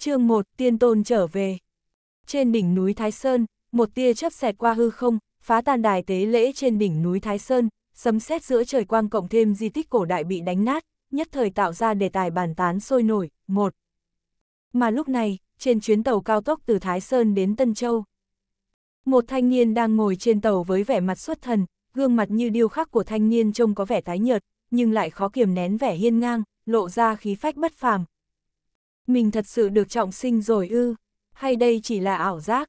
chương 1 tiên tôn trở về. Trên đỉnh núi Thái Sơn, một tia chớp xẹt qua hư không, phá tan đài tế lễ trên đỉnh núi Thái Sơn, sấm sét giữa trời quang cộng thêm di tích cổ đại bị đánh nát, nhất thời tạo ra đề tài bàn tán sôi nổi. Một. Mà lúc này, trên chuyến tàu cao tốc từ Thái Sơn đến Tân Châu, một thanh niên đang ngồi trên tàu với vẻ mặt xuất thần, gương mặt như điêu khắc của thanh niên trông có vẻ tái nhợt, nhưng lại khó kiềm nén vẻ hiên ngang, lộ ra khí phách bất phàm, mình thật sự được trọng sinh rồi ư, hay đây chỉ là ảo giác?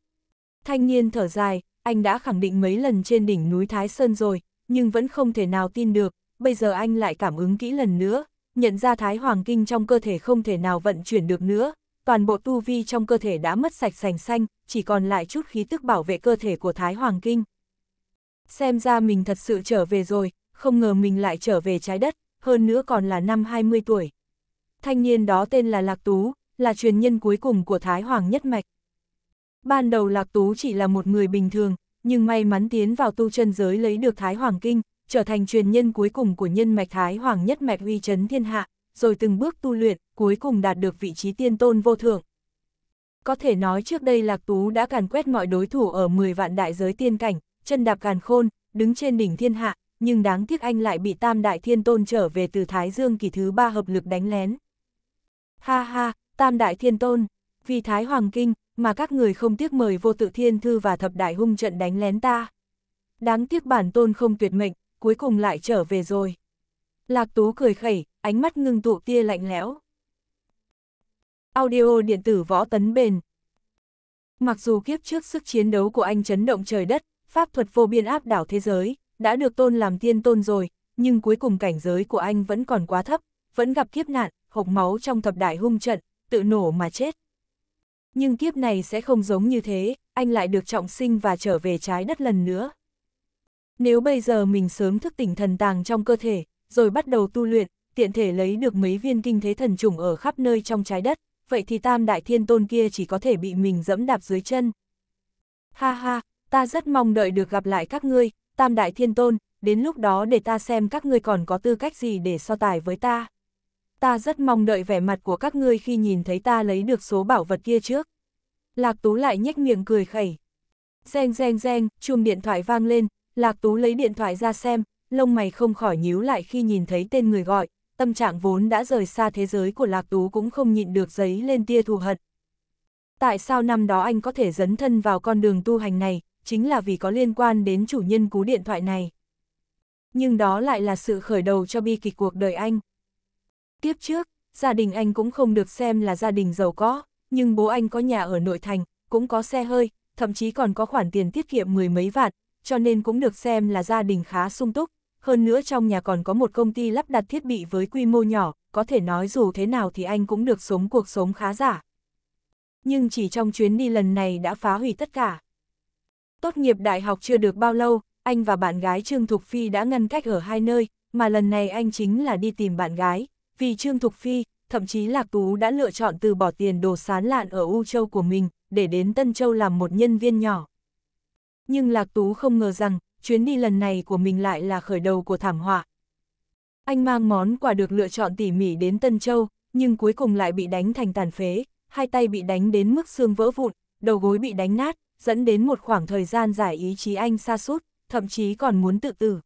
Thanh niên thở dài, anh đã khẳng định mấy lần trên đỉnh núi Thái Sơn rồi, nhưng vẫn không thể nào tin được, bây giờ anh lại cảm ứng kỹ lần nữa, nhận ra Thái Hoàng Kinh trong cơ thể không thể nào vận chuyển được nữa, toàn bộ tu vi trong cơ thể đã mất sạch sành xanh, chỉ còn lại chút khí tức bảo vệ cơ thể của Thái Hoàng Kinh. Xem ra mình thật sự trở về rồi, không ngờ mình lại trở về trái đất, hơn nữa còn là năm 20 tuổi thanh niên đó tên là Lạc Tú, là truyền nhân cuối cùng của Thái Hoàng Nhất Mạch. Ban đầu Lạc Tú chỉ là một người bình thường, nhưng may mắn tiến vào tu chân giới lấy được Thái Hoàng Kinh, trở thành truyền nhân cuối cùng của nhân mạch Thái Hoàng Nhất Mạch uy chấn thiên hạ, rồi từng bước tu luyện, cuối cùng đạt được vị trí tiên tôn vô thượng. Có thể nói trước đây Lạc Tú đã càn quét mọi đối thủ ở 10 vạn đại giới tiên cảnh, chân đạp càn khôn, đứng trên đỉnh thiên hạ, nhưng đáng tiếc anh lại bị Tam Đại Thiên Tôn trở về từ Thái Dương kỳ thứ ba hợp lực đánh lén. Ha ha, tam đại thiên tôn, vì Thái Hoàng Kinh, mà các người không tiếc mời vô tự thiên thư và thập đại hung trận đánh lén ta. Đáng tiếc bản tôn không tuyệt mệnh, cuối cùng lại trở về rồi. Lạc Tú cười khẩy, ánh mắt ngưng tụ tia lạnh lẽo. Audio điện tử võ tấn bền. Mặc dù kiếp trước sức chiến đấu của anh chấn động trời đất, pháp thuật vô biên áp đảo thế giới, đã được tôn làm tiên tôn rồi, nhưng cuối cùng cảnh giới của anh vẫn còn quá thấp, vẫn gặp kiếp nạn, hộc máu trong thập đại hung trận, tự nổ mà chết. Nhưng kiếp này sẽ không giống như thế, anh lại được trọng sinh và trở về trái đất lần nữa. Nếu bây giờ mình sớm thức tỉnh thần tàng trong cơ thể, rồi bắt đầu tu luyện, tiện thể lấy được mấy viên kinh thế thần trùng ở khắp nơi trong trái đất, vậy thì tam đại thiên tôn kia chỉ có thể bị mình dẫm đạp dưới chân. Ha ha, ta rất mong đợi được gặp lại các ngươi, tam đại thiên tôn, đến lúc đó để ta xem các ngươi còn có tư cách gì để so tài với ta ta rất mong đợi vẻ mặt của các ngươi khi nhìn thấy ta lấy được số bảo vật kia trước. Lạc Tú lại nhếch miệng cười khẩy. Reng reng reng, chuông điện thoại vang lên, Lạc Tú lấy điện thoại ra xem, lông mày không khỏi nhíu lại khi nhìn thấy tên người gọi, tâm trạng vốn đã rời xa thế giới của Lạc Tú cũng không nhịn được giấy lên tia thù hận. Tại sao năm đó anh có thể dấn thân vào con đường tu hành này, chính là vì có liên quan đến chủ nhân cú điện thoại này. Nhưng đó lại là sự khởi đầu cho bi kịch cuộc đời anh. Tiếp trước, gia đình anh cũng không được xem là gia đình giàu có, nhưng bố anh có nhà ở nội thành, cũng có xe hơi, thậm chí còn có khoản tiền tiết kiệm mười mấy vạn, cho nên cũng được xem là gia đình khá sung túc. Hơn nữa trong nhà còn có một công ty lắp đặt thiết bị với quy mô nhỏ, có thể nói dù thế nào thì anh cũng được sống cuộc sống khá giả. Nhưng chỉ trong chuyến đi lần này đã phá hủy tất cả. Tốt nghiệp đại học chưa được bao lâu, anh và bạn gái Trương Thục Phi đã ngăn cách ở hai nơi, mà lần này anh chính là đi tìm bạn gái, vì Trương Thục Phi, thậm chí Lạc Tú đã lựa chọn từ bỏ tiền đồ sán lạn ở U Châu của mình, để đến Tân Châu làm một nhân viên nhỏ. Nhưng Lạc Tú không ngờ rằng, chuyến đi lần này của mình lại là khởi đầu của thảm họa. Anh mang món quà được lựa chọn tỉ mỉ đến Tân Châu, nhưng cuối cùng lại bị đánh thành tàn phế, hai tay bị đánh đến mức xương vỡ vụn, đầu gối bị đánh nát, dẫn đến một khoảng thời gian giải ý chí anh xa sút thậm chí còn muốn tự tử.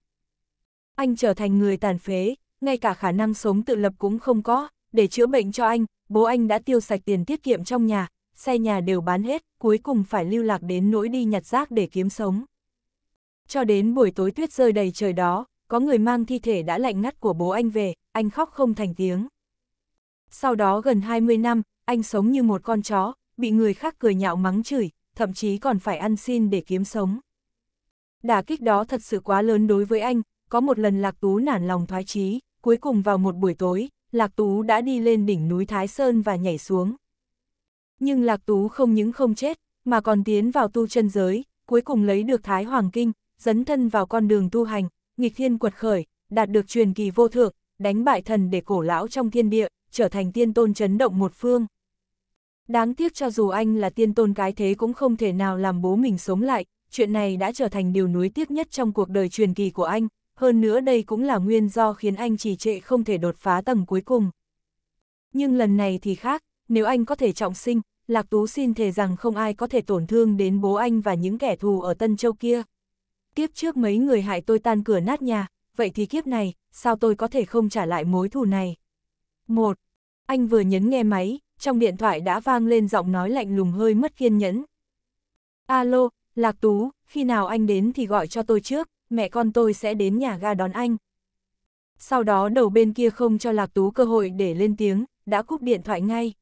Anh trở thành người tàn phế, ngay cả khả năng sống tự lập cũng không có, để chữa bệnh cho anh, bố anh đã tiêu sạch tiền tiết kiệm trong nhà, xe nhà đều bán hết, cuối cùng phải lưu lạc đến nỗi đi nhặt rác để kiếm sống. Cho đến buổi tối tuyết rơi đầy trời đó, có người mang thi thể đã lạnh ngắt của bố anh về, anh khóc không thành tiếng. Sau đó gần 20 năm, anh sống như một con chó, bị người khác cười nhạo mắng chửi, thậm chí còn phải ăn xin để kiếm sống. Đả kích đó thật sự quá lớn đối với anh, có một lần Lạc Tú nản lòng thoái chí, cuối cùng vào một buổi tối, Lạc Tú đã đi lên đỉnh núi Thái Sơn và nhảy xuống. Nhưng Lạc Tú không những không chết, mà còn tiến vào tu chân giới, cuối cùng lấy được Thái Hoàng Kinh, dấn thân vào con đường tu hành, nghịch thiên quật khởi, đạt được truyền kỳ vô thượng, đánh bại thần để cổ lão trong thiên địa, trở thành tiên tôn chấn động một phương. Đáng tiếc cho dù anh là tiên tôn cái thế cũng không thể nào làm bố mình sống lại, chuyện này đã trở thành điều nuối tiếc nhất trong cuộc đời truyền kỳ của anh, hơn nữa đây cũng là nguyên do khiến anh trì trệ không thể đột phá tầng cuối cùng. Nhưng lần này thì khác, nếu anh có thể trọng sinh, Lạc Tú xin thề rằng không ai có thể tổn thương đến bố anh và những kẻ thù ở Tân Châu kia. Kiếp trước mấy người hại tôi tan cửa nát nhà, vậy thì kiếp này, sao tôi có thể không trả lại mối thù này? Một, Anh vừa nhấn nghe máy, trong điện thoại đã vang lên giọng nói lạnh lùng hơi mất kiên nhẫn. Alo, Lạc Tú, khi nào anh đến thì gọi cho tôi trước mẹ con tôi sẽ đến nhà ga đón anh. Sau đó đầu bên kia không cho Lạc Tú cơ hội để lên tiếng, đã cúp điện thoại ngay.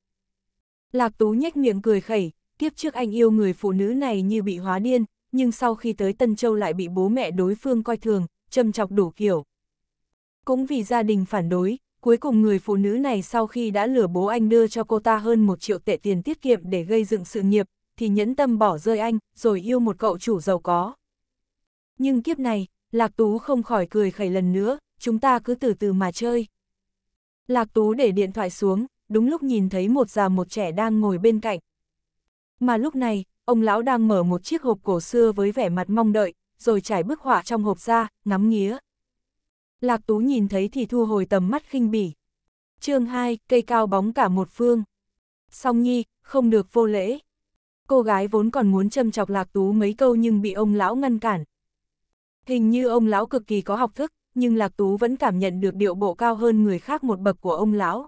Lạc Tú nhếch miệng cười khẩy, kiếp trước anh yêu người phụ nữ này như bị hóa điên, nhưng sau khi tới Tân Châu lại bị bố mẹ đối phương coi thường, châm chọc đủ kiểu. Cũng vì gia đình phản đối, cuối cùng người phụ nữ này sau khi đã lừa bố anh đưa cho cô ta hơn một triệu tệ tiền tiết kiệm để gây dựng sự nghiệp, thì nhẫn tâm bỏ rơi anh, rồi yêu một cậu chủ giàu có. Nhưng kiếp này, Lạc Tú không khỏi cười khẩy lần nữa, chúng ta cứ từ từ mà chơi. Lạc Tú để điện thoại xuống, đúng lúc nhìn thấy một già một trẻ đang ngồi bên cạnh. Mà lúc này, ông lão đang mở một chiếc hộp cổ xưa với vẻ mặt mong đợi, rồi trải bức họa trong hộp ra, ngắm nghía. Lạc Tú nhìn thấy thì thu hồi tầm mắt khinh bỉ. chương 2, cây cao bóng cả một phương. Song Nhi, không được vô lễ. Cô gái vốn còn muốn châm chọc Lạc Tú mấy câu nhưng bị ông lão ngăn cản, Hình như ông lão cực kỳ có học thức, nhưng Lạc Tú vẫn cảm nhận được điệu bộ cao hơn người khác một bậc của ông lão.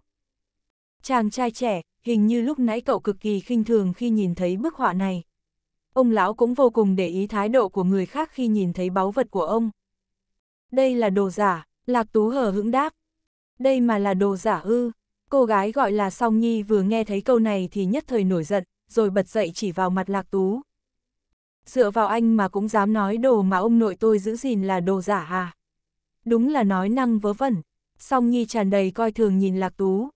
Chàng trai trẻ, hình như lúc nãy cậu cực kỳ khinh thường khi nhìn thấy bức họa này. Ông lão cũng vô cùng để ý thái độ của người khác khi nhìn thấy báu vật của ông. Đây là đồ giả, Lạc Tú hờ hững đáp. Đây mà là đồ giả ư. Cô gái gọi là Song Nhi vừa nghe thấy câu này thì nhất thời nổi giận, rồi bật dậy chỉ vào mặt Lạc Tú, dựa vào anh mà cũng dám nói đồ mà ông nội tôi giữ gìn là đồ giả à. Đúng là nói năng vớ vẩn, song nhi tràn đầy coi thường nhìn lạc tú.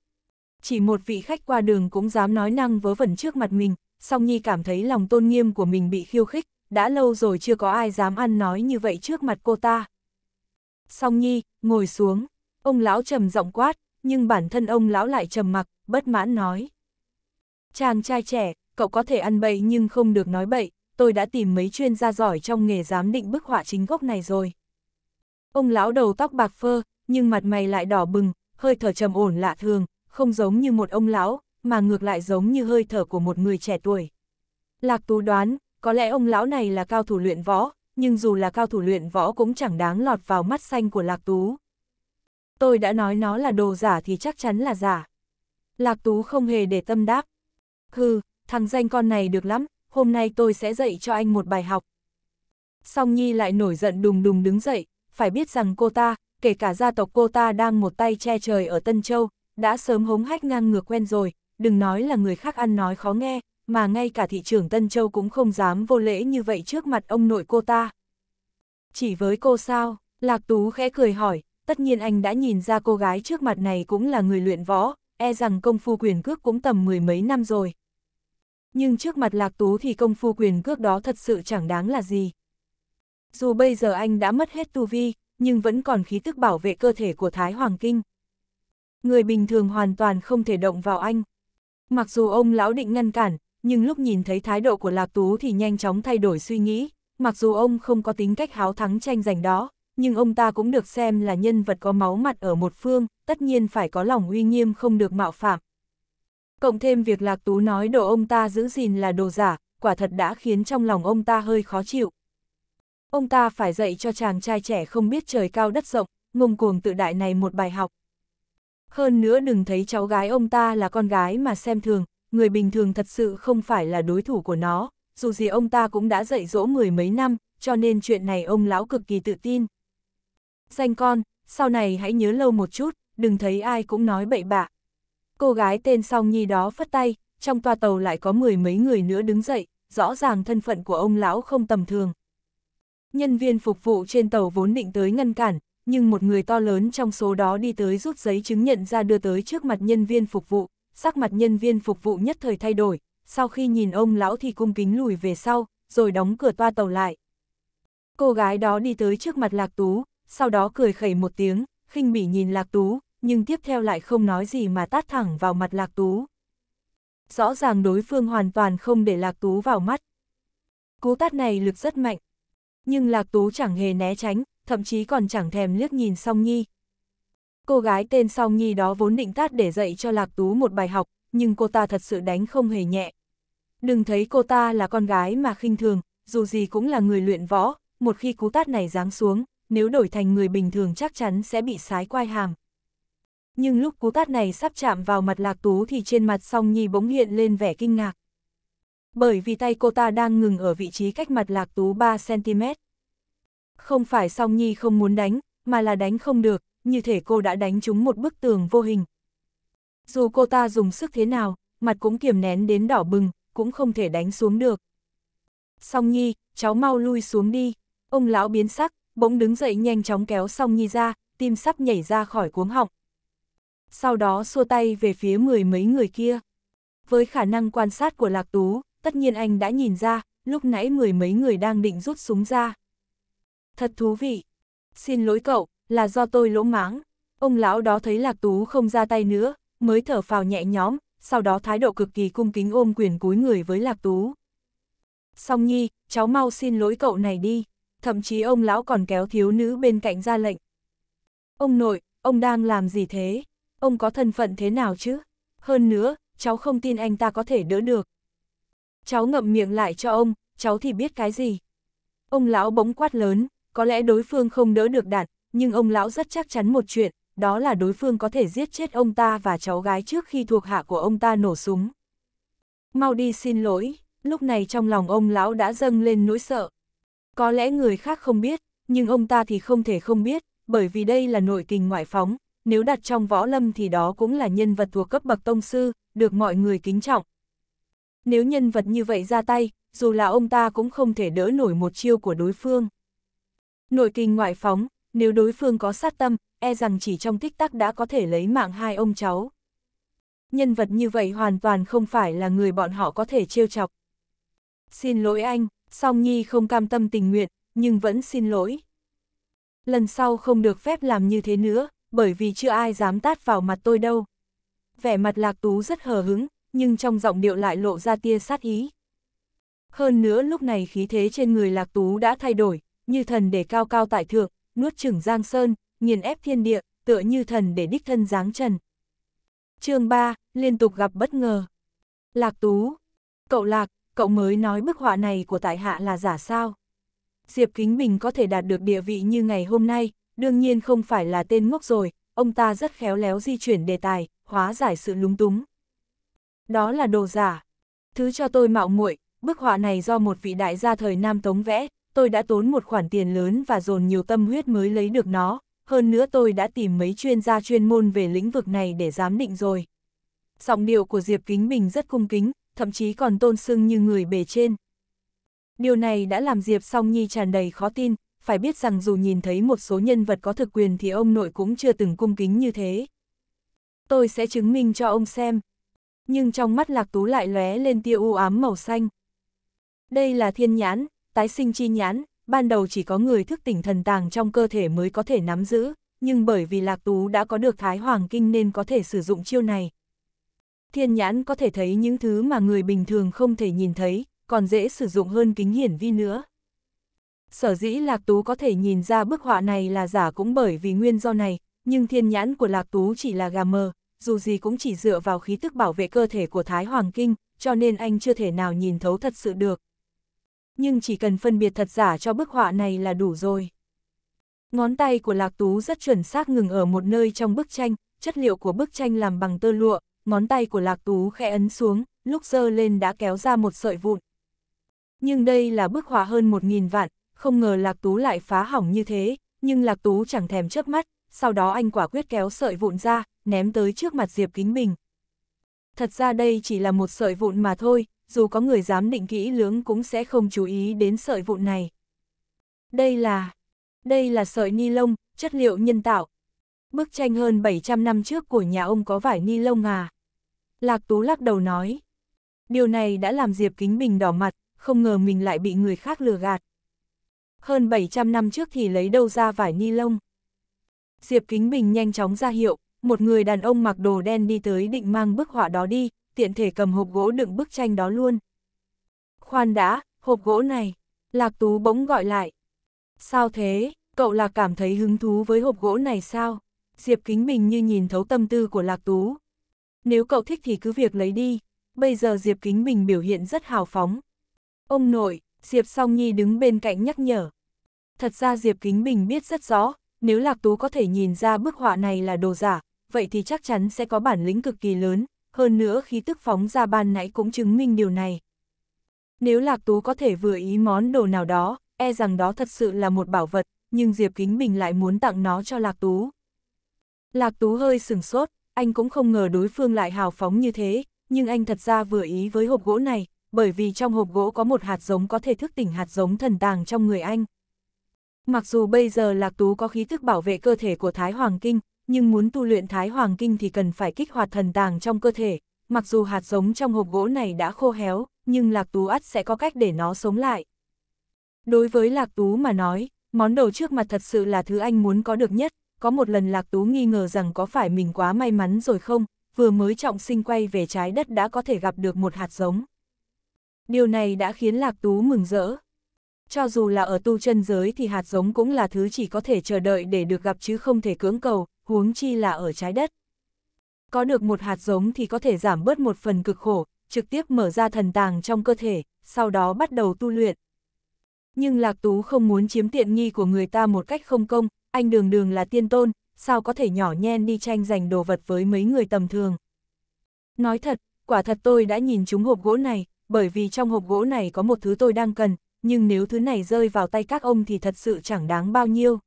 Chỉ một vị khách qua đường cũng dám nói năng vớ vẩn trước mặt mình, song nhi cảm thấy lòng tôn nghiêm của mình bị khiêu khích, đã lâu rồi chưa có ai dám ăn nói như vậy trước mặt cô ta. Song nhi, ngồi xuống, ông lão trầm giọng quát, nhưng bản thân ông lão lại trầm mặc, bất mãn nói. Chàng trai trẻ, cậu có thể ăn bậy nhưng không được nói bậy, tôi đã tìm mấy chuyên gia giỏi trong nghề giám định bức họa chính gốc này rồi. Ông lão đầu tóc bạc phơ, nhưng mặt mày lại đỏ bừng, hơi thở trầm ổn lạ thường, không giống như một ông lão, mà ngược lại giống như hơi thở của một người trẻ tuổi. Lạc Tú đoán, có lẽ ông lão này là cao thủ luyện võ, nhưng dù là cao thủ luyện võ cũng chẳng đáng lọt vào mắt xanh của Lạc Tú. Tôi đã nói nó là đồ giả thì chắc chắn là giả. Lạc Tú không hề để tâm đáp. Hừ, thằng danh con này được lắm, hôm nay tôi sẽ dạy cho anh một bài học. Song Nhi lại nổi giận đùng đùng đứng dậy, phải biết rằng cô ta, kể cả gia tộc cô ta đang một tay che trời ở Tân Châu, đã sớm hống hách ngang ngược quen rồi, đừng nói là người khác ăn nói khó nghe, mà ngay cả thị trưởng Tân Châu cũng không dám vô lễ như vậy trước mặt ông nội cô ta. Chỉ với cô sao, Lạc Tú khẽ cười hỏi, tất nhiên anh đã nhìn ra cô gái trước mặt này cũng là người luyện võ, e rằng công phu quyền cước cũng tầm mười mấy năm rồi, nhưng trước mặt Lạc Tú thì công phu quyền cước đó thật sự chẳng đáng là gì. Dù bây giờ anh đã mất hết tu vi, nhưng vẫn còn khí tức bảo vệ cơ thể của Thái Hoàng Kinh. Người bình thường hoàn toàn không thể động vào anh. Mặc dù ông lão định ngăn cản, nhưng lúc nhìn thấy thái độ của Lạc Tú thì nhanh chóng thay đổi suy nghĩ. Mặc dù ông không có tính cách háo thắng tranh giành đó, nhưng ông ta cũng được xem là nhân vật có máu mặt ở một phương, tất nhiên phải có lòng uy nghiêm không được mạo phạm cộng thêm việc Lạc Tú nói đồ ông ta giữ gìn là đồ giả, quả thật đã khiến trong lòng ông ta hơi khó chịu. Ông ta phải dạy cho chàng trai trẻ không biết trời cao đất rộng, ngông cuồng tự đại này một bài học. Hơn nữa đừng thấy cháu gái ông ta là con gái mà xem thường, người bình thường thật sự không phải là đối thủ của nó, dù gì ông ta cũng đã dạy dỗ mười mấy năm, cho nên chuyện này ông lão cực kỳ tự tin. Danh con, sau này hãy nhớ lâu một chút, đừng thấy ai cũng nói bậy bạ, Cô gái tên song nhi đó phất tay, trong toa tàu lại có mười mấy người nữa đứng dậy, rõ ràng thân phận của ông lão không tầm thường. Nhân viên phục vụ trên tàu vốn định tới ngăn cản, nhưng một người to lớn trong số đó đi tới rút giấy chứng nhận ra đưa tới trước mặt nhân viên phục vụ, sắc mặt nhân viên phục vụ nhất thời thay đổi, sau khi nhìn ông lão thì cung kính lùi về sau, rồi đóng cửa toa tàu lại. Cô gái đó đi tới trước mặt Lạc Tú, sau đó cười khẩy một tiếng, khinh bỉ nhìn Lạc Tú, nhưng tiếp theo lại không nói gì mà tát thẳng vào mặt Lạc Tú. Rõ ràng đối phương hoàn toàn không để Lạc Tú vào mắt. Cú tát này lực rất mạnh, nhưng Lạc Tú chẳng hề né tránh, thậm chí còn chẳng thèm liếc nhìn Song Nhi. Cô gái tên Song Nhi đó vốn định tát để dạy cho Lạc Tú một bài học, nhưng cô ta thật sự đánh không hề nhẹ. Đừng thấy cô ta là con gái mà khinh thường, dù gì cũng là người luyện võ, một khi cú tát này giáng xuống, nếu đổi thành người bình thường chắc chắn sẽ bị sái quai hàm nhưng lúc cú tát này sắp chạm vào mặt Lạc Tú thì trên mặt song nhi bỗng hiện lên vẻ kinh ngạc. Bởi vì tay cô ta đang ngừng ở vị trí cách mặt Lạc Tú 3cm. Không phải song nhi không muốn đánh, mà là đánh không được, như thể cô đã đánh trúng một bức tường vô hình. Dù cô ta dùng sức thế nào, mặt cũng kiềm nén đến đỏ bừng, cũng không thể đánh xuống được. Song Nhi, cháu mau lui xuống đi. Ông lão biến sắc, bỗng đứng dậy nhanh chóng kéo Song Nhi ra, tim sắp nhảy ra khỏi cuống họng sau đó xua tay về phía mười mấy người kia. Với khả năng quan sát của Lạc Tú, tất nhiên anh đã nhìn ra, lúc nãy mười mấy người đang định rút súng ra. Thật thú vị. Xin lỗi cậu, là do tôi lỗ mãng. Ông lão đó thấy Lạc Tú không ra tay nữa, mới thở phào nhẹ nhõm, sau đó thái độ cực kỳ cung kính ôm quyền cúi người với Lạc Tú. Song Nhi, cháu mau xin lỗi cậu này đi. Thậm chí ông lão còn kéo thiếu nữ bên cạnh ra lệnh. Ông nội, ông đang làm gì thế? ông có thân phận thế nào chứ? Hơn nữa, cháu không tin anh ta có thể đỡ được. Cháu ngậm miệng lại cho ông, cháu thì biết cái gì? Ông lão bỗng quát lớn, có lẽ đối phương không đỡ được đạn, nhưng ông lão rất chắc chắn một chuyện, đó là đối phương có thể giết chết ông ta và cháu gái trước khi thuộc hạ của ông ta nổ súng. Mau đi xin lỗi, lúc này trong lòng ông lão đã dâng lên nỗi sợ. Có lẽ người khác không biết, nhưng ông ta thì không thể không biết, bởi vì đây là nội tình ngoại phóng, nếu đặt trong võ lâm thì đó cũng là nhân vật thuộc cấp bậc tông sư, được mọi người kính trọng. Nếu nhân vật như vậy ra tay, dù là ông ta cũng không thể đỡ nổi một chiêu của đối phương. Nội kinh ngoại phóng, nếu đối phương có sát tâm, e rằng chỉ trong tích tắc đã có thể lấy mạng hai ông cháu. Nhân vật như vậy hoàn toàn không phải là người bọn họ có thể trêu chọc. Xin lỗi anh, song nhi không cam tâm tình nguyện, nhưng vẫn xin lỗi. Lần sau không được phép làm như thế nữa, bởi vì chưa ai dám tát vào mặt tôi đâu. Vẻ mặt lạc tú rất hờ hứng, nhưng trong giọng điệu lại lộ ra tia sát ý. Hơn nữa lúc này khí thế trên người lạc tú đã thay đổi, như thần để cao cao tại thượng, nuốt chửng giang sơn, nghiền ép thiên địa, tựa như thần để đích thân giáng trần. chương 3, liên tục gặp bất ngờ. Lạc tú, cậu lạc, cậu mới nói bức họa này của tại hạ là giả sao? Diệp Kính Bình có thể đạt được địa vị như ngày hôm nay, đương nhiên không phải là tên ngốc rồi, ông ta rất khéo léo di chuyển đề tài, hóa giải sự lúng túng. Đó là đồ giả. Thứ cho tôi mạo muội, bức họa này do một vị đại gia thời Nam Tống vẽ, tôi đã tốn một khoản tiền lớn và dồn nhiều tâm huyết mới lấy được nó, hơn nữa tôi đã tìm mấy chuyên gia chuyên môn về lĩnh vực này để giám định rồi. Giọng điệu của Diệp Kính Bình rất cung kính, thậm chí còn tôn sưng như người bề trên. Điều này đã làm Diệp Song Nhi tràn đầy khó tin, phải biết rằng dù nhìn thấy một số nhân vật có thực quyền thì ông nội cũng chưa từng cung kính như thế. Tôi sẽ chứng minh cho ông xem. Nhưng trong mắt Lạc Tú lại lóe lên tia u ám màu xanh. Đây là thiên nhãn, tái sinh chi nhãn, ban đầu chỉ có người thức tỉnh thần tàng trong cơ thể mới có thể nắm giữ, nhưng bởi vì Lạc Tú đã có được Thái Hoàng Kinh nên có thể sử dụng chiêu này. Thiên nhãn có thể thấy những thứ mà người bình thường không thể nhìn thấy, còn dễ sử dụng hơn kính hiển vi nữa. Sở dĩ Lạc Tú có thể nhìn ra bức họa này là giả cũng bởi vì nguyên do này, nhưng thiên nhãn của Lạc Tú chỉ là gà mờ, dù gì cũng chỉ dựa vào khí tức bảo vệ cơ thể của Thái Hoàng Kinh, cho nên anh chưa thể nào nhìn thấu thật sự được. Nhưng chỉ cần phân biệt thật giả cho bức họa này là đủ rồi. Ngón tay của Lạc Tú rất chuẩn xác ngừng ở một nơi trong bức tranh, chất liệu của bức tranh làm bằng tơ lụa, ngón tay của Lạc Tú khẽ ấn xuống, lúc dơ lên đã kéo ra một sợi vụn. Nhưng đây là bức họa hơn 1.000 vạn, không ngờ Lạc Tú lại phá hỏng như thế, nhưng Lạc Tú chẳng thèm chớp mắt, sau đó anh quả quyết kéo sợi vụn ra, ném tới trước mặt Diệp Kính Bình. Thật ra đây chỉ là một sợi vụn mà thôi, dù có người dám định kỹ lưỡng cũng sẽ không chú ý đến sợi vụn này. Đây là... Đây là sợi ni lông, chất liệu nhân tạo. Bức tranh hơn 700 năm trước của nhà ông có vải ni lông à? Lạc Tú lắc đầu nói. Điều này đã làm Diệp Kính Bình đỏ mặt, không ngờ mình lại bị người khác lừa gạt hơn 700 năm trước thì lấy đâu ra vải ni lông. Diệp Kính Bình nhanh chóng ra hiệu, một người đàn ông mặc đồ đen đi tới định mang bức họa đó đi, tiện thể cầm hộp gỗ đựng bức tranh đó luôn. Khoan đã, hộp gỗ này, Lạc Tú bỗng gọi lại. Sao thế, cậu là cảm thấy hứng thú với hộp gỗ này sao? Diệp Kính Bình như nhìn thấu tâm tư của Lạc Tú. Nếu cậu thích thì cứ việc lấy đi, bây giờ Diệp Kính Bình biểu hiện rất hào phóng. Ông nội, Diệp Song Nhi đứng bên cạnh nhắc nhở. Thật ra Diệp Kính Bình biết rất rõ, nếu Lạc Tú có thể nhìn ra bức họa này là đồ giả, vậy thì chắc chắn sẽ có bản lĩnh cực kỳ lớn, hơn nữa khí tức phóng ra ban nãy cũng chứng minh điều này. Nếu Lạc Tú có thể vừa ý món đồ nào đó, e rằng đó thật sự là một bảo vật, nhưng Diệp Kính Bình lại muốn tặng nó cho Lạc Tú. Lạc Tú hơi sừng sốt, anh cũng không ngờ đối phương lại hào phóng như thế, nhưng anh thật ra vừa ý với hộp gỗ này, bởi vì trong hộp gỗ có một hạt giống có thể thức tỉnh hạt giống thần tàng trong người anh. Mặc dù bây giờ Lạc Tú có khí thức bảo vệ cơ thể của Thái Hoàng Kinh, nhưng muốn tu luyện Thái Hoàng Kinh thì cần phải kích hoạt thần tàng trong cơ thể. Mặc dù hạt giống trong hộp gỗ này đã khô héo, nhưng Lạc Tú ắt sẽ có cách để nó sống lại. Đối với Lạc Tú mà nói, món đồ trước mặt thật sự là thứ anh muốn có được nhất. Có một lần Lạc Tú nghi ngờ rằng có phải mình quá may mắn rồi không, vừa mới trọng sinh quay về trái đất đã có thể gặp được một hạt giống. Điều này đã khiến Lạc Tú mừng rỡ. Cho dù là ở tu chân giới thì hạt giống cũng là thứ chỉ có thể chờ đợi để được gặp chứ không thể cưỡng cầu, huống chi là ở trái đất. Có được một hạt giống thì có thể giảm bớt một phần cực khổ, trực tiếp mở ra thần tàng trong cơ thể, sau đó bắt đầu tu luyện. Nhưng Lạc Tú không muốn chiếm tiện nghi của người ta một cách không công, anh đường đường là tiên tôn, sao có thể nhỏ nhen đi tranh giành đồ vật với mấy người tầm thường. Nói thật, quả thật tôi đã nhìn chúng hộp gỗ này, bởi vì trong hộp gỗ này có một thứ tôi đang cần, nhưng nếu thứ này rơi vào tay các ông thì thật sự chẳng đáng bao nhiêu.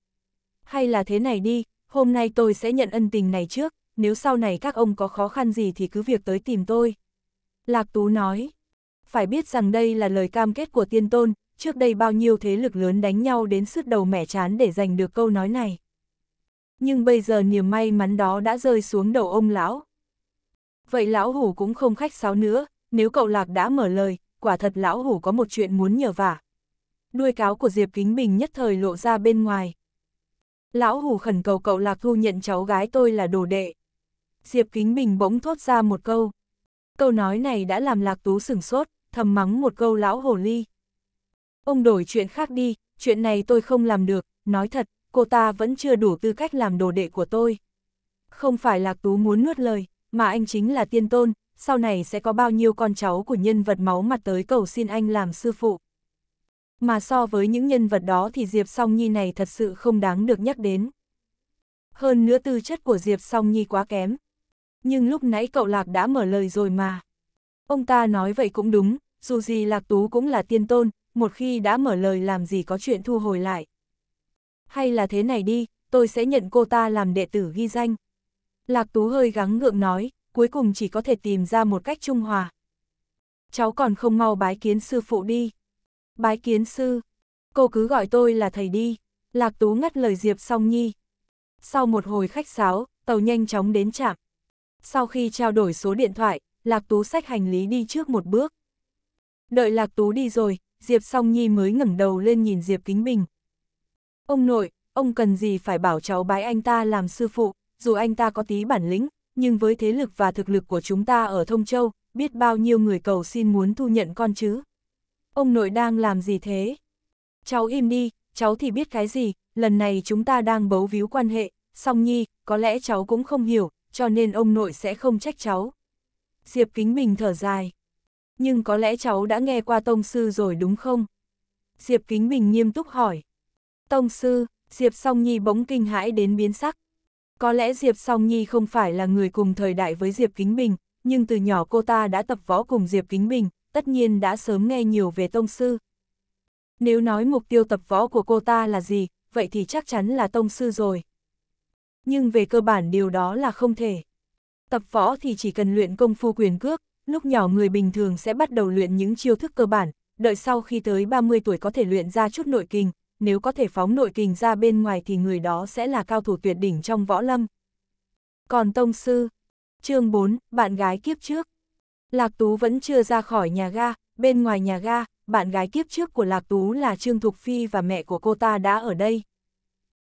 Hay là thế này đi, hôm nay tôi sẽ nhận ân tình này trước, nếu sau này các ông có khó khăn gì thì cứ việc tới tìm tôi. Lạc Tú nói, phải biết rằng đây là lời cam kết của tiên tôn, trước đây bao nhiêu thế lực lớn đánh nhau đến sứt đầu mẻ chán để giành được câu nói này. Nhưng bây giờ niềm may mắn đó đã rơi xuống đầu ông lão. Vậy lão hủ cũng không khách sáo nữa, nếu cậu lạc đã mở lời, quả thật lão hủ có một chuyện muốn nhờ vả. Đuôi cáo của Diệp Kính Bình nhất thời lộ ra bên ngoài. Lão hủ khẩn cầu cậu lạc thu nhận cháu gái tôi là đồ đệ. Diệp Kính Bình bỗng thốt ra một câu. Câu nói này đã làm lạc tú sửng sốt, thầm mắng một câu lão hồ ly. Ông đổi chuyện khác đi, chuyện này tôi không làm được, nói thật, cô ta vẫn chưa đủ tư cách làm đồ đệ của tôi. Không phải lạc tú muốn nuốt lời, mà anh chính là tiên tôn, sau này sẽ có bao nhiêu con cháu của nhân vật máu mặt tới cầu xin anh làm sư phụ. Mà so với những nhân vật đó thì Diệp Song Nhi này thật sự không đáng được nhắc đến. Hơn nữa tư chất của Diệp Song Nhi quá kém. Nhưng lúc nãy cậu Lạc đã mở lời rồi mà. Ông ta nói vậy cũng đúng, dù gì Lạc Tú cũng là tiên tôn, một khi đã mở lời làm gì có chuyện thu hồi lại. Hay là thế này đi, tôi sẽ nhận cô ta làm đệ tử ghi danh. Lạc Tú hơi gắng ngượng nói, cuối cùng chỉ có thể tìm ra một cách trung hòa. Cháu còn không mau bái kiến sư phụ đi. Bái kiến sư, cô cứ gọi tôi là thầy đi. Lạc Tú ngắt lời Diệp Song Nhi. Sau một hồi khách sáo, tàu nhanh chóng đến trạm. Sau khi trao đổi số điện thoại, Lạc Tú xách hành lý đi trước một bước. Đợi Lạc Tú đi rồi, Diệp Song Nhi mới ngẩng đầu lên nhìn Diệp Kính Bình. Ông nội, ông cần gì phải bảo cháu bái anh ta làm sư phụ, dù anh ta có tí bản lĩnh, nhưng với thế lực và thực lực của chúng ta ở Thông Châu, biết bao nhiêu người cầu xin muốn thu nhận con chứ. Ông nội đang làm gì thế? Cháu im đi, cháu thì biết cái gì, lần này chúng ta đang bấu víu quan hệ, song nhi, có lẽ cháu cũng không hiểu, cho nên ông nội sẽ không trách cháu. Diệp Kính Bình thở dài. Nhưng có lẽ cháu đã nghe qua Tông Sư rồi đúng không? Diệp Kính Bình nghiêm túc hỏi. Tông Sư, Diệp Song Nhi bỗng kinh hãi đến biến sắc, có lẽ Diệp Song Nhi không phải là người cùng thời đại với Diệp Kính Bình, nhưng từ nhỏ cô ta đã tập võ cùng Diệp Kính Bình, tất nhiên đã sớm nghe nhiều về Tông Sư. Nếu nói mục tiêu tập võ của cô ta là gì, vậy thì chắc chắn là Tông Sư rồi. Nhưng về cơ bản điều đó là không thể. Tập võ thì chỉ cần luyện công phu quyền cước, lúc nhỏ người bình thường sẽ bắt đầu luyện những chiêu thức cơ bản, đợi sau khi tới 30 tuổi có thể luyện ra chút nội kinh nếu có thể phóng nội kình ra bên ngoài thì người đó sẽ là cao thủ tuyệt đỉnh trong võ lâm. Còn Tông Sư, chương 4, bạn gái kiếp trước. Lạc Tú vẫn chưa ra khỏi nhà ga, bên ngoài nhà ga, bạn gái kiếp trước của Lạc Tú là Trương Thục Phi và mẹ của cô ta đã ở đây.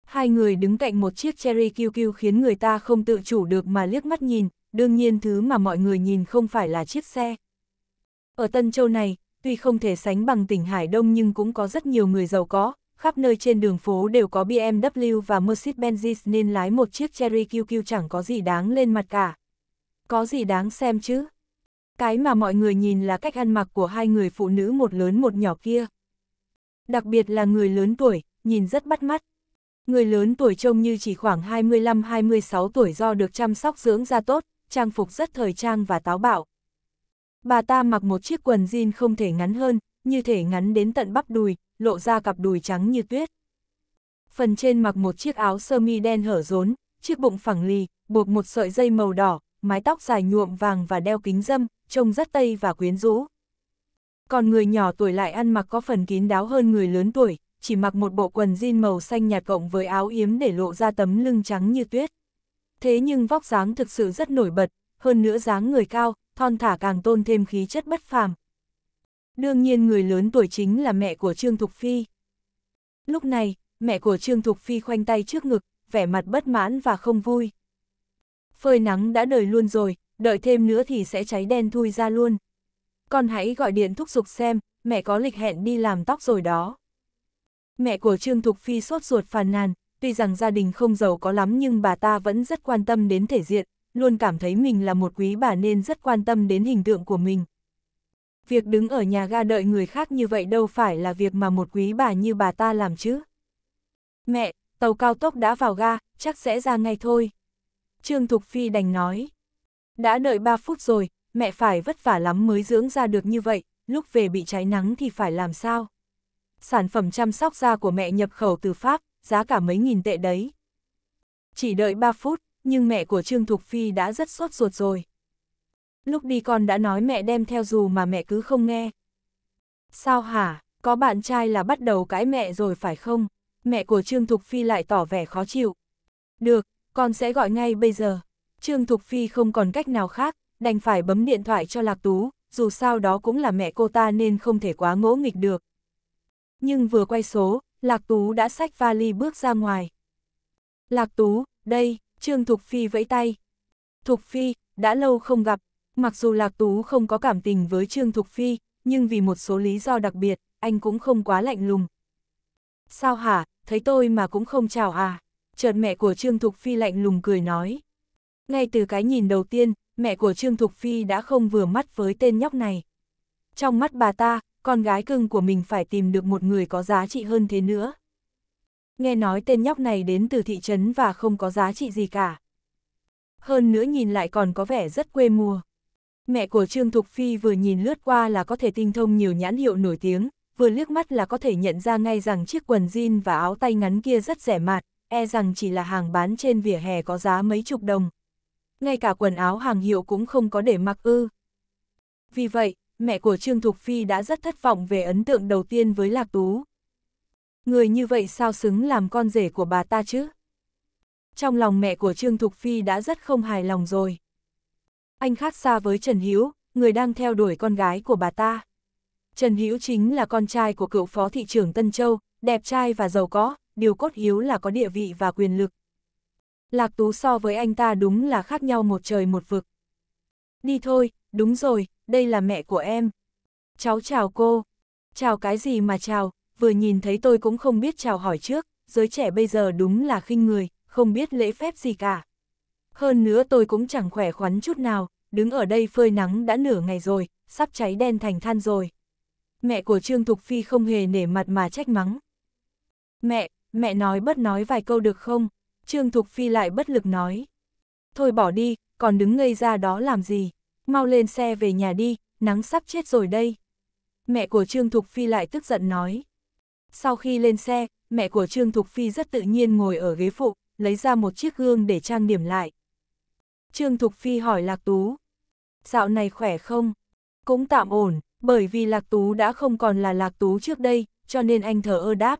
Hai người đứng cạnh một chiếc cherry QQ khiến người ta không tự chủ được mà liếc mắt nhìn, đương nhiên thứ mà mọi người nhìn không phải là chiếc xe. Ở Tân Châu này, tuy không thể sánh bằng tỉnh Hải Đông nhưng cũng có rất nhiều người giàu có, khắp nơi trên đường phố đều có BMW và Mercedes-Benz nên lái một chiếc Cherry QQ chẳng có gì đáng lên mặt cả. Có gì đáng xem chứ? Cái mà mọi người nhìn là cách ăn mặc của hai người phụ nữ một lớn một nhỏ kia. Đặc biệt là người lớn tuổi, nhìn rất bắt mắt. Người lớn tuổi trông như chỉ khoảng 25-26 tuổi do được chăm sóc dưỡng da tốt, trang phục rất thời trang và táo bạo. Bà ta mặc một chiếc quần jean không thể ngắn hơn, như thể ngắn đến tận bắp đùi, lộ ra cặp đùi trắng như tuyết. Phần trên mặc một chiếc áo sơ mi đen hở rốn, chiếc bụng phẳng lì, buộc một sợi dây màu đỏ, mái tóc dài nhuộm vàng và đeo kính dâm, trông rất tây và quyến rũ. Còn người nhỏ tuổi lại ăn mặc có phần kín đáo hơn người lớn tuổi, chỉ mặc một bộ quần jean màu xanh nhạt cộng với áo yếm để lộ ra tấm lưng trắng như tuyết. Thế nhưng vóc dáng thực sự rất nổi bật, hơn nữa dáng người cao, thon thả càng tôn thêm khí chất bất phàm, Đương nhiên người lớn tuổi chính là mẹ của Trương Thục Phi. Lúc này, mẹ của Trương Thục Phi khoanh tay trước ngực, vẻ mặt bất mãn và không vui. Phơi nắng đã đời luôn rồi, đợi thêm nữa thì sẽ cháy đen thui ra luôn. Con hãy gọi điện thúc giục xem, mẹ có lịch hẹn đi làm tóc rồi đó. Mẹ của Trương Thục Phi sốt ruột phàn nàn, tuy rằng gia đình không giàu có lắm nhưng bà ta vẫn rất quan tâm đến thể diện, luôn cảm thấy mình là một quý bà nên rất quan tâm đến hình tượng của mình việc đứng ở nhà ga đợi người khác như vậy đâu phải là việc mà một quý bà như bà ta làm chứ. Mẹ, tàu cao tốc đã vào ga, chắc sẽ ra ngay thôi. Trương Thục Phi đành nói. Đã đợi 3 phút rồi, mẹ phải vất vả lắm mới dưỡng ra được như vậy, lúc về bị cháy nắng thì phải làm sao? Sản phẩm chăm sóc da của mẹ nhập khẩu từ Pháp, giá cả mấy nghìn tệ đấy. Chỉ đợi 3 phút, nhưng mẹ của Trương Thục Phi đã rất sốt ruột rồi lúc đi con đã nói mẹ đem theo dù mà mẹ cứ không nghe. Sao hả, có bạn trai là bắt đầu cãi mẹ rồi phải không? Mẹ của Trương Thục Phi lại tỏ vẻ khó chịu. Được, con sẽ gọi ngay bây giờ. Trương Thục Phi không còn cách nào khác, đành phải bấm điện thoại cho Lạc Tú, dù sao đó cũng là mẹ cô ta nên không thể quá ngỗ nghịch được. Nhưng vừa quay số, Lạc Tú đã xách vali bước ra ngoài. Lạc Tú, đây, Trương Thục Phi vẫy tay. Thục Phi, đã lâu không gặp, Mặc dù Lạc Tú không có cảm tình với Trương Thục Phi, nhưng vì một số lý do đặc biệt, anh cũng không quá lạnh lùng. Sao hả, thấy tôi mà cũng không chào à? Chợt mẹ của Trương Thục Phi lạnh lùng cười nói. Ngay từ cái nhìn đầu tiên, mẹ của Trương Thục Phi đã không vừa mắt với tên nhóc này. Trong mắt bà ta, con gái cưng của mình phải tìm được một người có giá trị hơn thế nữa. Nghe nói tên nhóc này đến từ thị trấn và không có giá trị gì cả. Hơn nữa nhìn lại còn có vẻ rất quê mùa. Mẹ của Trương Thục Phi vừa nhìn lướt qua là có thể tinh thông nhiều nhãn hiệu nổi tiếng, vừa liếc mắt là có thể nhận ra ngay rằng chiếc quần jean và áo tay ngắn kia rất rẻ mạt, e rằng chỉ là hàng bán trên vỉa hè có giá mấy chục đồng. Ngay cả quần áo hàng hiệu cũng không có để mặc ư. Vì vậy, mẹ của Trương Thục Phi đã rất thất vọng về ấn tượng đầu tiên với Lạc Tú. Người như vậy sao xứng làm con rể của bà ta chứ? Trong lòng mẹ của Trương Thục Phi đã rất không hài lòng rồi anh khác xa với Trần Hữu, người đang theo đuổi con gái của bà ta. Trần Hữu chính là con trai của cựu phó thị trưởng Tân Châu, đẹp trai và giàu có, điều cốt hiếu là có địa vị và quyền lực. Lạc Tú so với anh ta đúng là khác nhau một trời một vực. Đi thôi, đúng rồi, đây là mẹ của em. Cháu chào cô. Chào cái gì mà chào, vừa nhìn thấy tôi cũng không biết chào hỏi trước, giới trẻ bây giờ đúng là khinh người, không biết lễ phép gì cả. Hơn nữa tôi cũng chẳng khỏe khoắn chút nào, đứng ở đây phơi nắng đã nửa ngày rồi, sắp cháy đen thành than rồi. Mẹ của Trương Thục Phi không hề nể mặt mà trách mắng. Mẹ, mẹ nói bất nói vài câu được không? Trương Thục Phi lại bất lực nói. Thôi bỏ đi, còn đứng ngây ra đó làm gì? Mau lên xe về nhà đi, nắng sắp chết rồi đây. Mẹ của Trương Thục Phi lại tức giận nói. Sau khi lên xe, mẹ của Trương Thục Phi rất tự nhiên ngồi ở ghế phụ, lấy ra một chiếc gương để trang điểm lại. Trương Thục Phi hỏi Lạc Tú, dạo này khỏe không? Cũng tạm ổn, bởi vì Lạc Tú đã không còn là Lạc Tú trước đây, cho nên anh thở ơ đáp.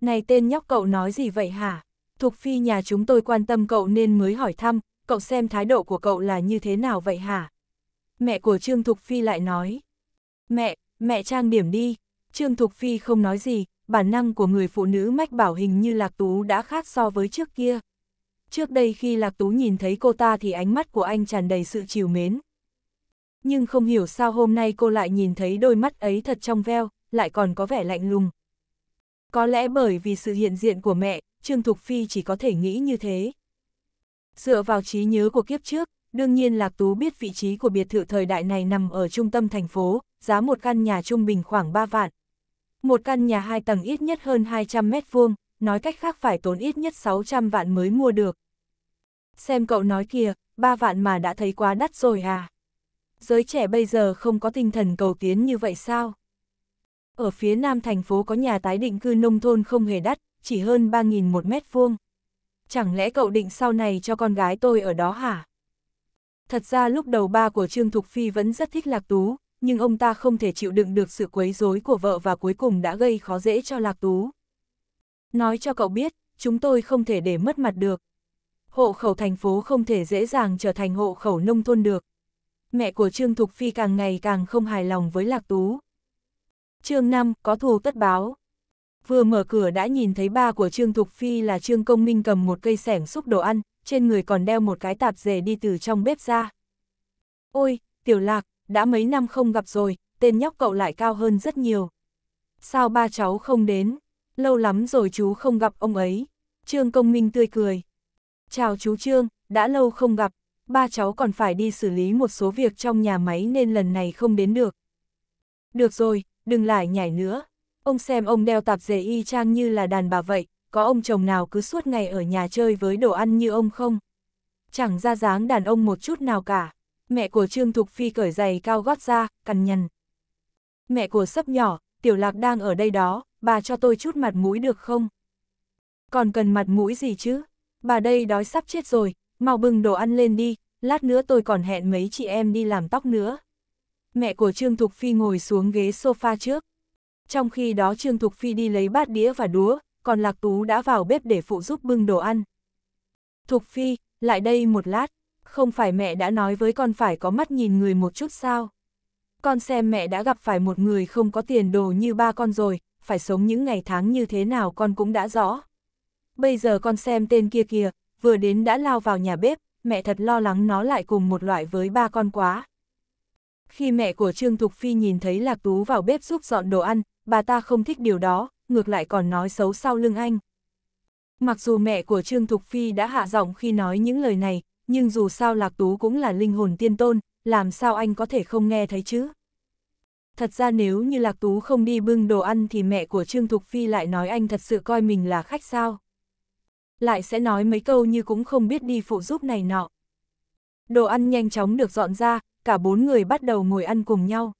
Này tên nhóc cậu nói gì vậy hả? Thục Phi nhà chúng tôi quan tâm cậu nên mới hỏi thăm, cậu xem thái độ của cậu là như thế nào vậy hả? Mẹ của Trương Thục Phi lại nói. Mẹ, mẹ trang điểm đi. Trương Thục Phi không nói gì, bản năng của người phụ nữ mách bảo hình như Lạc Tú đã khác so với trước kia. Trước đây khi Lạc Tú nhìn thấy cô ta thì ánh mắt của anh tràn đầy sự chiều mến. Nhưng không hiểu sao hôm nay cô lại nhìn thấy đôi mắt ấy thật trong veo, lại còn có vẻ lạnh lùng. Có lẽ bởi vì sự hiện diện của mẹ, Trương Thục Phi chỉ có thể nghĩ như thế. Dựa vào trí nhớ của kiếp trước, đương nhiên Lạc Tú biết vị trí của biệt thự thời đại này nằm ở trung tâm thành phố, giá một căn nhà trung bình khoảng 3 vạn. Một căn nhà hai tầng ít nhất hơn 200 mét vuông, nói cách khác phải tốn ít nhất 600 vạn mới mua được. Xem cậu nói kìa, ba vạn mà đã thấy quá đắt rồi à. Giới trẻ bây giờ không có tinh thần cầu tiến như vậy sao? Ở phía nam thành phố có nhà tái định cư nông thôn không hề đắt, chỉ hơn 3.000 một mét vuông. Chẳng lẽ cậu định sau này cho con gái tôi ở đó hả? Thật ra lúc đầu ba của Trương Thục Phi vẫn rất thích Lạc Tú, nhưng ông ta không thể chịu đựng được sự quấy rối của vợ và cuối cùng đã gây khó dễ cho Lạc Tú. Nói cho cậu biết, chúng tôi không thể để mất mặt được, hộ khẩu thành phố không thể dễ dàng trở thành hộ khẩu nông thôn được. Mẹ của Trương Thục Phi càng ngày càng không hài lòng với Lạc Tú. chương 5 có thù tất báo. Vừa mở cửa đã nhìn thấy ba của Trương Thục Phi là Trương Công Minh cầm một cây sẻng xúc đồ ăn, trên người còn đeo một cái tạp dề đi từ trong bếp ra. Ôi, tiểu lạc, đã mấy năm không gặp rồi, tên nhóc cậu lại cao hơn rất nhiều. Sao ba cháu không đến? Lâu lắm rồi chú không gặp ông ấy. Trương Công Minh tươi cười. Chào chú Trương, đã lâu không gặp, ba cháu còn phải đi xử lý một số việc trong nhà máy nên lần này không đến được. Được rồi, đừng lại nhảy nữa. Ông xem ông đeo tạp dề y chang như là đàn bà vậy, có ông chồng nào cứ suốt ngày ở nhà chơi với đồ ăn như ông không? Chẳng ra dáng đàn ông một chút nào cả. Mẹ của Trương Thục Phi cởi giày cao gót ra, cằn nhằn. Mẹ của sấp nhỏ, tiểu lạc đang ở đây đó, bà cho tôi chút mặt mũi được không? Còn cần mặt mũi gì chứ? bà đây đói sắp chết rồi, mau bưng đồ ăn lên đi, lát nữa tôi còn hẹn mấy chị em đi làm tóc nữa. Mẹ của Trương Thục Phi ngồi xuống ghế sofa trước. Trong khi đó Trương Thục Phi đi lấy bát đĩa và đũa, còn Lạc Tú đã vào bếp để phụ giúp bưng đồ ăn. Thục Phi, lại đây một lát, không phải mẹ đã nói với con phải có mắt nhìn người một chút sao? Con xem mẹ đã gặp phải một người không có tiền đồ như ba con rồi, phải sống những ngày tháng như thế nào con cũng đã rõ bây giờ con xem tên kia kìa, vừa đến đã lao vào nhà bếp, mẹ thật lo lắng nó lại cùng một loại với ba con quá. Khi mẹ của Trương Thục Phi nhìn thấy Lạc Tú vào bếp giúp dọn đồ ăn, bà ta không thích điều đó, ngược lại còn nói xấu sau lưng anh. Mặc dù mẹ của Trương Thục Phi đã hạ giọng khi nói những lời này, nhưng dù sao Lạc Tú cũng là linh hồn tiên tôn, làm sao anh có thể không nghe thấy chứ? Thật ra nếu như Lạc Tú không đi bưng đồ ăn thì mẹ của Trương Thục Phi lại nói anh thật sự coi mình là khách sao? lại sẽ nói mấy câu như cũng không biết đi phụ giúp này nọ. Đồ ăn nhanh chóng được dọn ra, cả bốn người bắt đầu ngồi ăn cùng nhau.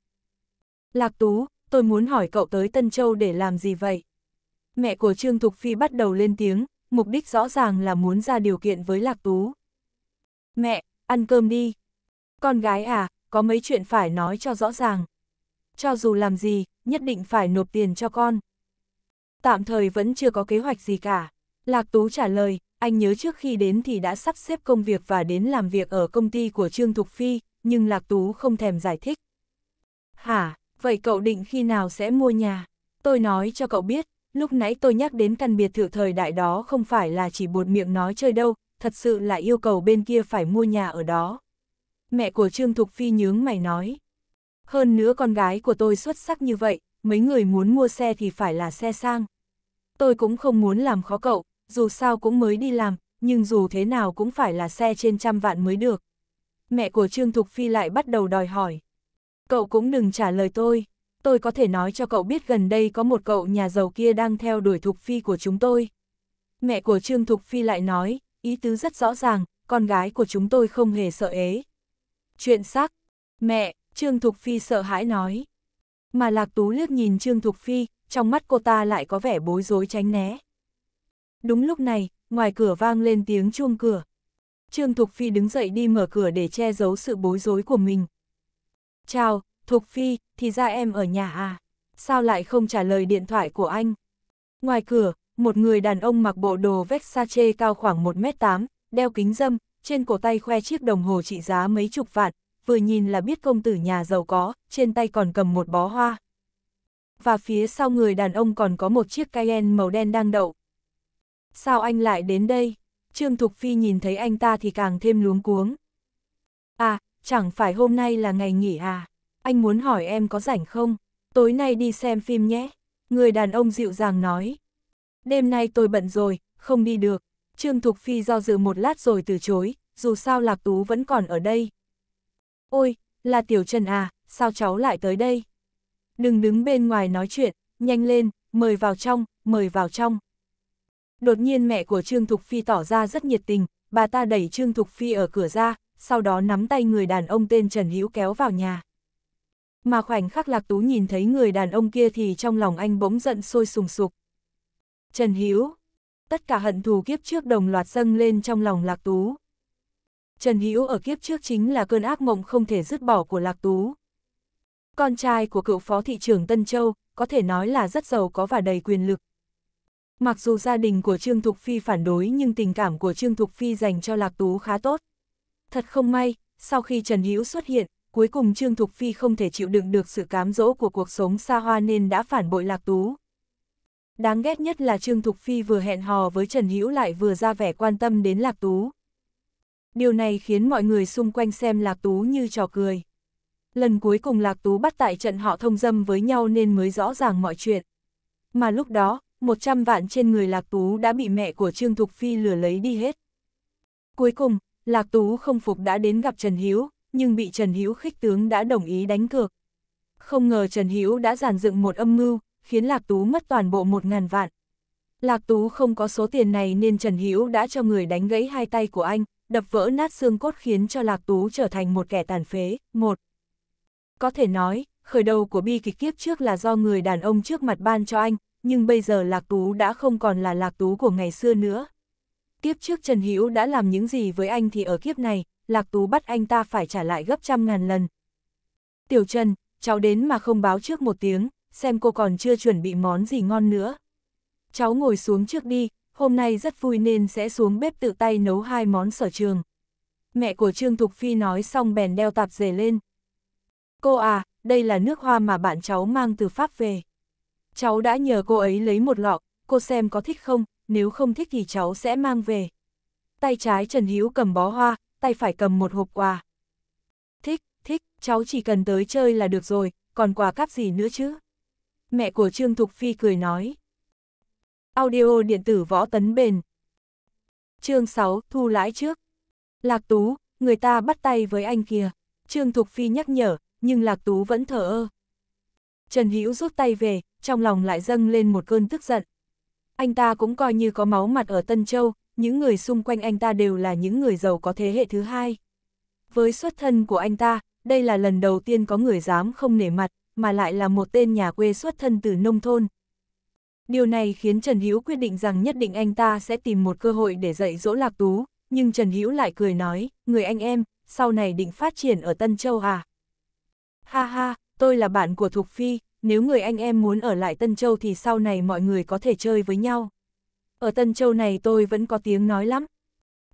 Lạc Tú, tôi muốn hỏi cậu tới Tân Châu để làm gì vậy? Mẹ của Trương Thục Phi bắt đầu lên tiếng, mục đích rõ ràng là muốn ra điều kiện với Lạc Tú. Mẹ, ăn cơm đi. Con gái à, có mấy chuyện phải nói cho rõ ràng. Cho dù làm gì, nhất định phải nộp tiền cho con. Tạm thời vẫn chưa có kế hoạch gì cả. Lạc Tú trả lời, anh nhớ trước khi đến thì đã sắp xếp công việc và đến làm việc ở công ty của Trương Thục Phi, nhưng Lạc Tú không thèm giải thích. Hả, vậy cậu định khi nào sẽ mua nhà? Tôi nói cho cậu biết, lúc nãy tôi nhắc đến căn biệt thự thời đại đó không phải là chỉ buột miệng nói chơi đâu, thật sự là yêu cầu bên kia phải mua nhà ở đó. Mẹ của Trương Thục Phi nhướng mày nói. Hơn nữa con gái của tôi xuất sắc như vậy, mấy người muốn mua xe thì phải là xe sang. Tôi cũng không muốn làm khó cậu, dù sao cũng mới đi làm, nhưng dù thế nào cũng phải là xe trên trăm vạn mới được. Mẹ của Trương Thục Phi lại bắt đầu đòi hỏi. Cậu cũng đừng trả lời tôi, tôi có thể nói cho cậu biết gần đây có một cậu nhà giàu kia đang theo đuổi Thục Phi của chúng tôi. Mẹ của Trương Thục Phi lại nói, ý tứ rất rõ ràng, con gái của chúng tôi không hề sợ ế. Chuyện sắc, mẹ, Trương Thục Phi sợ hãi nói. Mà Lạc Tú liếc nhìn Trương Thục Phi, trong mắt cô ta lại có vẻ bối rối tránh né. Đúng lúc này, ngoài cửa vang lên tiếng chuông cửa. Trương Thục Phi đứng dậy đi mở cửa để che giấu sự bối rối của mình. Chào, Thục Phi, thì ra em ở nhà à? Sao lại không trả lời điện thoại của anh? Ngoài cửa, một người đàn ông mặc bộ đồ Versace cao khoảng 1m8, đeo kính dâm, trên cổ tay khoe chiếc đồng hồ trị giá mấy chục vạn, vừa nhìn là biết công tử nhà giàu có, trên tay còn cầm một bó hoa. Và phía sau người đàn ông còn có một chiếc Cayenne màu đen đang đậu, Sao anh lại đến đây? Trương Thục Phi nhìn thấy anh ta thì càng thêm luống cuống. À, chẳng phải hôm nay là ngày nghỉ à? Anh muốn hỏi em có rảnh không? Tối nay đi xem phim nhé. Người đàn ông dịu dàng nói. Đêm nay tôi bận rồi, không đi được. Trương Thục Phi do dự một lát rồi từ chối, dù sao Lạc Tú vẫn còn ở đây. Ôi, là Tiểu Trần à, sao cháu lại tới đây? Đừng đứng bên ngoài nói chuyện, nhanh lên, mời vào trong, mời vào trong. Đột nhiên mẹ của Trương Thục Phi tỏ ra rất nhiệt tình, bà ta đẩy Trương Thục Phi ở cửa ra, sau đó nắm tay người đàn ông tên Trần Hữu kéo vào nhà. Mà khoảnh khắc Lạc Tú nhìn thấy người đàn ông kia thì trong lòng anh bỗng giận sôi sùng sục. Trần Hữu, tất cả hận thù kiếp trước đồng loạt dâng lên trong lòng Lạc Tú. Trần Hữu ở kiếp trước chính là cơn ác mộng không thể dứt bỏ của Lạc Tú. Con trai của cựu phó thị trưởng Tân Châu, có thể nói là rất giàu có và đầy quyền lực, Mặc dù gia đình của Trương Thục Phi phản đối nhưng tình cảm của Trương Thục Phi dành cho Lạc Tú khá tốt. Thật không may, sau khi Trần Hữu xuất hiện, cuối cùng Trương Thục Phi không thể chịu đựng được sự cám dỗ của cuộc sống xa hoa nên đã phản bội Lạc Tú. Đáng ghét nhất là Trương Thục Phi vừa hẹn hò với Trần Hữu lại vừa ra vẻ quan tâm đến Lạc Tú. Điều này khiến mọi người xung quanh xem Lạc Tú như trò cười. Lần cuối cùng Lạc Tú bắt tại trận họ thông dâm với nhau nên mới rõ ràng mọi chuyện. Mà lúc đó, 100 vạn trên người Lạc Tú đã bị mẹ của Trương Thục Phi lừa lấy đi hết. Cuối cùng, Lạc Tú không phục đã đến gặp Trần Hiếu, nhưng bị Trần Hiếu khích tướng đã đồng ý đánh cược. Không ngờ Trần Hiếu đã giàn dựng một âm mưu, khiến Lạc Tú mất toàn bộ 1.000 vạn. Lạc Tú không có số tiền này nên Trần Hiếu đã cho người đánh gãy hai tay của anh, đập vỡ nát xương cốt khiến cho Lạc Tú trở thành một kẻ tàn phế. Một. Có thể nói, khởi đầu của bi kịch kiếp trước là do người đàn ông trước mặt ban cho anh, nhưng bây giờ Lạc Tú đã không còn là Lạc Tú của ngày xưa nữa. Kiếp trước Trần Hữu đã làm những gì với anh thì ở kiếp này, Lạc Tú bắt anh ta phải trả lại gấp trăm ngàn lần. Tiểu Trần, cháu đến mà không báo trước một tiếng, xem cô còn chưa chuẩn bị món gì ngon nữa. Cháu ngồi xuống trước đi, hôm nay rất vui nên sẽ xuống bếp tự tay nấu hai món sở trường. Mẹ của Trương Thục Phi nói xong bèn đeo tạp dề lên. Cô à, đây là nước hoa mà bạn cháu mang từ Pháp về. Cháu đã nhờ cô ấy lấy một lọ, cô xem có thích không, nếu không thích thì cháu sẽ mang về. Tay trái Trần Hữu cầm bó hoa, tay phải cầm một hộp quà. Thích, thích, cháu chỉ cần tới chơi là được rồi, còn quà cắp gì nữa chứ? Mẹ của Trương Thục Phi cười nói. Audio điện tử võ tấn bền. Chương 6, thu lãi trước. Lạc Tú, người ta bắt tay với anh kìa. Trương Thục Phi nhắc nhở, nhưng Lạc Tú vẫn thở ơ. Trần Hữu rút tay về, trong lòng lại dâng lên một cơn tức giận. Anh ta cũng coi như có máu mặt ở Tân Châu, những người xung quanh anh ta đều là những người giàu có thế hệ thứ hai. Với xuất thân của anh ta, đây là lần đầu tiên có người dám không nể mặt, mà lại là một tên nhà quê xuất thân từ nông thôn. Điều này khiến Trần Hữu quyết định rằng nhất định anh ta sẽ tìm một cơ hội để dạy dỗ Lạc Tú, nhưng Trần Hữu lại cười nói, người anh em, sau này định phát triển ở Tân Châu à? Ha ha, tôi là bạn của Thục Phi, nếu người anh em muốn ở lại Tân Châu thì sau này mọi người có thể chơi với nhau. Ở Tân Châu này tôi vẫn có tiếng nói lắm.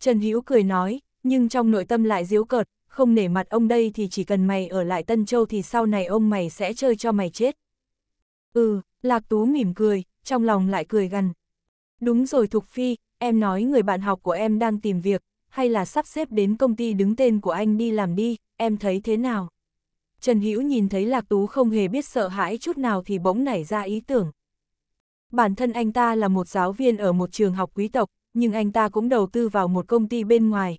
Trần Hữu cười nói, nhưng trong nội tâm lại diếu cợt, không nể mặt ông đây thì chỉ cần mày ở lại Tân Châu thì sau này ông mày sẽ chơi cho mày chết. Ừ, Lạc Tú mỉm cười, trong lòng lại cười gần. Đúng rồi Thục Phi, em nói người bạn học của em đang tìm việc, hay là sắp xếp đến công ty đứng tên của anh đi làm đi, em thấy thế nào? Trần Hữu nhìn thấy Lạc Tú không hề biết sợ hãi chút nào thì bỗng nảy ra ý tưởng. Bản thân anh ta là một giáo viên ở một trường học quý tộc, nhưng anh ta cũng đầu tư vào một công ty bên ngoài.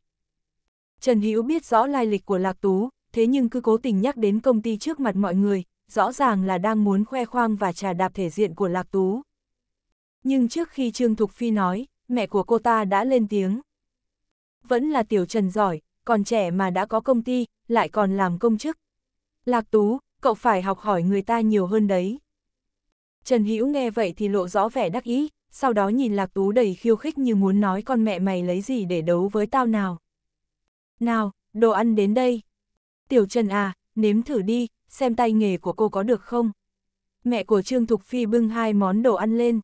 Trần Hữu biết rõ lai lịch của Lạc Tú, thế nhưng cứ cố tình nhắc đến công ty trước mặt mọi người, rõ ràng là đang muốn khoe khoang và trà đạp thể diện của Lạc Tú. Nhưng trước khi Trương Thục Phi nói, mẹ của cô ta đã lên tiếng. Vẫn là tiểu trần giỏi, còn trẻ mà đã có công ty, lại còn làm công chức, Lạc Tú, cậu phải học hỏi người ta nhiều hơn đấy. Trần Hữu nghe vậy thì lộ rõ vẻ đắc ý, sau đó nhìn Lạc Tú đầy khiêu khích như muốn nói con mẹ mày lấy gì để đấu với tao nào. Nào, đồ ăn đến đây. Tiểu Trần à, nếm thử đi, xem tay nghề của cô có được không. Mẹ của Trương Thục Phi bưng hai món đồ ăn lên.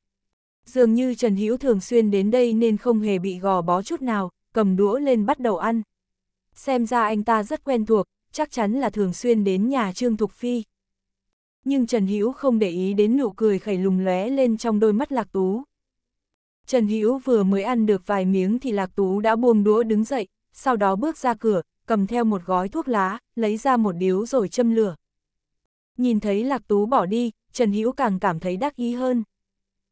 Dường như Trần Hữu thường xuyên đến đây nên không hề bị gò bó chút nào, cầm đũa lên bắt đầu ăn. Xem ra anh ta rất quen thuộc, chắc chắn là thường xuyên đến nhà Trương Thục Phi. Nhưng Trần Hữu không để ý đến nụ cười khẩy lùng lóe lên trong đôi mắt Lạc Tú. Trần Hữu vừa mới ăn được vài miếng thì Lạc Tú đã buông đũa đứng dậy, sau đó bước ra cửa, cầm theo một gói thuốc lá, lấy ra một điếu rồi châm lửa. Nhìn thấy Lạc Tú bỏ đi, Trần Hữu càng cảm thấy đắc ý hơn.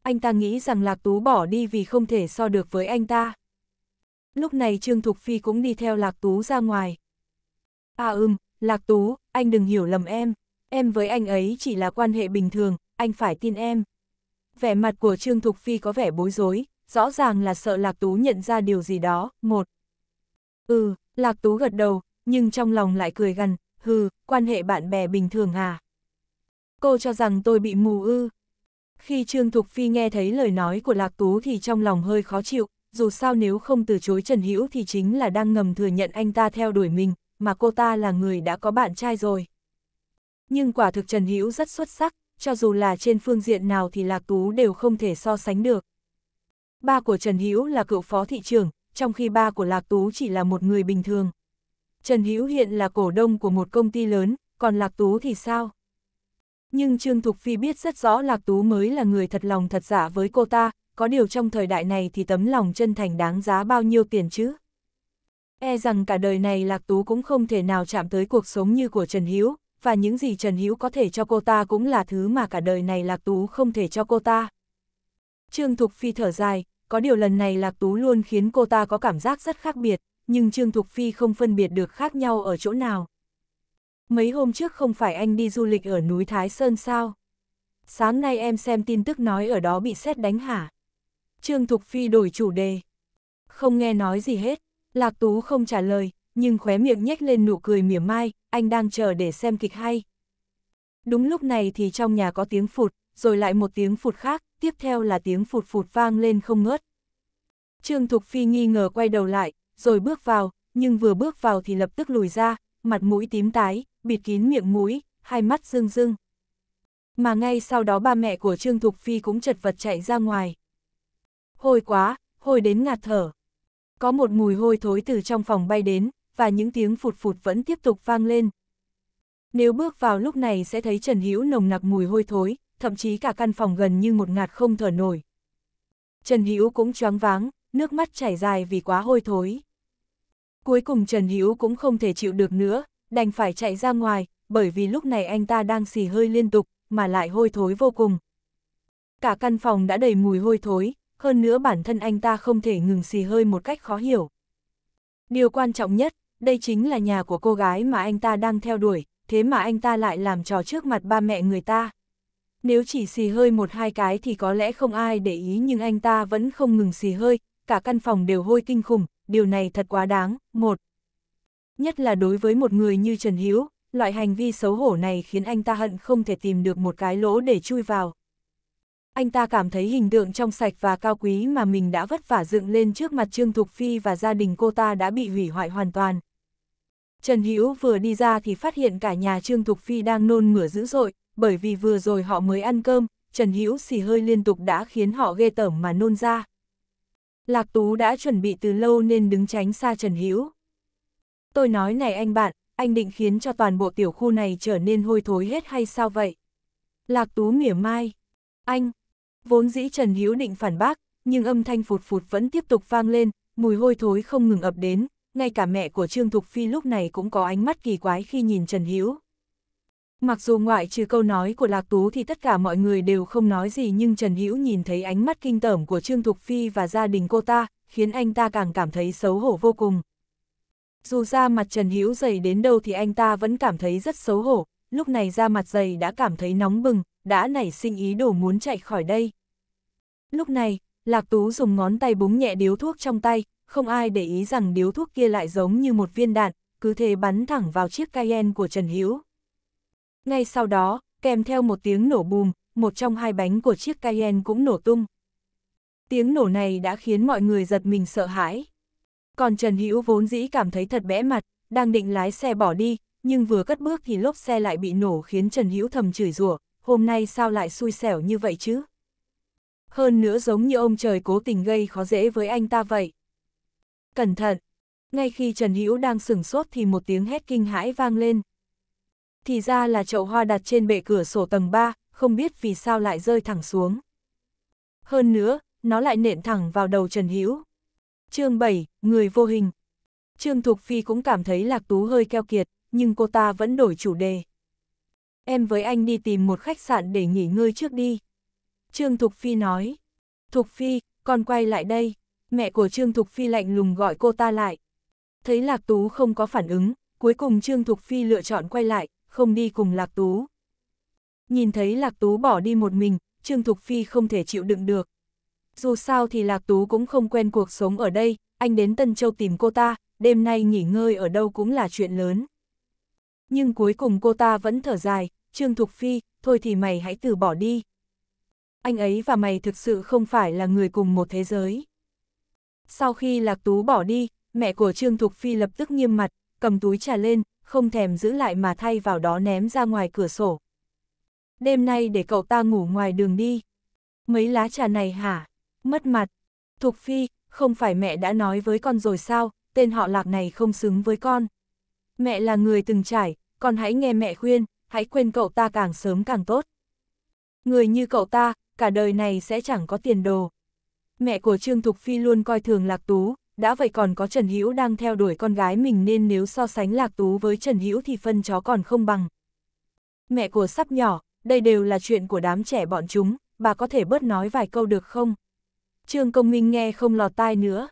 Anh ta nghĩ rằng Lạc Tú bỏ đi vì không thể so được với anh ta. Lúc này Trương Thục Phi cũng đi theo Lạc Tú ra ngoài. À ưm, Lạc Tú, anh đừng hiểu lầm em, em với anh ấy chỉ là quan hệ bình thường, anh phải tin em. Vẻ mặt của Trương Thục Phi có vẻ bối rối, rõ ràng là sợ Lạc Tú nhận ra điều gì đó, một. Ừ, Lạc Tú gật đầu, nhưng trong lòng lại cười gần, hừ, quan hệ bạn bè bình thường à. Cô cho rằng tôi bị mù ư. Khi Trương Thục Phi nghe thấy lời nói của Lạc Tú thì trong lòng hơi khó chịu, dù sao nếu không từ chối Trần Hữu thì chính là đang ngầm thừa nhận anh ta theo đuổi mình, mà cô ta là người đã có bạn trai rồi. Nhưng quả thực Trần Hữu rất xuất sắc, cho dù là trên phương diện nào thì Lạc Tú đều không thể so sánh được. Ba của Trần Hữu là cựu phó thị trưởng, trong khi ba của Lạc Tú chỉ là một người bình thường. Trần Hữu hiện là cổ đông của một công ty lớn, còn Lạc Tú thì sao? Nhưng Trương Thục Phi biết rất rõ Lạc Tú mới là người thật lòng thật giả dạ với cô ta, có điều trong thời đại này thì tấm lòng chân thành đáng giá bao nhiêu tiền chứ? E rằng cả đời này Lạc Tú cũng không thể nào chạm tới cuộc sống như của Trần Hiếu, và những gì Trần Hiếu có thể cho cô ta cũng là thứ mà cả đời này Lạc Tú không thể cho cô ta. Trương Thục Phi thở dài, có điều lần này Lạc Tú luôn khiến cô ta có cảm giác rất khác biệt, nhưng Trương Thục Phi không phân biệt được khác nhau ở chỗ nào. Mấy hôm trước không phải anh đi du lịch ở núi Thái Sơn sao? Sáng nay em xem tin tức nói ở đó bị xét đánh hả? Trương Thục Phi đổi chủ đề. Không nghe nói gì hết. Lạc Tú không trả lời, nhưng khóe miệng nhếch lên nụ cười mỉa mai, anh đang chờ để xem kịch hay. Đúng lúc này thì trong nhà có tiếng phụt, rồi lại một tiếng phụt khác, tiếp theo là tiếng phụt phụt vang lên không ngớt. Trương Thục Phi nghi ngờ quay đầu lại, rồi bước vào, nhưng vừa bước vào thì lập tức lùi ra, mặt mũi tím tái, bịt kín miệng mũi, hai mắt rưng rưng. Mà ngay sau đó ba mẹ của Trương Thục Phi cũng chật vật chạy ra ngoài. Hồi quá, hồi đến ngạt thở. Có một mùi hôi thối từ trong phòng bay đến, và những tiếng phụt phụt vẫn tiếp tục vang lên. Nếu bước vào lúc này sẽ thấy Trần Hữu nồng nặc mùi hôi thối, thậm chí cả căn phòng gần như một ngạt không thở nổi. Trần Hữu cũng choáng váng, nước mắt chảy dài vì quá hôi thối. Cuối cùng Trần Hữu cũng không thể chịu được nữa, đành phải chạy ra ngoài, bởi vì lúc này anh ta đang xì hơi liên tục, mà lại hôi thối vô cùng. Cả căn phòng đã đầy mùi hôi thối, hơn nữa bản thân anh ta không thể ngừng xì hơi một cách khó hiểu. Điều quan trọng nhất, đây chính là nhà của cô gái mà anh ta đang theo đuổi, thế mà anh ta lại làm trò trước mặt ba mẹ người ta. Nếu chỉ xì hơi một hai cái thì có lẽ không ai để ý nhưng anh ta vẫn không ngừng xì hơi, cả căn phòng đều hôi kinh khủng, điều này thật quá đáng. Một, nhất là đối với một người như Trần Hiếu, loại hành vi xấu hổ này khiến anh ta hận không thể tìm được một cái lỗ để chui vào anh ta cảm thấy hình tượng trong sạch và cao quý mà mình đã vất vả dựng lên trước mặt Trương Thục Phi và gia đình cô ta đã bị hủy hoại hoàn toàn. Trần Hữu vừa đi ra thì phát hiện cả nhà Trương Thục Phi đang nôn mửa dữ dội, bởi vì vừa rồi họ mới ăn cơm, Trần Hữu xì hơi liên tục đã khiến họ ghê tởm mà nôn ra. Lạc Tú đã chuẩn bị từ lâu nên đứng tránh xa Trần Hữu. Tôi nói này anh bạn, anh định khiến cho toàn bộ tiểu khu này trở nên hôi thối hết hay sao vậy? Lạc Tú mỉa mai. Anh, Vốn dĩ Trần hiếu định phản bác, nhưng âm thanh phụt phụt vẫn tiếp tục vang lên, mùi hôi thối không ngừng ập đến, ngay cả mẹ của Trương Thục Phi lúc này cũng có ánh mắt kỳ quái khi nhìn Trần hiếu Mặc dù ngoại trừ câu nói của Lạc Tú thì tất cả mọi người đều không nói gì nhưng Trần Hữu nhìn thấy ánh mắt kinh tởm của Trương Thục Phi và gia đình cô ta, khiến anh ta càng cảm thấy xấu hổ vô cùng. Dù da mặt Trần Hữu dày đến đâu thì anh ta vẫn cảm thấy rất xấu hổ, lúc này da mặt dày đã cảm thấy nóng bừng, đã nảy sinh ý đồ muốn chạy khỏi đây. Lúc này, Lạc Tú dùng ngón tay búng nhẹ điếu thuốc trong tay, không ai để ý rằng điếu thuốc kia lại giống như một viên đạn, cứ thế bắn thẳng vào chiếc Cayenne của Trần Hữu. Ngay sau đó, kèm theo một tiếng nổ bùm, một trong hai bánh của chiếc Cayenne cũng nổ tung. Tiếng nổ này đã khiến mọi người giật mình sợ hãi. Còn Trần Hữu vốn dĩ cảm thấy thật bẽ mặt, đang định lái xe bỏ đi, nhưng vừa cất bước thì lốp xe lại bị nổ khiến Trần Hữu thầm chửi rủa, hôm nay sao lại xui xẻo như vậy chứ? hơn nữa giống như ông trời cố tình gây khó dễ với anh ta vậy. Cẩn thận! Ngay khi Trần Hữu đang sửng sốt thì một tiếng hét kinh hãi vang lên. Thì ra là chậu hoa đặt trên bệ cửa sổ tầng 3, không biết vì sao lại rơi thẳng xuống. Hơn nữa, nó lại nện thẳng vào đầu Trần Hữu. Chương 7, người vô hình. Trương Thục Phi cũng cảm thấy Lạc Tú hơi keo kiệt, nhưng cô ta vẫn đổi chủ đề. Em với anh đi tìm một khách sạn để nghỉ ngơi trước đi. Trương Thục Phi nói. Thục Phi, con quay lại đây. Mẹ của Trương Thục Phi lạnh lùng gọi cô ta lại. Thấy Lạc Tú không có phản ứng, cuối cùng Trương Thục Phi lựa chọn quay lại, không đi cùng Lạc Tú. Nhìn thấy Lạc Tú bỏ đi một mình, Trương Thục Phi không thể chịu đựng được. Dù sao thì Lạc Tú cũng không quen cuộc sống ở đây, anh đến Tân Châu tìm cô ta, đêm nay nghỉ ngơi ở đâu cũng là chuyện lớn. Nhưng cuối cùng cô ta vẫn thở dài, Trương Thục Phi, thôi thì mày hãy từ bỏ đi, anh ấy và mày thực sự không phải là người cùng một thế giới. Sau khi Lạc Tú bỏ đi, mẹ của Trương Thục Phi lập tức nghiêm mặt, cầm túi trà lên, không thèm giữ lại mà thay vào đó ném ra ngoài cửa sổ. Đêm nay để cậu ta ngủ ngoài đường đi. Mấy lá trà này hả? Mất mặt. Thục Phi, không phải mẹ đã nói với con rồi sao, tên họ Lạc này không xứng với con. Mẹ là người từng trải, con hãy nghe mẹ khuyên, hãy quên cậu ta càng sớm càng tốt. Người như cậu ta, cả đời này sẽ chẳng có tiền đồ. Mẹ của Trương Thục Phi luôn coi thường Lạc Tú, đã vậy còn có Trần Hữu đang theo đuổi con gái mình nên nếu so sánh Lạc Tú với Trần Hữu thì phân chó còn không bằng. Mẹ của sắp nhỏ, đây đều là chuyện của đám trẻ bọn chúng, bà có thể bớt nói vài câu được không? Trương Công Minh nghe không lọt tai nữa.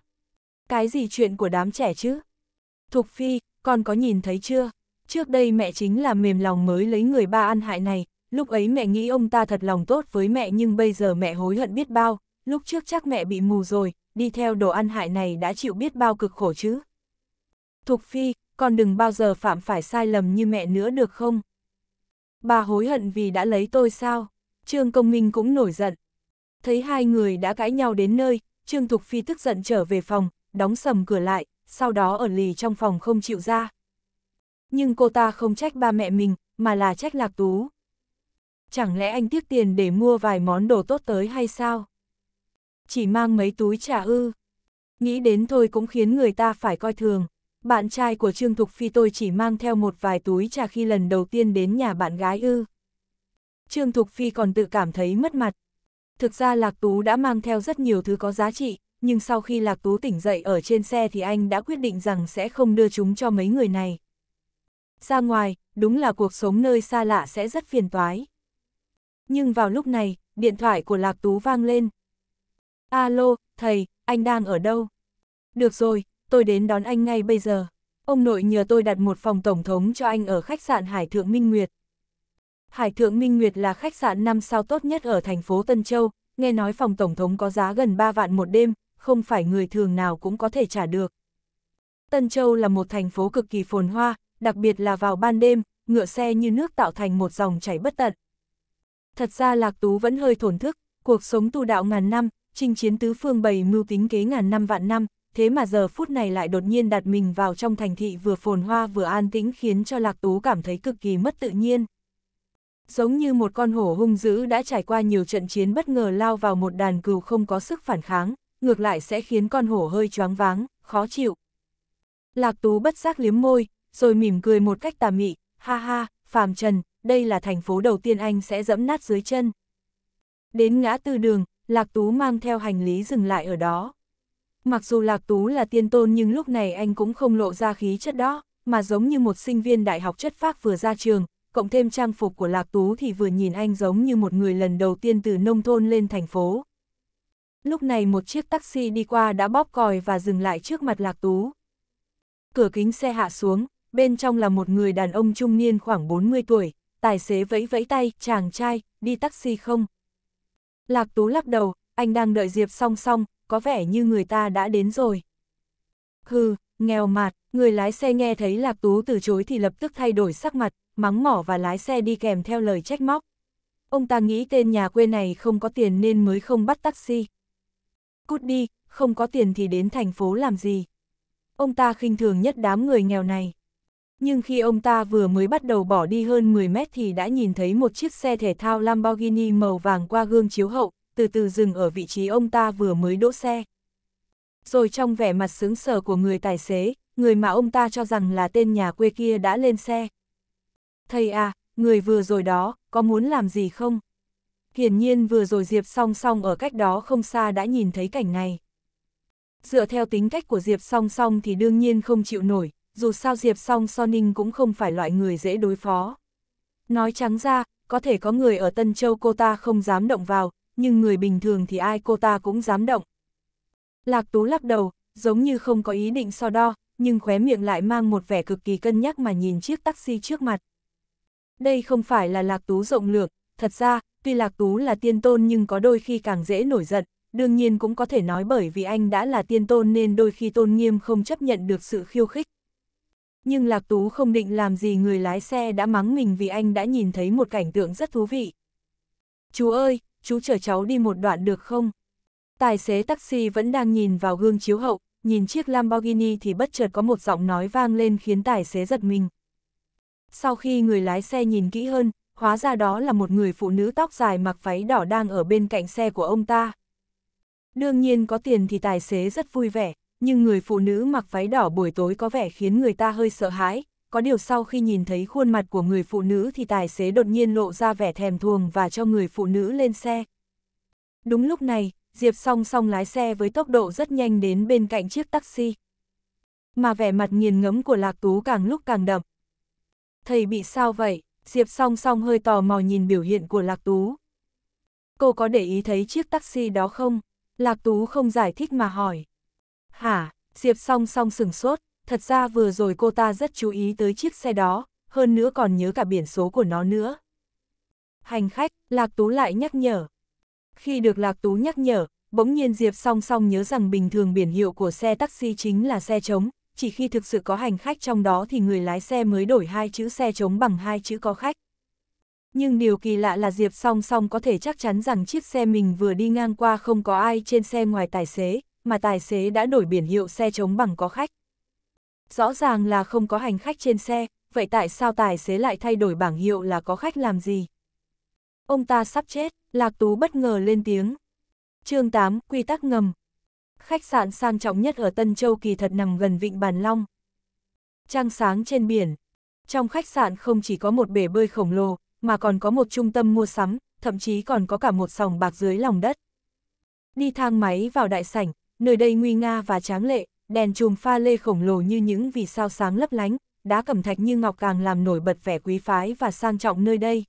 Cái gì chuyện của đám trẻ chứ? Thục Phi, con có nhìn thấy chưa? Trước đây mẹ chính là mềm lòng mới lấy người ba ăn hại này, Lúc ấy mẹ nghĩ ông ta thật lòng tốt với mẹ nhưng bây giờ mẹ hối hận biết bao, lúc trước chắc mẹ bị mù rồi, đi theo đồ ăn hại này đã chịu biết bao cực khổ chứ. Thục Phi, con đừng bao giờ phạm phải sai lầm như mẹ nữa được không? Bà hối hận vì đã lấy tôi sao? Trương Công Minh cũng nổi giận. Thấy hai người đã cãi nhau đến nơi, Trương Thục Phi tức giận trở về phòng, đóng sầm cửa lại, sau đó ở lì trong phòng không chịu ra. Nhưng cô ta không trách ba mẹ mình, mà là trách Lạc Tú, chẳng lẽ anh tiếc tiền để mua vài món đồ tốt tới hay sao? Chỉ mang mấy túi trà ư. Nghĩ đến thôi cũng khiến người ta phải coi thường. Bạn trai của Trương Thục Phi tôi chỉ mang theo một vài túi trà khi lần đầu tiên đến nhà bạn gái ư. Trương Thục Phi còn tự cảm thấy mất mặt. Thực ra Lạc Tú đã mang theo rất nhiều thứ có giá trị, nhưng sau khi Lạc Tú tỉnh dậy ở trên xe thì anh đã quyết định rằng sẽ không đưa chúng cho mấy người này. Ra ngoài, đúng là cuộc sống nơi xa lạ sẽ rất phiền toái. Nhưng vào lúc này, điện thoại của Lạc Tú vang lên. Alo, thầy, anh đang ở đâu? Được rồi, tôi đến đón anh ngay bây giờ. Ông nội nhờ tôi đặt một phòng tổng thống cho anh ở khách sạn Hải Thượng Minh Nguyệt. Hải Thượng Minh Nguyệt là khách sạn 5 sao tốt nhất ở thành phố Tân Châu, nghe nói phòng tổng thống có giá gần 3 vạn một đêm, không phải người thường nào cũng có thể trả được. Tân Châu là một thành phố cực kỳ phồn hoa, đặc biệt là vào ban đêm, ngựa xe như nước tạo thành một dòng chảy bất tận. Thật ra Lạc Tú vẫn hơi thổn thức, cuộc sống tu đạo ngàn năm, chinh chiến tứ phương bày mưu tính kế ngàn năm vạn năm, thế mà giờ phút này lại đột nhiên đặt mình vào trong thành thị vừa phồn hoa vừa an tĩnh khiến cho Lạc Tú cảm thấy cực kỳ mất tự nhiên. Giống như một con hổ hung dữ đã trải qua nhiều trận chiến bất ngờ lao vào một đàn cừu không có sức phản kháng, ngược lại sẽ khiến con hổ hơi choáng váng, khó chịu. Lạc Tú bất giác liếm môi, rồi mỉm cười một cách tà mị, ha ha, phàm trần, đây là thành phố đầu tiên anh sẽ dẫm nát dưới chân. Đến ngã tư đường, Lạc Tú mang theo hành lý dừng lại ở đó. Mặc dù Lạc Tú là tiên tôn nhưng lúc này anh cũng không lộ ra khí chất đó, mà giống như một sinh viên đại học chất phác vừa ra trường, cộng thêm trang phục của Lạc Tú thì vừa nhìn anh giống như một người lần đầu tiên từ nông thôn lên thành phố. Lúc này một chiếc taxi đi qua đã bóp còi và dừng lại trước mặt Lạc Tú. Cửa kính xe hạ xuống, bên trong là một người đàn ông trung niên khoảng 40 tuổi, tài xế vẫy vẫy tay, chàng trai, đi taxi không? Lạc Tú lắc đầu, anh đang đợi Diệp song song, có vẻ như người ta đã đến rồi. Hừ, nghèo mạt, người lái xe nghe thấy Lạc Tú từ chối thì lập tức thay đổi sắc mặt, mắng mỏ và lái xe đi kèm theo lời trách móc. Ông ta nghĩ tên nhà quê này không có tiền nên mới không bắt taxi. Cút đi, không có tiền thì đến thành phố làm gì. Ông ta khinh thường nhất đám người nghèo này nhưng khi ông ta vừa mới bắt đầu bỏ đi hơn 10 mét thì đã nhìn thấy một chiếc xe thể thao Lamborghini màu vàng qua gương chiếu hậu, từ từ dừng ở vị trí ông ta vừa mới đỗ xe. Rồi trong vẻ mặt sướng sở của người tài xế, người mà ông ta cho rằng là tên nhà quê kia đã lên xe. Thầy à, người vừa rồi đó, có muốn làm gì không? Hiển nhiên vừa rồi Diệp song song ở cách đó không xa đã nhìn thấy cảnh này. Dựa theo tính cách của Diệp song song thì đương nhiên không chịu nổi, dù sao Diệp Song So Ninh cũng không phải loại người dễ đối phó. Nói trắng ra, có thể có người ở Tân Châu cô ta không dám động vào, nhưng người bình thường thì ai cô ta cũng dám động. Lạc Tú lắc đầu, giống như không có ý định so đo, nhưng khóe miệng lại mang một vẻ cực kỳ cân nhắc mà nhìn chiếc taxi trước mặt. Đây không phải là Lạc Tú rộng lược, thật ra, tuy Lạc Tú là tiên tôn nhưng có đôi khi càng dễ nổi giận, đương nhiên cũng có thể nói bởi vì anh đã là tiên tôn nên đôi khi tôn nghiêm không chấp nhận được sự khiêu khích nhưng Lạc Tú không định làm gì người lái xe đã mắng mình vì anh đã nhìn thấy một cảnh tượng rất thú vị. Chú ơi, chú chở cháu đi một đoạn được không? Tài xế taxi vẫn đang nhìn vào gương chiếu hậu, nhìn chiếc Lamborghini thì bất chợt có một giọng nói vang lên khiến tài xế giật mình. Sau khi người lái xe nhìn kỹ hơn, hóa ra đó là một người phụ nữ tóc dài mặc váy đỏ đang ở bên cạnh xe của ông ta. Đương nhiên có tiền thì tài xế rất vui vẻ, nhưng người phụ nữ mặc váy đỏ buổi tối có vẻ khiến người ta hơi sợ hãi, có điều sau khi nhìn thấy khuôn mặt của người phụ nữ thì tài xế đột nhiên lộ ra vẻ thèm thuồng và cho người phụ nữ lên xe. Đúng lúc này, Diệp song song lái xe với tốc độ rất nhanh đến bên cạnh chiếc taxi. Mà vẻ mặt nghiền ngẫm của Lạc Tú càng lúc càng đậm. Thầy bị sao vậy? Diệp song song hơi tò mò nhìn biểu hiện của Lạc Tú. Cô có để ý thấy chiếc taxi đó không? Lạc Tú không giải thích mà hỏi. Hả, Diệp song song sừng sốt, thật ra vừa rồi cô ta rất chú ý tới chiếc xe đó, hơn nữa còn nhớ cả biển số của nó nữa. Hành khách, Lạc Tú lại nhắc nhở. Khi được Lạc Tú nhắc nhở, bỗng nhiên Diệp song song nhớ rằng bình thường biển hiệu của xe taxi chính là xe trống, chỉ khi thực sự có hành khách trong đó thì người lái xe mới đổi hai chữ xe trống bằng hai chữ có khách. Nhưng điều kỳ lạ là Diệp song song có thể chắc chắn rằng chiếc xe mình vừa đi ngang qua không có ai trên xe ngoài tài xế, mà tài xế đã đổi biển hiệu xe chống bằng có khách. Rõ ràng là không có hành khách trên xe, vậy tại sao tài xế lại thay đổi bảng hiệu là có khách làm gì? Ông ta sắp chết, Lạc Tú bất ngờ lên tiếng. chương 8, quy tắc ngầm. Khách sạn sang trọng nhất ở Tân Châu kỳ thật nằm gần vịnh Bàn Long. Trăng sáng trên biển. Trong khách sạn không chỉ có một bể bơi khổng lồ, mà còn có một trung tâm mua sắm, thậm chí còn có cả một sòng bạc dưới lòng đất. Đi thang máy vào đại sảnh, nơi đây nguy nga và tráng lệ, đèn chùm pha lê khổng lồ như những vì sao sáng lấp lánh, đá cẩm thạch như ngọc càng làm nổi bật vẻ quý phái và sang trọng nơi đây.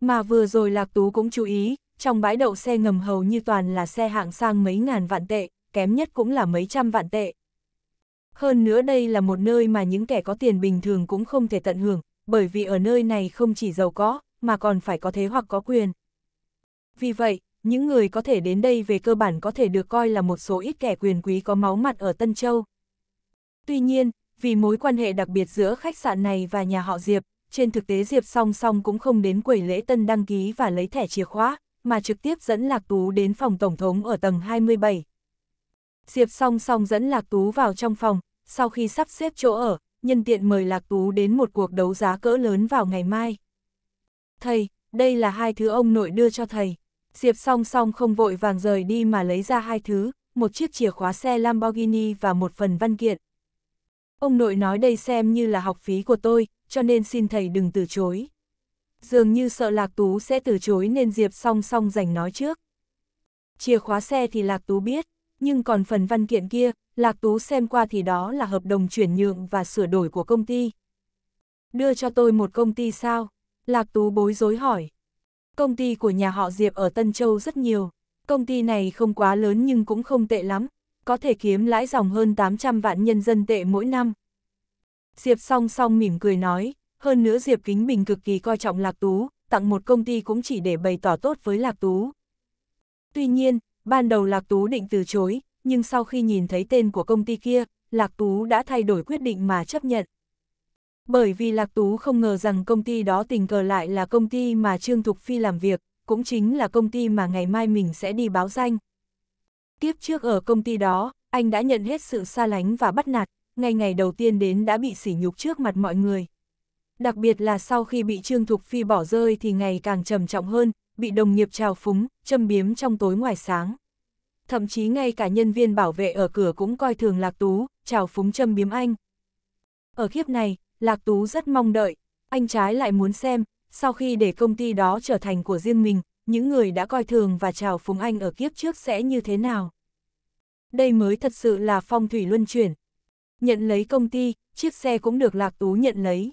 Mà vừa rồi Lạc Tú cũng chú ý, trong bãi đậu xe ngầm hầu như toàn là xe hạng sang mấy ngàn vạn tệ, kém nhất cũng là mấy trăm vạn tệ. Hơn nữa đây là một nơi mà những kẻ có tiền bình thường cũng không thể tận hưởng, bởi vì ở nơi này không chỉ giàu có, mà còn phải có thế hoặc có quyền. Vì vậy, những người có thể đến đây về cơ bản có thể được coi là một số ít kẻ quyền quý có máu mặt ở Tân Châu. Tuy nhiên, vì mối quan hệ đặc biệt giữa khách sạn này và nhà họ Diệp, trên thực tế Diệp song song cũng không đến quầy lễ tân đăng ký và lấy thẻ chìa khóa, mà trực tiếp dẫn Lạc Tú đến phòng Tổng thống ở tầng 27. Diệp song song dẫn Lạc Tú vào trong phòng, sau khi sắp xếp chỗ ở, nhân tiện mời Lạc Tú đến một cuộc đấu giá cỡ lớn vào ngày mai. Thầy, đây là hai thứ ông nội đưa cho thầy. Diệp song song không vội vàng rời đi mà lấy ra hai thứ, một chiếc chìa khóa xe Lamborghini và một phần văn kiện. Ông nội nói đây xem như là học phí của tôi, cho nên xin thầy đừng từ chối. Dường như sợ Lạc Tú sẽ từ chối nên Diệp song song giành nói trước. Chìa khóa xe thì Lạc Tú biết, nhưng còn phần văn kiện kia, Lạc Tú xem qua thì đó là hợp đồng chuyển nhượng và sửa đổi của công ty. Đưa cho tôi một công ty sao? Lạc Tú bối rối hỏi. Công ty của nhà họ Diệp ở Tân Châu rất nhiều. Công ty này không quá lớn nhưng cũng không tệ lắm, có thể kiếm lãi dòng hơn 800 vạn nhân dân tệ mỗi năm. Diệp song song mỉm cười nói, hơn nữa Diệp Kính Bình cực kỳ coi trọng Lạc Tú, tặng một công ty cũng chỉ để bày tỏ tốt với Lạc Tú. Tuy nhiên, ban đầu Lạc Tú định từ chối, nhưng sau khi nhìn thấy tên của công ty kia, Lạc Tú đã thay đổi quyết định mà chấp nhận. Bởi vì Lạc Tú không ngờ rằng công ty đó tình cờ lại là công ty mà Trương Thục Phi làm việc, cũng chính là công ty mà ngày mai mình sẽ đi báo danh. tiếp trước ở công ty đó, anh đã nhận hết sự xa lánh và bắt nạt, ngày ngày đầu tiên đến đã bị sỉ nhục trước mặt mọi người. Đặc biệt là sau khi bị Trương Thục Phi bỏ rơi thì ngày càng trầm trọng hơn, bị đồng nghiệp trào phúng, châm biếm trong tối ngoài sáng. Thậm chí ngay cả nhân viên bảo vệ ở cửa cũng coi thường Lạc Tú, trào phúng châm biếm anh. Ở kiếp này, Lạc Tú rất mong đợi, anh trái lại muốn xem, sau khi để công ty đó trở thành của riêng mình, những người đã coi thường và chào phúng anh ở kiếp trước sẽ như thế nào. Đây mới thật sự là phong thủy luân chuyển. Nhận lấy công ty, chiếc xe cũng được Lạc Tú nhận lấy.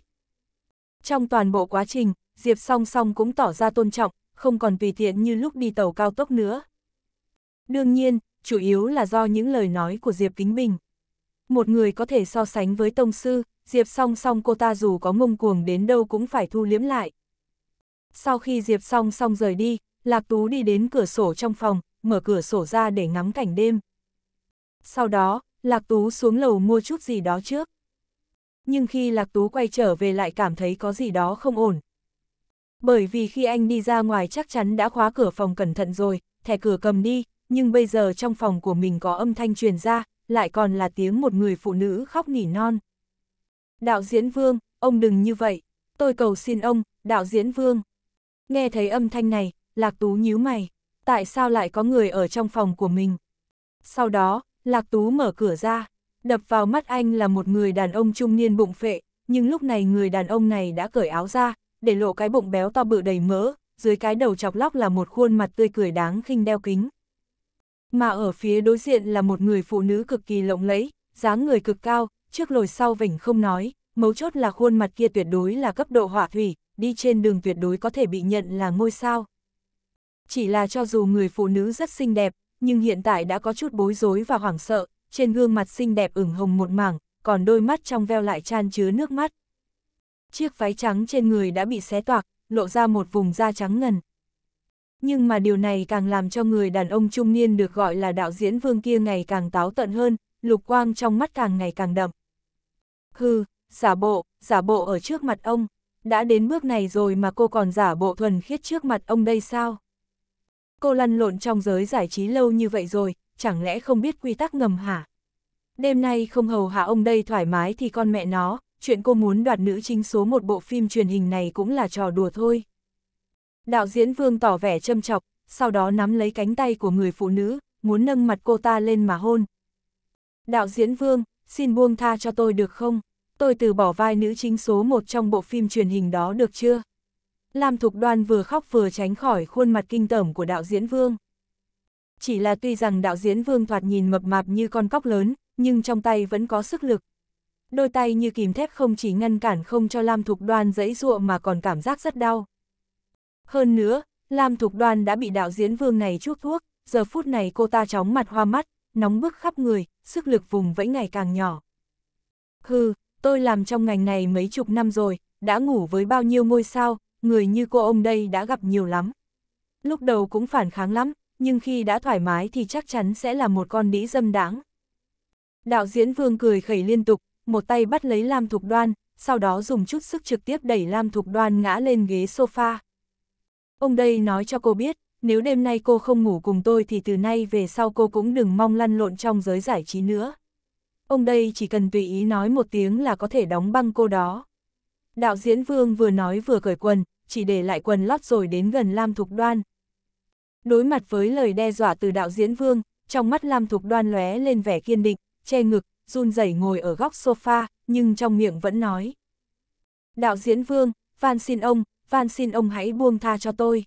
Trong toàn bộ quá trình, Diệp song song cũng tỏ ra tôn trọng, không còn tùy tiện như lúc đi tàu cao tốc nữa. Đương nhiên, chủ yếu là do những lời nói của Diệp Kính Bình. Một người có thể so sánh với tông sư, Diệp song song cô ta dù có ngông cuồng đến đâu cũng phải thu liếm lại. Sau khi Diệp song song rời đi, Lạc Tú đi đến cửa sổ trong phòng, mở cửa sổ ra để ngắm cảnh đêm. Sau đó, Lạc Tú xuống lầu mua chút gì đó trước. Nhưng khi Lạc Tú quay trở về lại cảm thấy có gì đó không ổn. Bởi vì khi anh đi ra ngoài chắc chắn đã khóa cửa phòng cẩn thận rồi, thẻ cửa cầm đi, nhưng bây giờ trong phòng của mình có âm thanh truyền ra, lại còn là tiếng một người phụ nữ khóc nỉ non. Đạo diễn vương, ông đừng như vậy, tôi cầu xin ông, đạo diễn vương. Nghe thấy âm thanh này, Lạc Tú nhíu mày, tại sao lại có người ở trong phòng của mình? Sau đó, Lạc Tú mở cửa ra, đập vào mắt anh là một người đàn ông trung niên bụng phệ, nhưng lúc này người đàn ông này đã cởi áo ra, để lộ cái bụng béo to bự đầy mỡ, dưới cái đầu chọc lóc là một khuôn mặt tươi cười đáng khinh đeo kính. Mà ở phía đối diện là một người phụ nữ cực kỳ lộng lẫy, dáng người cực cao, trước lồi sau vỉnh không nói, mấu chốt là khuôn mặt kia tuyệt đối là cấp độ hỏa thủy, đi trên đường tuyệt đối có thể bị nhận là ngôi sao. Chỉ là cho dù người phụ nữ rất xinh đẹp, nhưng hiện tại đã có chút bối rối và hoảng sợ, trên gương mặt xinh đẹp ửng hồng một mảng, còn đôi mắt trong veo lại chan chứa nước mắt. Chiếc váy trắng trên người đã bị xé toạc, lộ ra một vùng da trắng ngần. Nhưng mà điều này càng làm cho người đàn ông trung niên được gọi là đạo diễn vương kia ngày càng táo tận hơn, lục quang trong mắt càng ngày càng đậm. Hừ, giả bộ, giả bộ ở trước mặt ông, đã đến bước này rồi mà cô còn giả bộ thuần khiết trước mặt ông đây sao? Cô lăn lộn trong giới giải trí lâu như vậy rồi, chẳng lẽ không biết quy tắc ngầm hả? Đêm nay không hầu hạ ông đây thoải mái thì con mẹ nó, chuyện cô muốn đoạt nữ chính số một bộ phim truyền hình này cũng là trò đùa thôi. Đạo diễn Vương tỏ vẻ châm chọc, sau đó nắm lấy cánh tay của người phụ nữ, muốn nâng mặt cô ta lên mà hôn. Đạo diễn Vương, xin buông tha cho tôi được không? Tôi từ bỏ vai nữ chính số một trong bộ phim truyền hình đó được chưa? Lam Thục Đoan vừa khóc vừa tránh khỏi khuôn mặt kinh tởm của đạo diễn Vương. Chỉ là tuy rằng đạo diễn Vương thoạt nhìn mập mạp như con cóc lớn, nhưng trong tay vẫn có sức lực. Đôi tay như kìm thép không chỉ ngăn cản không cho Lam Thục Đoan dẫy dụa mà còn cảm giác rất đau. Hơn nữa, Lam Thục Đoan đã bị đạo diễn Vương này chuốc thuốc, giờ phút này cô ta chóng mặt hoa mắt, nóng bức khắp người, sức lực vùng vẫy ngày càng nhỏ. Hừ, tôi làm trong ngành này mấy chục năm rồi, đã ngủ với bao nhiêu ngôi sao, người như cô ông đây đã gặp nhiều lắm. Lúc đầu cũng phản kháng lắm, nhưng khi đã thoải mái thì chắc chắn sẽ là một con đĩ dâm đáng. Đạo diễn Vương cười khẩy liên tục, một tay bắt lấy Lam Thục Đoan, sau đó dùng chút sức trực tiếp đẩy Lam Thục Đoan ngã lên ghế sofa. Ông đây nói cho cô biết, nếu đêm nay cô không ngủ cùng tôi thì từ nay về sau cô cũng đừng mong lăn lộn trong giới giải trí nữa. Ông đây chỉ cần tùy ý nói một tiếng là có thể đóng băng cô đó. Đạo diễn Vương vừa nói vừa cởi quần, chỉ để lại quần lót rồi đến gần Lam Thục Đoan. Đối mặt với lời đe dọa từ đạo diễn Vương, trong mắt Lam Thục Đoan lóe lên vẻ kiên định, che ngực, run rẩy ngồi ở góc sofa, nhưng trong miệng vẫn nói. Đạo diễn Vương, van xin ông, van xin ông hãy buông tha cho tôi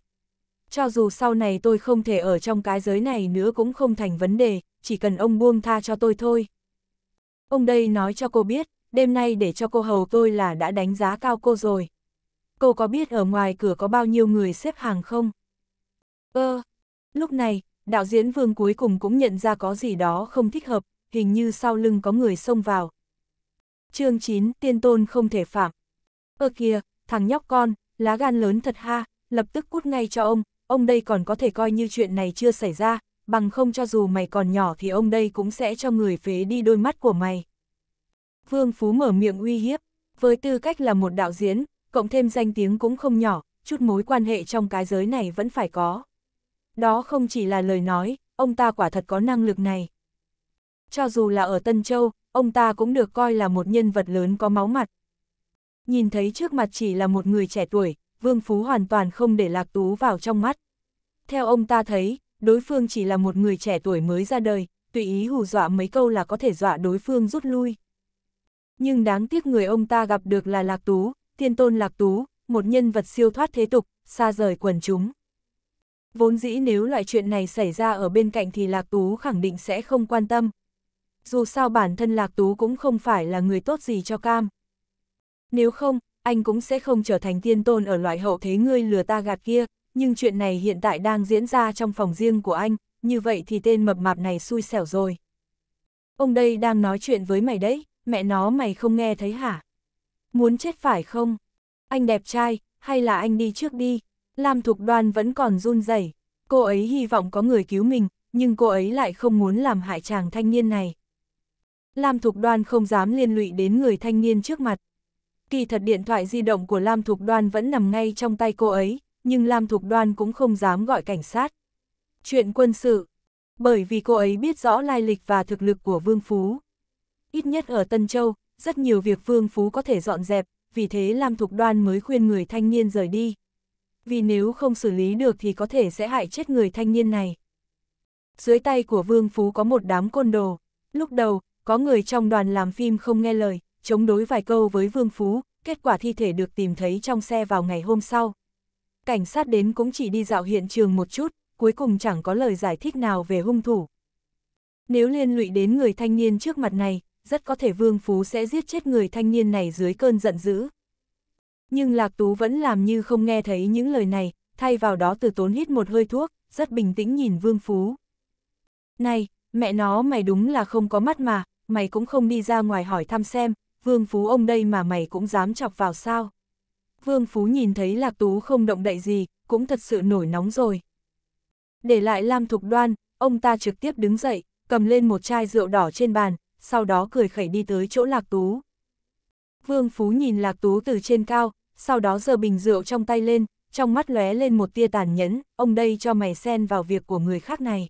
cho dù sau này tôi không thể ở trong cái giới này nữa cũng không thành vấn đề, chỉ cần ông buông tha cho tôi thôi. Ông đây nói cho cô biết, đêm nay để cho cô hầu tôi là đã đánh giá cao cô rồi. Cô có biết ở ngoài cửa có bao nhiêu người xếp hàng không? Ơ, ờ, lúc này, đạo diễn vương cuối cùng cũng nhận ra có gì đó không thích hợp, hình như sau lưng có người xông vào. chương 9, tiên tôn không thể phạm. Ơ kìa, thằng nhóc con, lá gan lớn thật ha, lập tức cút ngay cho ông, ông đây còn có thể coi như chuyện này chưa xảy ra, bằng không cho dù mày còn nhỏ thì ông đây cũng sẽ cho người phế đi đôi mắt của mày. Vương Phú mở miệng uy hiếp, với tư cách là một đạo diễn, cộng thêm danh tiếng cũng không nhỏ, chút mối quan hệ trong cái giới này vẫn phải có. Đó không chỉ là lời nói, ông ta quả thật có năng lực này. Cho dù là ở Tân Châu, ông ta cũng được coi là một nhân vật lớn có máu mặt. Nhìn thấy trước mặt chỉ là một người trẻ tuổi, Vương Phú hoàn toàn không để Lạc Tú vào trong mắt. Theo ông ta thấy, đối phương chỉ là một người trẻ tuổi mới ra đời, tùy ý hù dọa mấy câu là có thể dọa đối phương rút lui. Nhưng đáng tiếc người ông ta gặp được là Lạc Tú, tiên tôn Lạc Tú, một nhân vật siêu thoát thế tục, xa rời quần chúng. Vốn dĩ nếu loại chuyện này xảy ra ở bên cạnh thì Lạc Tú khẳng định sẽ không quan tâm. Dù sao bản thân Lạc Tú cũng không phải là người tốt gì cho cam. Nếu không, anh cũng sẽ không trở thành tiên tôn ở loại hậu thế ngươi lừa ta gạt kia, nhưng chuyện này hiện tại đang diễn ra trong phòng riêng của anh, như vậy thì tên mập mạp này xui xẻo rồi. Ông đây đang nói chuyện với mày đấy, mẹ nó mày không nghe thấy hả? Muốn chết phải không? Anh đẹp trai, hay là anh đi trước đi? Lam Thục Đoan vẫn còn run rẩy. cô ấy hy vọng có người cứu mình, nhưng cô ấy lại không muốn làm hại chàng thanh niên này. Lam Thục Đoan không dám liên lụy đến người thanh niên trước mặt, Kỳ thật điện thoại di động của Lam Thục Đoan vẫn nằm ngay trong tay cô ấy, nhưng Lam Thục Đoan cũng không dám gọi cảnh sát. Chuyện quân sự, bởi vì cô ấy biết rõ lai lịch và thực lực của Vương Phú. Ít nhất ở Tân Châu, rất nhiều việc Vương Phú có thể dọn dẹp, vì thế Lam Thục Đoan mới khuyên người thanh niên rời đi. Vì nếu không xử lý được thì có thể sẽ hại chết người thanh niên này. Dưới tay của Vương Phú có một đám côn đồ. Lúc đầu, có người trong đoàn làm phim không nghe lời, chống đối vài câu với Vương Phú, kết quả thi thể được tìm thấy trong xe vào ngày hôm sau. Cảnh sát đến cũng chỉ đi dạo hiện trường một chút, cuối cùng chẳng có lời giải thích nào về hung thủ. Nếu liên lụy đến người thanh niên trước mặt này, rất có thể Vương Phú sẽ giết chết người thanh niên này dưới cơn giận dữ. Nhưng Lạc Tú vẫn làm như không nghe thấy những lời này, thay vào đó từ tốn hít một hơi thuốc, rất bình tĩnh nhìn Vương Phú. Này, mẹ nó mày đúng là không có mắt mà, mày cũng không đi ra ngoài hỏi thăm xem, Vương Phú ông đây mà mày cũng dám chọc vào sao. Vương Phú nhìn thấy Lạc Tú không động đậy gì, cũng thật sự nổi nóng rồi. Để lại Lam Thục Đoan, ông ta trực tiếp đứng dậy, cầm lên một chai rượu đỏ trên bàn, sau đó cười khẩy đi tới chỗ Lạc Tú. Vương Phú nhìn Lạc Tú từ trên cao, sau đó giơ bình rượu trong tay lên, trong mắt lóe lên một tia tàn nhẫn, ông đây cho mày xen vào việc của người khác này.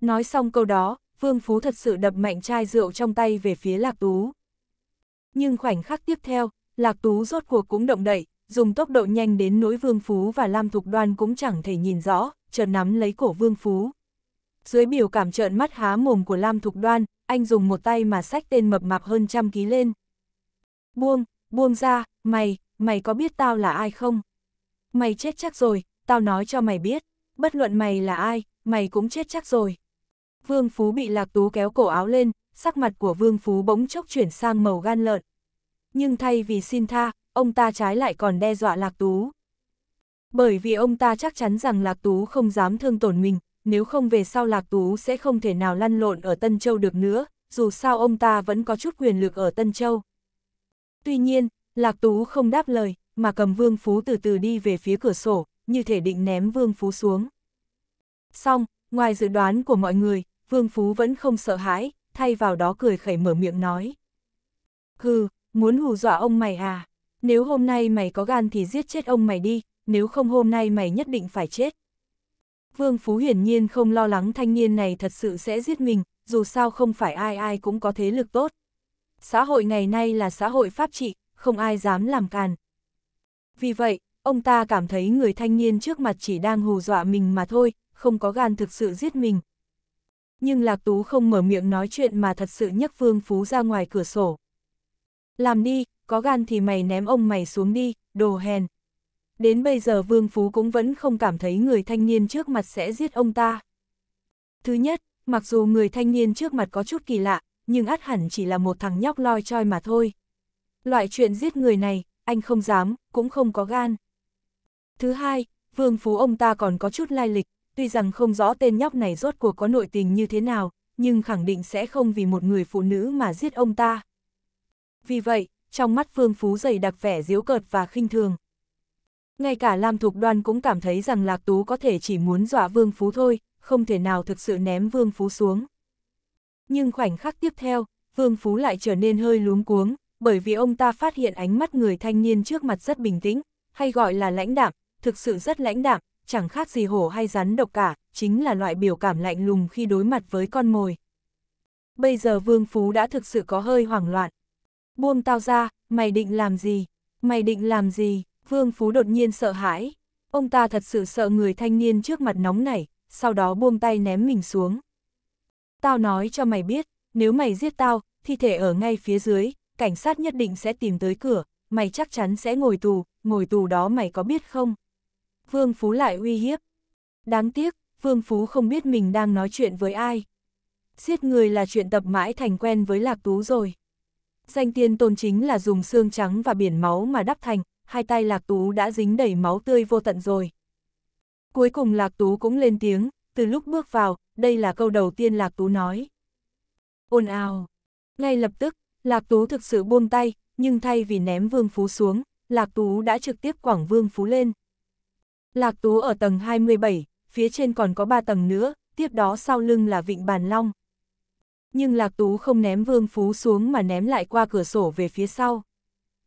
Nói xong câu đó, Vương Phú thật sự đập mạnh chai rượu trong tay về phía Lạc Tú. Nhưng khoảnh khắc tiếp theo, Lạc Tú rốt cuộc cũng động đậy, dùng tốc độ nhanh đến nỗi Vương Phú và Lam Thục Đoan cũng chẳng thể nhìn rõ, chợt nắm lấy cổ Vương Phú. Dưới biểu cảm trợn mắt há mồm của Lam Thục Đoan, anh dùng một tay mà sách tên mập mạp hơn trăm ký lên. Buông, buông ra, mày, mày có biết tao là ai không? Mày chết chắc rồi, tao nói cho mày biết, bất luận mày là ai, mày cũng chết chắc rồi. Vương Phú bị Lạc Tú kéo cổ áo lên, sắc mặt của Vương Phú bỗng chốc chuyển sang màu gan lợn. Nhưng thay vì xin tha, ông ta trái lại còn đe dọa Lạc Tú. Bởi vì ông ta chắc chắn rằng Lạc Tú không dám thương tổn mình, nếu không về sau Lạc Tú sẽ không thể nào lăn lộn ở Tân Châu được nữa, dù sao ông ta vẫn có chút quyền lực ở Tân Châu. Tuy nhiên, Lạc Tú không đáp lời, mà cầm Vương Phú từ từ đi về phía cửa sổ, như thể định ném Vương Phú xuống. Xong, ngoài dự đoán của mọi người, Vương Phú vẫn không sợ hãi, thay vào đó cười khẩy mở miệng nói. Hừ, muốn hù dọa ông mày à? Nếu hôm nay mày có gan thì giết chết ông mày đi, nếu không hôm nay mày nhất định phải chết. Vương Phú hiển nhiên không lo lắng thanh niên này thật sự sẽ giết mình, dù sao không phải ai ai cũng có thế lực tốt. Xã hội ngày nay là xã hội pháp trị, không ai dám làm càn. Vì vậy, ông ta cảm thấy người thanh niên trước mặt chỉ đang hù dọa mình mà thôi, không có gan thực sự giết mình nhưng Lạc Tú không mở miệng nói chuyện mà thật sự nhấc Vương Phú ra ngoài cửa sổ. Làm đi, có gan thì mày ném ông mày xuống đi, đồ hèn. Đến bây giờ Vương Phú cũng vẫn không cảm thấy người thanh niên trước mặt sẽ giết ông ta. Thứ nhất, mặc dù người thanh niên trước mặt có chút kỳ lạ, nhưng át hẳn chỉ là một thằng nhóc loi choi mà thôi. Loại chuyện giết người này, anh không dám, cũng không có gan. Thứ hai, Vương Phú ông ta còn có chút lai lịch, tuy rằng không rõ tên nhóc này rốt cuộc có nội tình như thế nào, nhưng khẳng định sẽ không vì một người phụ nữ mà giết ông ta. Vì vậy, trong mắt Phương Phú dày đặc vẻ diếu cợt và khinh thường. Ngay cả Lam Thục Đoan cũng cảm thấy rằng Lạc Tú có thể chỉ muốn dọa Vương Phú thôi, không thể nào thực sự ném Vương Phú xuống. Nhưng khoảnh khắc tiếp theo, Vương Phú lại trở nên hơi luống cuống, bởi vì ông ta phát hiện ánh mắt người thanh niên trước mặt rất bình tĩnh, hay gọi là lãnh đạm, thực sự rất lãnh đạm, chẳng khác gì hổ hay rắn độc cả, chính là loại biểu cảm lạnh lùng khi đối mặt với con mồi. Bây giờ Vương Phú đã thực sự có hơi hoảng loạn. Buông tao ra, mày định làm gì? Mày định làm gì? Vương Phú đột nhiên sợ hãi. Ông ta thật sự sợ người thanh niên trước mặt nóng này, sau đó buông tay ném mình xuống. Tao nói cho mày biết, nếu mày giết tao, thi thể ở ngay phía dưới, cảnh sát nhất định sẽ tìm tới cửa, mày chắc chắn sẽ ngồi tù, ngồi tù đó mày có biết không? Vương Phú lại uy hiếp. Đáng tiếc, Vương Phú không biết mình đang nói chuyện với ai. Giết người là chuyện tập mãi thành quen với Lạc Tú rồi. Danh tiên tôn chính là dùng xương trắng và biển máu mà đắp thành, hai tay Lạc Tú đã dính đầy máu tươi vô tận rồi. Cuối cùng Lạc Tú cũng lên tiếng, từ lúc bước vào, đây là câu đầu tiên Lạc Tú nói. Ôn ào. Ngay lập tức, Lạc Tú thực sự buông tay, nhưng thay vì ném Vương Phú xuống, Lạc Tú đã trực tiếp quảng Vương Phú lên. Lạc Tú ở tầng 27, phía trên còn có 3 tầng nữa, tiếp đó sau lưng là vịnh bàn long. Nhưng Lạc Tú không ném Vương Phú xuống mà ném lại qua cửa sổ về phía sau.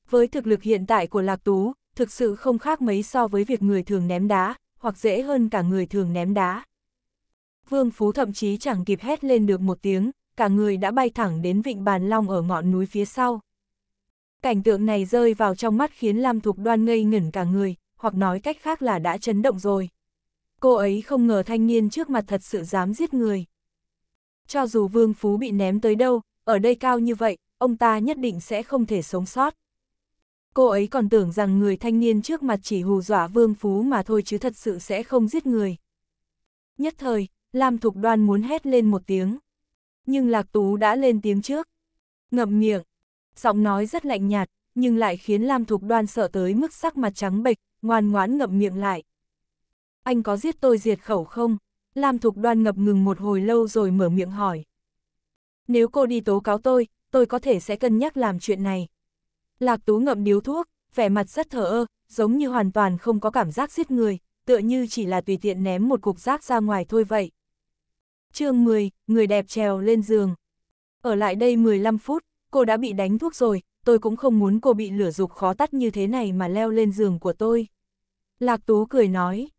Với thực lực hiện tại của Lạc Tú, thực sự không khác mấy so với việc người thường ném đá, hoặc dễ hơn cả người thường ném đá. Vương Phú thậm chí chẳng kịp hét lên được một tiếng, cả người đã bay thẳng đến vịnh Bàn Long ở ngọn núi phía sau. Cảnh tượng này rơi vào trong mắt khiến Lam Thục Đoan ngây ngẩn cả người, hoặc nói cách khác là đã chấn động rồi. Cô ấy không ngờ thanh niên trước mặt thật sự dám giết người. Cho dù Vương Phú bị ném tới đâu, ở đây cao như vậy, ông ta nhất định sẽ không thể sống sót. Cô ấy còn tưởng rằng người thanh niên trước mặt chỉ hù dọa Vương Phú mà thôi chứ thật sự sẽ không giết người. Nhất thời, Lam Thục Đoan muốn hét lên một tiếng. Nhưng Lạc Tú đã lên tiếng trước. Ngậm miệng, giọng nói rất lạnh nhạt, nhưng lại khiến Lam Thục Đoan sợ tới mức sắc mặt trắng bệch, ngoan ngoãn ngậm miệng lại. Anh có giết tôi diệt khẩu không? Lam Thục Đoan ngập ngừng một hồi lâu rồi mở miệng hỏi. Nếu cô đi tố cáo tôi, tôi có thể sẽ cân nhắc làm chuyện này. Lạc Tú ngậm điếu thuốc, vẻ mặt rất thờ ơ, giống như hoàn toàn không có cảm giác giết người, tựa như chỉ là tùy tiện ném một cục rác ra ngoài thôi vậy. chương 10, người đẹp trèo lên giường. Ở lại đây 15 phút, cô đã bị đánh thuốc rồi, tôi cũng không muốn cô bị lửa dục khó tắt như thế này mà leo lên giường của tôi. Lạc Tú cười nói,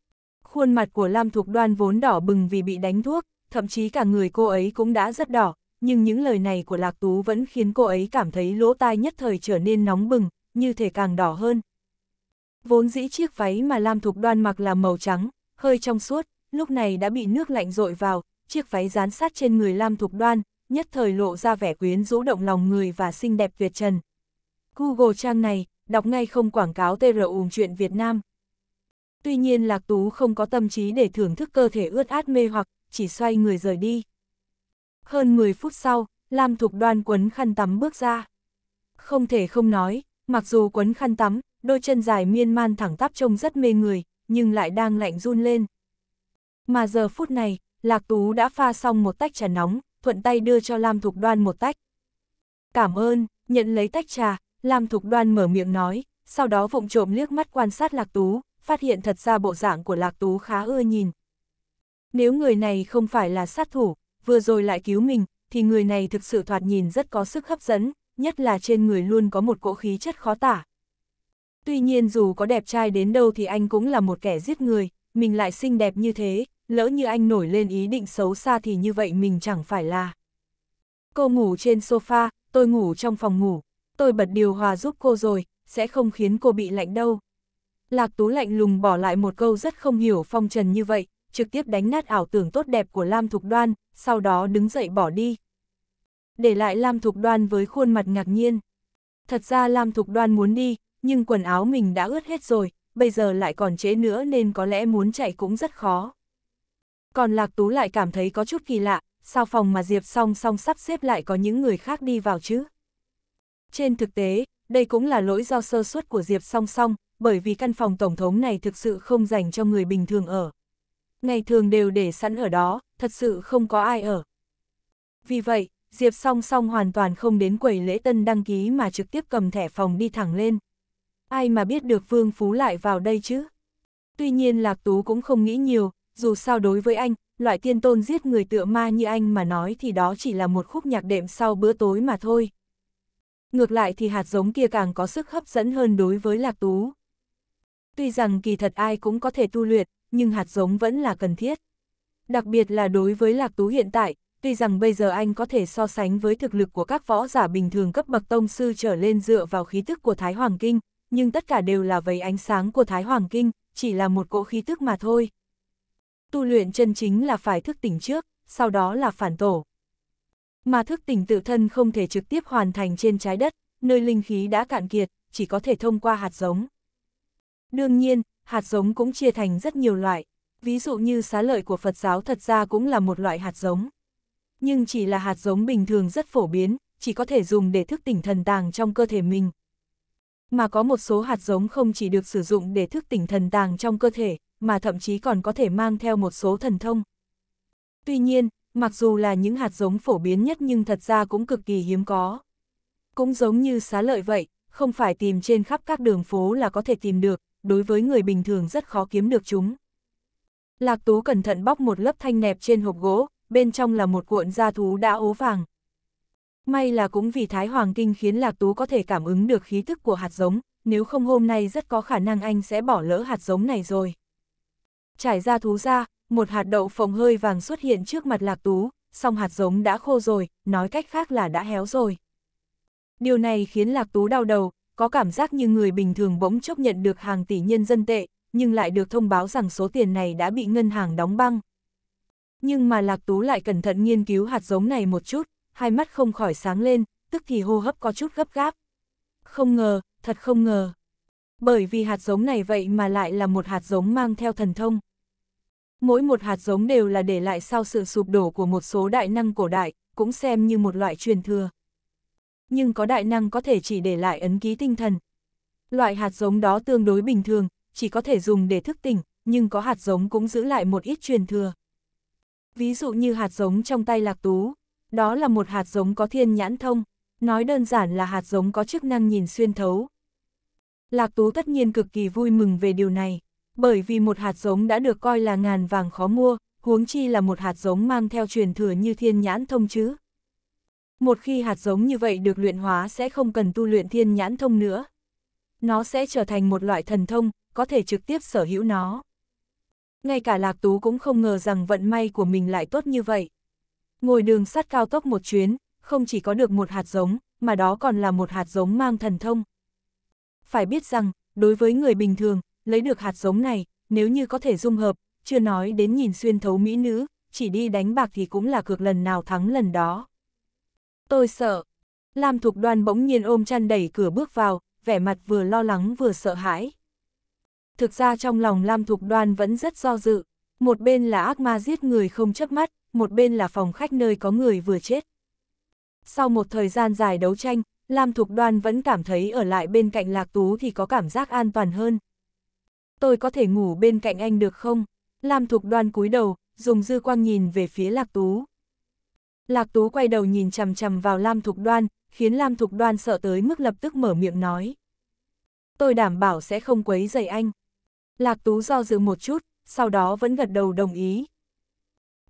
khuôn mặt của Lam Thục Đoan vốn đỏ bừng vì bị đánh thuốc, thậm chí cả người cô ấy cũng đã rất đỏ, nhưng những lời này của Lạc Tú vẫn khiến cô ấy cảm thấy lỗ tai nhất thời trở nên nóng bừng, như thể càng đỏ hơn. Vốn dĩ chiếc váy mà Lam Thục Đoan mặc là màu trắng, hơi trong suốt, lúc này đã bị nước lạnh rội vào, chiếc váy dán sát trên người Lam Thục Đoan, nhất thời lộ ra vẻ quyến rũ động lòng người và xinh đẹp tuyệt trần. Google trang này, đọc ngay không quảng cáo TRUM chuyện Việt Nam. Tuy nhiên Lạc Tú không có tâm trí để thưởng thức cơ thể ướt át mê hoặc, chỉ xoay người rời đi. Hơn 10 phút sau, Lam Thục đoan quấn khăn tắm bước ra. Không thể không nói, mặc dù quấn khăn tắm, đôi chân dài miên man thẳng tắp trông rất mê người, nhưng lại đang lạnh run lên. Mà giờ phút này, Lạc Tú đã pha xong một tách trà nóng, thuận tay đưa cho Lam Thục Đoan một tách. Cảm ơn, nhận lấy tách trà, Lam Thục Đoan mở miệng nói, sau đó vụng trộm liếc mắt quan sát Lạc Tú, phát hiện thật ra bộ dạng của Lạc Tú khá ưa nhìn. Nếu người này không phải là sát thủ, vừa rồi lại cứu mình, thì người này thực sự thoạt nhìn rất có sức hấp dẫn, nhất là trên người luôn có một cỗ khí chất khó tả. Tuy nhiên dù có đẹp trai đến đâu thì anh cũng là một kẻ giết người, mình lại xinh đẹp như thế, lỡ như anh nổi lên ý định xấu xa thì như vậy mình chẳng phải là. Cô ngủ trên sofa, tôi ngủ trong phòng ngủ, tôi bật điều hòa giúp cô rồi, sẽ không khiến cô bị lạnh đâu. Lạc Tú lạnh lùng bỏ lại một câu rất không hiểu phong trần như vậy, trực tiếp đánh nát ảo tưởng tốt đẹp của Lam Thục Đoan, sau đó đứng dậy bỏ đi. Để lại Lam Thục Đoan với khuôn mặt ngạc nhiên. Thật ra Lam Thục Đoan muốn đi, nhưng quần áo mình đã ướt hết rồi, bây giờ lại còn chế nữa nên có lẽ muốn chạy cũng rất khó. Còn Lạc Tú lại cảm thấy có chút kỳ lạ, sao phòng mà Diệp song song sắp xếp lại có những người khác đi vào chứ? Trên thực tế, đây cũng là lỗi do sơ suất của Diệp song song, bởi vì căn phòng Tổng thống này thực sự không dành cho người bình thường ở. Ngày thường đều để sẵn ở đó, thật sự không có ai ở. Vì vậy, Diệp song song hoàn toàn không đến quầy lễ tân đăng ký mà trực tiếp cầm thẻ phòng đi thẳng lên. Ai mà biết được Vương Phú lại vào đây chứ? Tuy nhiên Lạc Tú cũng không nghĩ nhiều, dù sao đối với anh, loại tiên tôn giết người tựa ma như anh mà nói thì đó chỉ là một khúc nhạc đệm sau bữa tối mà thôi ngược lại thì hạt giống kia càng có sức hấp dẫn hơn đối với lạc tú. Tuy rằng kỳ thật ai cũng có thể tu luyện, nhưng hạt giống vẫn là cần thiết. Đặc biệt là đối với lạc tú hiện tại, tuy rằng bây giờ anh có thể so sánh với thực lực của các võ giả bình thường cấp bậc tông sư trở lên dựa vào khí tức của Thái Hoàng Kinh, nhưng tất cả đều là vầy ánh sáng của Thái Hoàng Kinh, chỉ là một cỗ khí tức mà thôi. Tu luyện chân chính là phải thức tỉnh trước, sau đó là phản tổ. Mà thức tỉnh tự thân không thể trực tiếp hoàn thành trên trái đất, nơi linh khí đã cạn kiệt, chỉ có thể thông qua hạt giống. Đương nhiên, hạt giống cũng chia thành rất nhiều loại, ví dụ như xá lợi của Phật giáo thật ra cũng là một loại hạt giống. Nhưng chỉ là hạt giống bình thường rất phổ biến, chỉ có thể dùng để thức tỉnh thần tàng trong cơ thể mình. Mà có một số hạt giống không chỉ được sử dụng để thức tỉnh thần tàng trong cơ thể, mà thậm chí còn có thể mang theo một số thần thông. Tuy nhiên, mặc dù là những hạt giống phổ biến nhất nhưng thật ra cũng cực kỳ hiếm có. Cũng giống như xá lợi vậy, không phải tìm trên khắp các đường phố là có thể tìm được, đối với người bình thường rất khó kiếm được chúng. Lạc Tú cẩn thận bóc một lớp thanh nẹp trên hộp gỗ, bên trong là một cuộn da thú đã ố vàng. May là cũng vì Thái Hoàng Kinh khiến Lạc Tú có thể cảm ứng được khí thức của hạt giống, nếu không hôm nay rất có khả năng anh sẽ bỏ lỡ hạt giống này rồi. Trải da thú ra, một hạt đậu phồng hơi vàng xuất hiện trước mặt Lạc Tú, song hạt giống đã khô rồi, nói cách khác là đã héo rồi. Điều này khiến Lạc Tú đau đầu, có cảm giác như người bình thường bỗng chốc nhận được hàng tỷ nhân dân tệ, nhưng lại được thông báo rằng số tiền này đã bị ngân hàng đóng băng. Nhưng mà Lạc Tú lại cẩn thận nghiên cứu hạt giống này một chút, hai mắt không khỏi sáng lên, tức thì hô hấp có chút gấp gáp. Không ngờ, thật không ngờ. Bởi vì hạt giống này vậy mà lại là một hạt giống mang theo thần thông. Mỗi một hạt giống đều là để lại sau sự sụp đổ của một số đại năng cổ đại, cũng xem như một loại truyền thừa. Nhưng có đại năng có thể chỉ để lại ấn ký tinh thần. Loại hạt giống đó tương đối bình thường, chỉ có thể dùng để thức tỉnh, nhưng có hạt giống cũng giữ lại một ít truyền thừa. Ví dụ như hạt giống trong tay lạc tú, đó là một hạt giống có thiên nhãn thông, nói đơn giản là hạt giống có chức năng nhìn xuyên thấu. Lạc tú tất nhiên cực kỳ vui mừng về điều này. Bởi vì một hạt giống đã được coi là ngàn vàng khó mua, huống chi là một hạt giống mang theo truyền thừa như thiên nhãn thông chứ. Một khi hạt giống như vậy được luyện hóa sẽ không cần tu luyện thiên nhãn thông nữa. Nó sẽ trở thành một loại thần thông, có thể trực tiếp sở hữu nó. Ngay cả Lạc Tú cũng không ngờ rằng vận may của mình lại tốt như vậy. Ngồi đường sắt cao tốc một chuyến, không chỉ có được một hạt giống, mà đó còn là một hạt giống mang thần thông. Phải biết rằng, đối với người bình thường, lấy được hạt giống này, nếu như có thể dung hợp, chưa nói đến nhìn xuyên thấu mỹ nữ, chỉ đi đánh bạc thì cũng là cược lần nào thắng lần đó. Tôi sợ. Lam Thục Đoan bỗng nhiên ôm chăn đẩy cửa bước vào, vẻ mặt vừa lo lắng vừa sợ hãi. Thực ra trong lòng Lam Thục Đoan vẫn rất do dự, một bên là ác ma giết người không chớp mắt, một bên là phòng khách nơi có người vừa chết. Sau một thời gian dài đấu tranh, Lam Thục Đoan vẫn cảm thấy ở lại bên cạnh Lạc Tú thì có cảm giác an toàn hơn, tôi có thể ngủ bên cạnh anh được không? Lam Thục Đoan cúi đầu, dùng dư quang nhìn về phía Lạc Tú. Lạc Tú quay đầu nhìn chằm chằm vào Lam Thục Đoan, khiến Lam Thục Đoan sợ tới mức lập tức mở miệng nói. Tôi đảm bảo sẽ không quấy dậy anh. Lạc Tú do dự một chút, sau đó vẫn gật đầu đồng ý.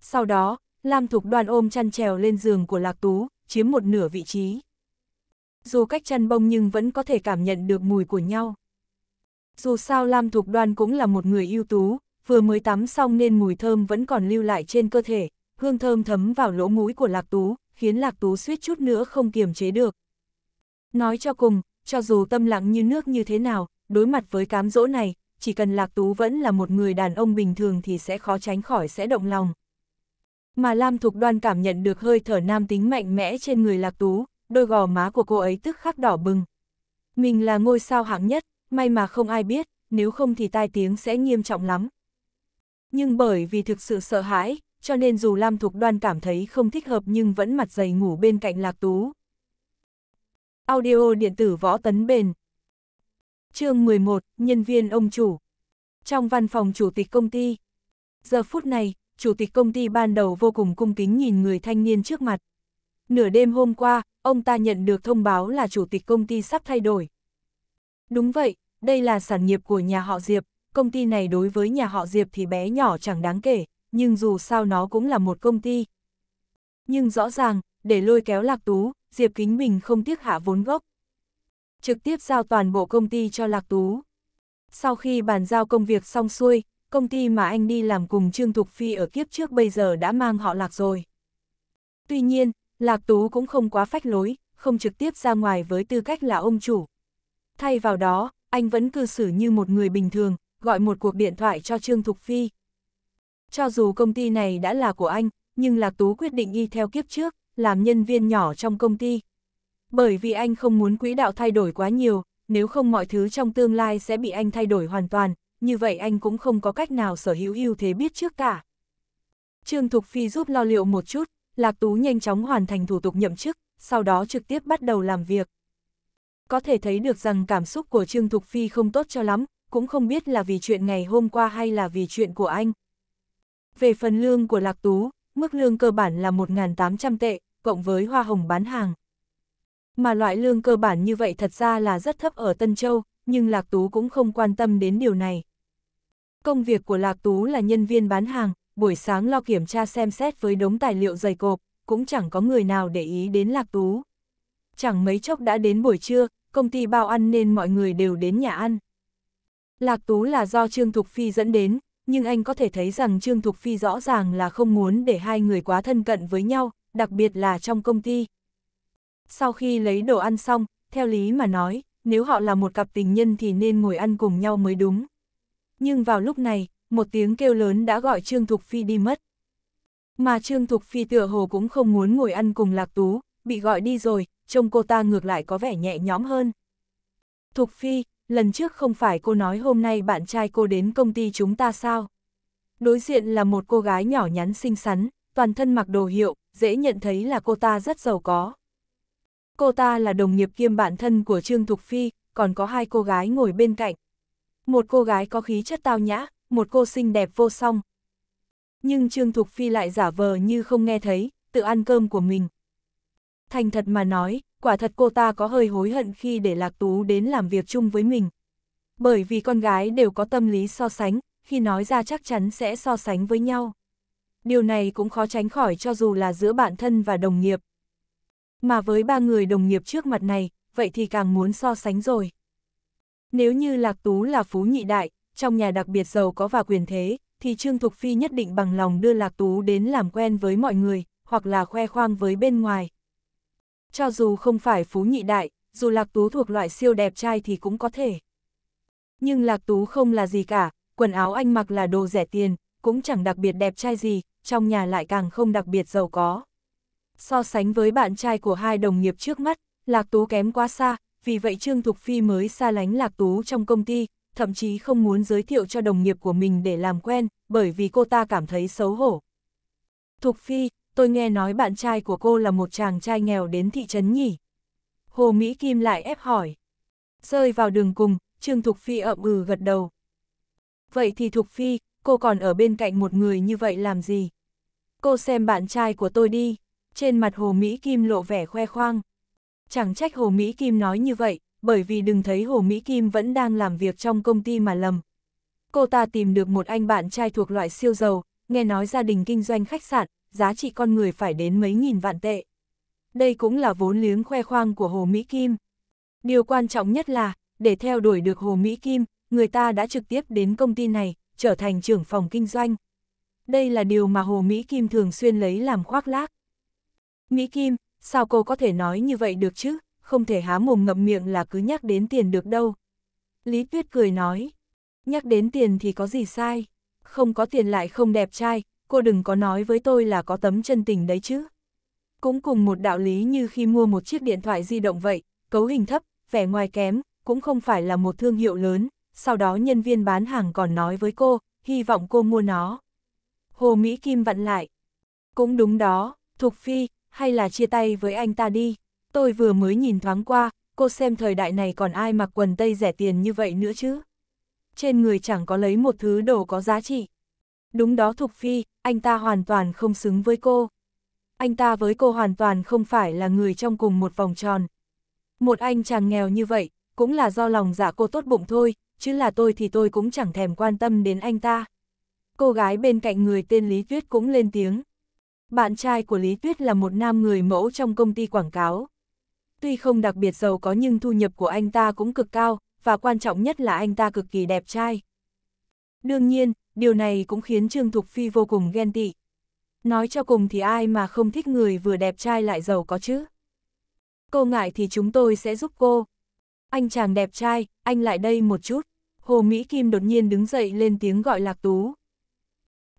Sau đó, Lam Thục Đoan ôm chăn trèo lên giường của Lạc Tú, chiếm một nửa vị trí. Dù cách chăn bông nhưng vẫn có thể cảm nhận được mùi của nhau. Dù sao Lam Thục Đoan cũng là một người ưu tú, vừa mới tắm xong nên mùi thơm vẫn còn lưu lại trên cơ thể, hương thơm thấm vào lỗ mũi của Lạc Tú, khiến Lạc Tú suýt chút nữa không kiềm chế được. Nói cho cùng, cho dù tâm lặng như nước như thế nào, đối mặt với cám dỗ này, chỉ cần Lạc Tú vẫn là một người đàn ông bình thường thì sẽ khó tránh khỏi sẽ động lòng. Mà Lam Thục Đoan cảm nhận được hơi thở nam tính mạnh mẽ trên người Lạc Tú, đôi gò má của cô ấy tức khắc đỏ bừng. Mình là ngôi sao hạng nhất, may mà không ai biết, nếu không thì tai tiếng sẽ nghiêm trọng lắm. Nhưng bởi vì thực sự sợ hãi, cho nên dù Lam Thục Đoan cảm thấy không thích hợp nhưng vẫn mặt dày ngủ bên cạnh Lạc Tú. Audio điện tử võ tấn bền chương 11, nhân viên ông chủ. Trong văn phòng chủ tịch công ty. Giờ phút này, chủ tịch công ty ban đầu vô cùng cung kính nhìn người thanh niên trước mặt. Nửa đêm hôm qua, ông ta nhận được thông báo là chủ tịch công ty sắp thay đổi. Đúng vậy, đây là sản nghiệp của nhà họ Diệp, công ty này đối với nhà họ Diệp thì bé nhỏ chẳng đáng kể, nhưng dù sao nó cũng là một công ty. Nhưng rõ ràng, để lôi kéo Lạc Tú, Diệp Kính Bình không tiếc hạ vốn gốc. Trực tiếp giao toàn bộ công ty cho Lạc Tú. Sau khi bàn giao công việc xong xuôi, công ty mà anh đi làm cùng Trương Thục Phi ở kiếp trước bây giờ đã mang họ Lạc rồi. Tuy nhiên, Lạc Tú cũng không quá phách lối, không trực tiếp ra ngoài với tư cách là ông chủ. Thay vào đó, anh vẫn cư xử như một người bình thường, gọi một cuộc điện thoại cho Trương Thục Phi. Cho dù công ty này đã là của anh, nhưng Lạc Tú quyết định y theo kiếp trước, làm nhân viên nhỏ trong công ty. Bởi vì anh không muốn quỹ đạo thay đổi quá nhiều, nếu không mọi thứ trong tương lai sẽ bị anh thay đổi hoàn toàn, như vậy anh cũng không có cách nào sở hữu ưu thế biết trước cả. Trương Thục Phi giúp lo liệu một chút, Lạc Tú nhanh chóng hoàn thành thủ tục nhậm chức, sau đó trực tiếp bắt đầu làm việc. Có thể thấy được rằng cảm xúc của Trương Thục Phi không tốt cho lắm, cũng không biết là vì chuyện ngày hôm qua hay là vì chuyện của anh. Về phần lương của Lạc Tú, mức lương cơ bản là 1.800 tệ, cộng với hoa hồng bán hàng. Mà loại lương cơ bản như vậy thật ra là rất thấp ở Tân Châu, nhưng Lạc Tú cũng không quan tâm đến điều này. Công việc của Lạc Tú là nhân viên bán hàng, buổi sáng lo kiểm tra xem xét với đống tài liệu dày cộp, cũng chẳng có người nào để ý đến Lạc Tú chẳng mấy chốc đã đến buổi trưa, công ty bao ăn nên mọi người đều đến nhà ăn. Lạc Tú là do Trương Thục Phi dẫn đến, nhưng anh có thể thấy rằng Trương Thục Phi rõ ràng là không muốn để hai người quá thân cận với nhau, đặc biệt là trong công ty. Sau khi lấy đồ ăn xong, theo lý mà nói, nếu họ là một cặp tình nhân thì nên ngồi ăn cùng nhau mới đúng. Nhưng vào lúc này, một tiếng kêu lớn đã gọi Trương Thục Phi đi mất. Mà Trương Thục Phi tựa hồ cũng không muốn ngồi ăn cùng Lạc Tú, bị gọi đi rồi, trông cô ta ngược lại có vẻ nhẹ nhõm hơn. Thục Phi, lần trước không phải cô nói hôm nay bạn trai cô đến công ty chúng ta sao? Đối diện là một cô gái nhỏ nhắn xinh xắn, toàn thân mặc đồ hiệu, dễ nhận thấy là cô ta rất giàu có. Cô ta là đồng nghiệp kiêm bạn thân của Trương Thục Phi, còn có hai cô gái ngồi bên cạnh. Một cô gái có khí chất tao nhã, một cô xinh đẹp vô song. Nhưng Trương Thục Phi lại giả vờ như không nghe thấy, tự ăn cơm của mình. Thành thật mà nói, quả thật cô ta có hơi hối hận khi để Lạc Tú đến làm việc chung với mình. Bởi vì con gái đều có tâm lý so sánh, khi nói ra chắc chắn sẽ so sánh với nhau. Điều này cũng khó tránh khỏi cho dù là giữa bản thân và đồng nghiệp. Mà với ba người đồng nghiệp trước mặt này, vậy thì càng muốn so sánh rồi. Nếu như Lạc Tú là phú nhị đại, trong nhà đặc biệt giàu có và quyền thế, thì Trương Thục Phi nhất định bằng lòng đưa Lạc Tú đến làm quen với mọi người, hoặc là khoe khoang với bên ngoài, cho dù không phải phú nhị đại, dù Lạc Tú thuộc loại siêu đẹp trai thì cũng có thể. Nhưng Lạc Tú không là gì cả, quần áo anh mặc là đồ rẻ tiền, cũng chẳng đặc biệt đẹp trai gì, trong nhà lại càng không đặc biệt giàu có. So sánh với bạn trai của hai đồng nghiệp trước mắt, Lạc Tú kém quá xa, vì vậy Trương Thục Phi mới xa lánh Lạc Tú trong công ty, thậm chí không muốn giới thiệu cho đồng nghiệp của mình để làm quen, bởi vì cô ta cảm thấy xấu hổ. Thục Phi, tôi nghe nói bạn trai của cô là một chàng trai nghèo đến thị trấn nhỉ. Hồ Mỹ Kim lại ép hỏi. Rơi vào đường cùng, Trương Thục Phi ậm ừ gật đầu. Vậy thì Thục Phi, cô còn ở bên cạnh một người như vậy làm gì? Cô xem bạn trai của tôi đi. Trên mặt Hồ Mỹ Kim lộ vẻ khoe khoang. Chẳng trách Hồ Mỹ Kim nói như vậy, bởi vì đừng thấy Hồ Mỹ Kim vẫn đang làm việc trong công ty mà lầm. Cô ta tìm được một anh bạn trai thuộc loại siêu giàu, nghe nói gia đình kinh doanh khách sạn, giá trị con người phải đến mấy nghìn vạn tệ. Đây cũng là vốn liếng khoe khoang của Hồ Mỹ Kim. Điều quan trọng nhất là, để theo đuổi được Hồ Mỹ Kim, người ta đã trực tiếp đến công ty này, trở thành trưởng phòng kinh doanh. Đây là điều mà Hồ Mỹ Kim thường xuyên lấy làm khoác lác. Mỹ Kim, sao cô có thể nói như vậy được chứ, không thể há mồm ngậm miệng là cứ nhắc đến tiền được đâu. Lý Tuyết cười nói, nhắc đến tiền thì có gì sai, không có tiền lại không đẹp trai, cô đừng có nói với tôi là có tấm chân tình đấy chứ. Cũng cùng một đạo lý như khi mua một chiếc điện thoại di động vậy, cấu hình thấp, vẻ ngoài kém, cũng không phải là một thương hiệu lớn, sau đó nhân viên bán hàng còn nói với cô, hy vọng cô mua nó. Hồ Mỹ Kim vặn lại. Cũng đúng đó, Thục Phi, hay là chia tay với anh ta đi. Tôi vừa mới nhìn thoáng qua, cô xem thời đại này còn ai mặc quần tây rẻ tiền như vậy nữa chứ. Trên người chẳng có lấy một thứ đồ có giá trị. Đúng đó Thục Phi, anh ta hoàn toàn không xứng với cô. Anh ta với cô hoàn toàn không phải là người trong cùng một vòng tròn. Một anh chàng nghèo như vậy, cũng là do lòng dạ cô tốt bụng thôi, chứ là tôi thì tôi cũng chẳng thèm quan tâm đến anh ta. Cô gái bên cạnh người tên Lý Tuyết cũng lên tiếng. Bạn trai của Lý Tuyết là một nam người mẫu trong công ty quảng cáo. Tuy không đặc biệt giàu có nhưng thu nhập của anh ta cũng cực cao, và quan trọng nhất là anh ta cực kỳ đẹp trai. Đương nhiên, điều này cũng khiến Trương Thục Phi vô cùng ghen tị. Nói cho cùng thì ai mà không thích người vừa đẹp trai lại giàu có chứ. Cô ngại thì chúng tôi sẽ giúp cô. Anh chàng đẹp trai, anh lại đây một chút. Hồ Mỹ Kim đột nhiên đứng dậy lên tiếng gọi Lạc Tú.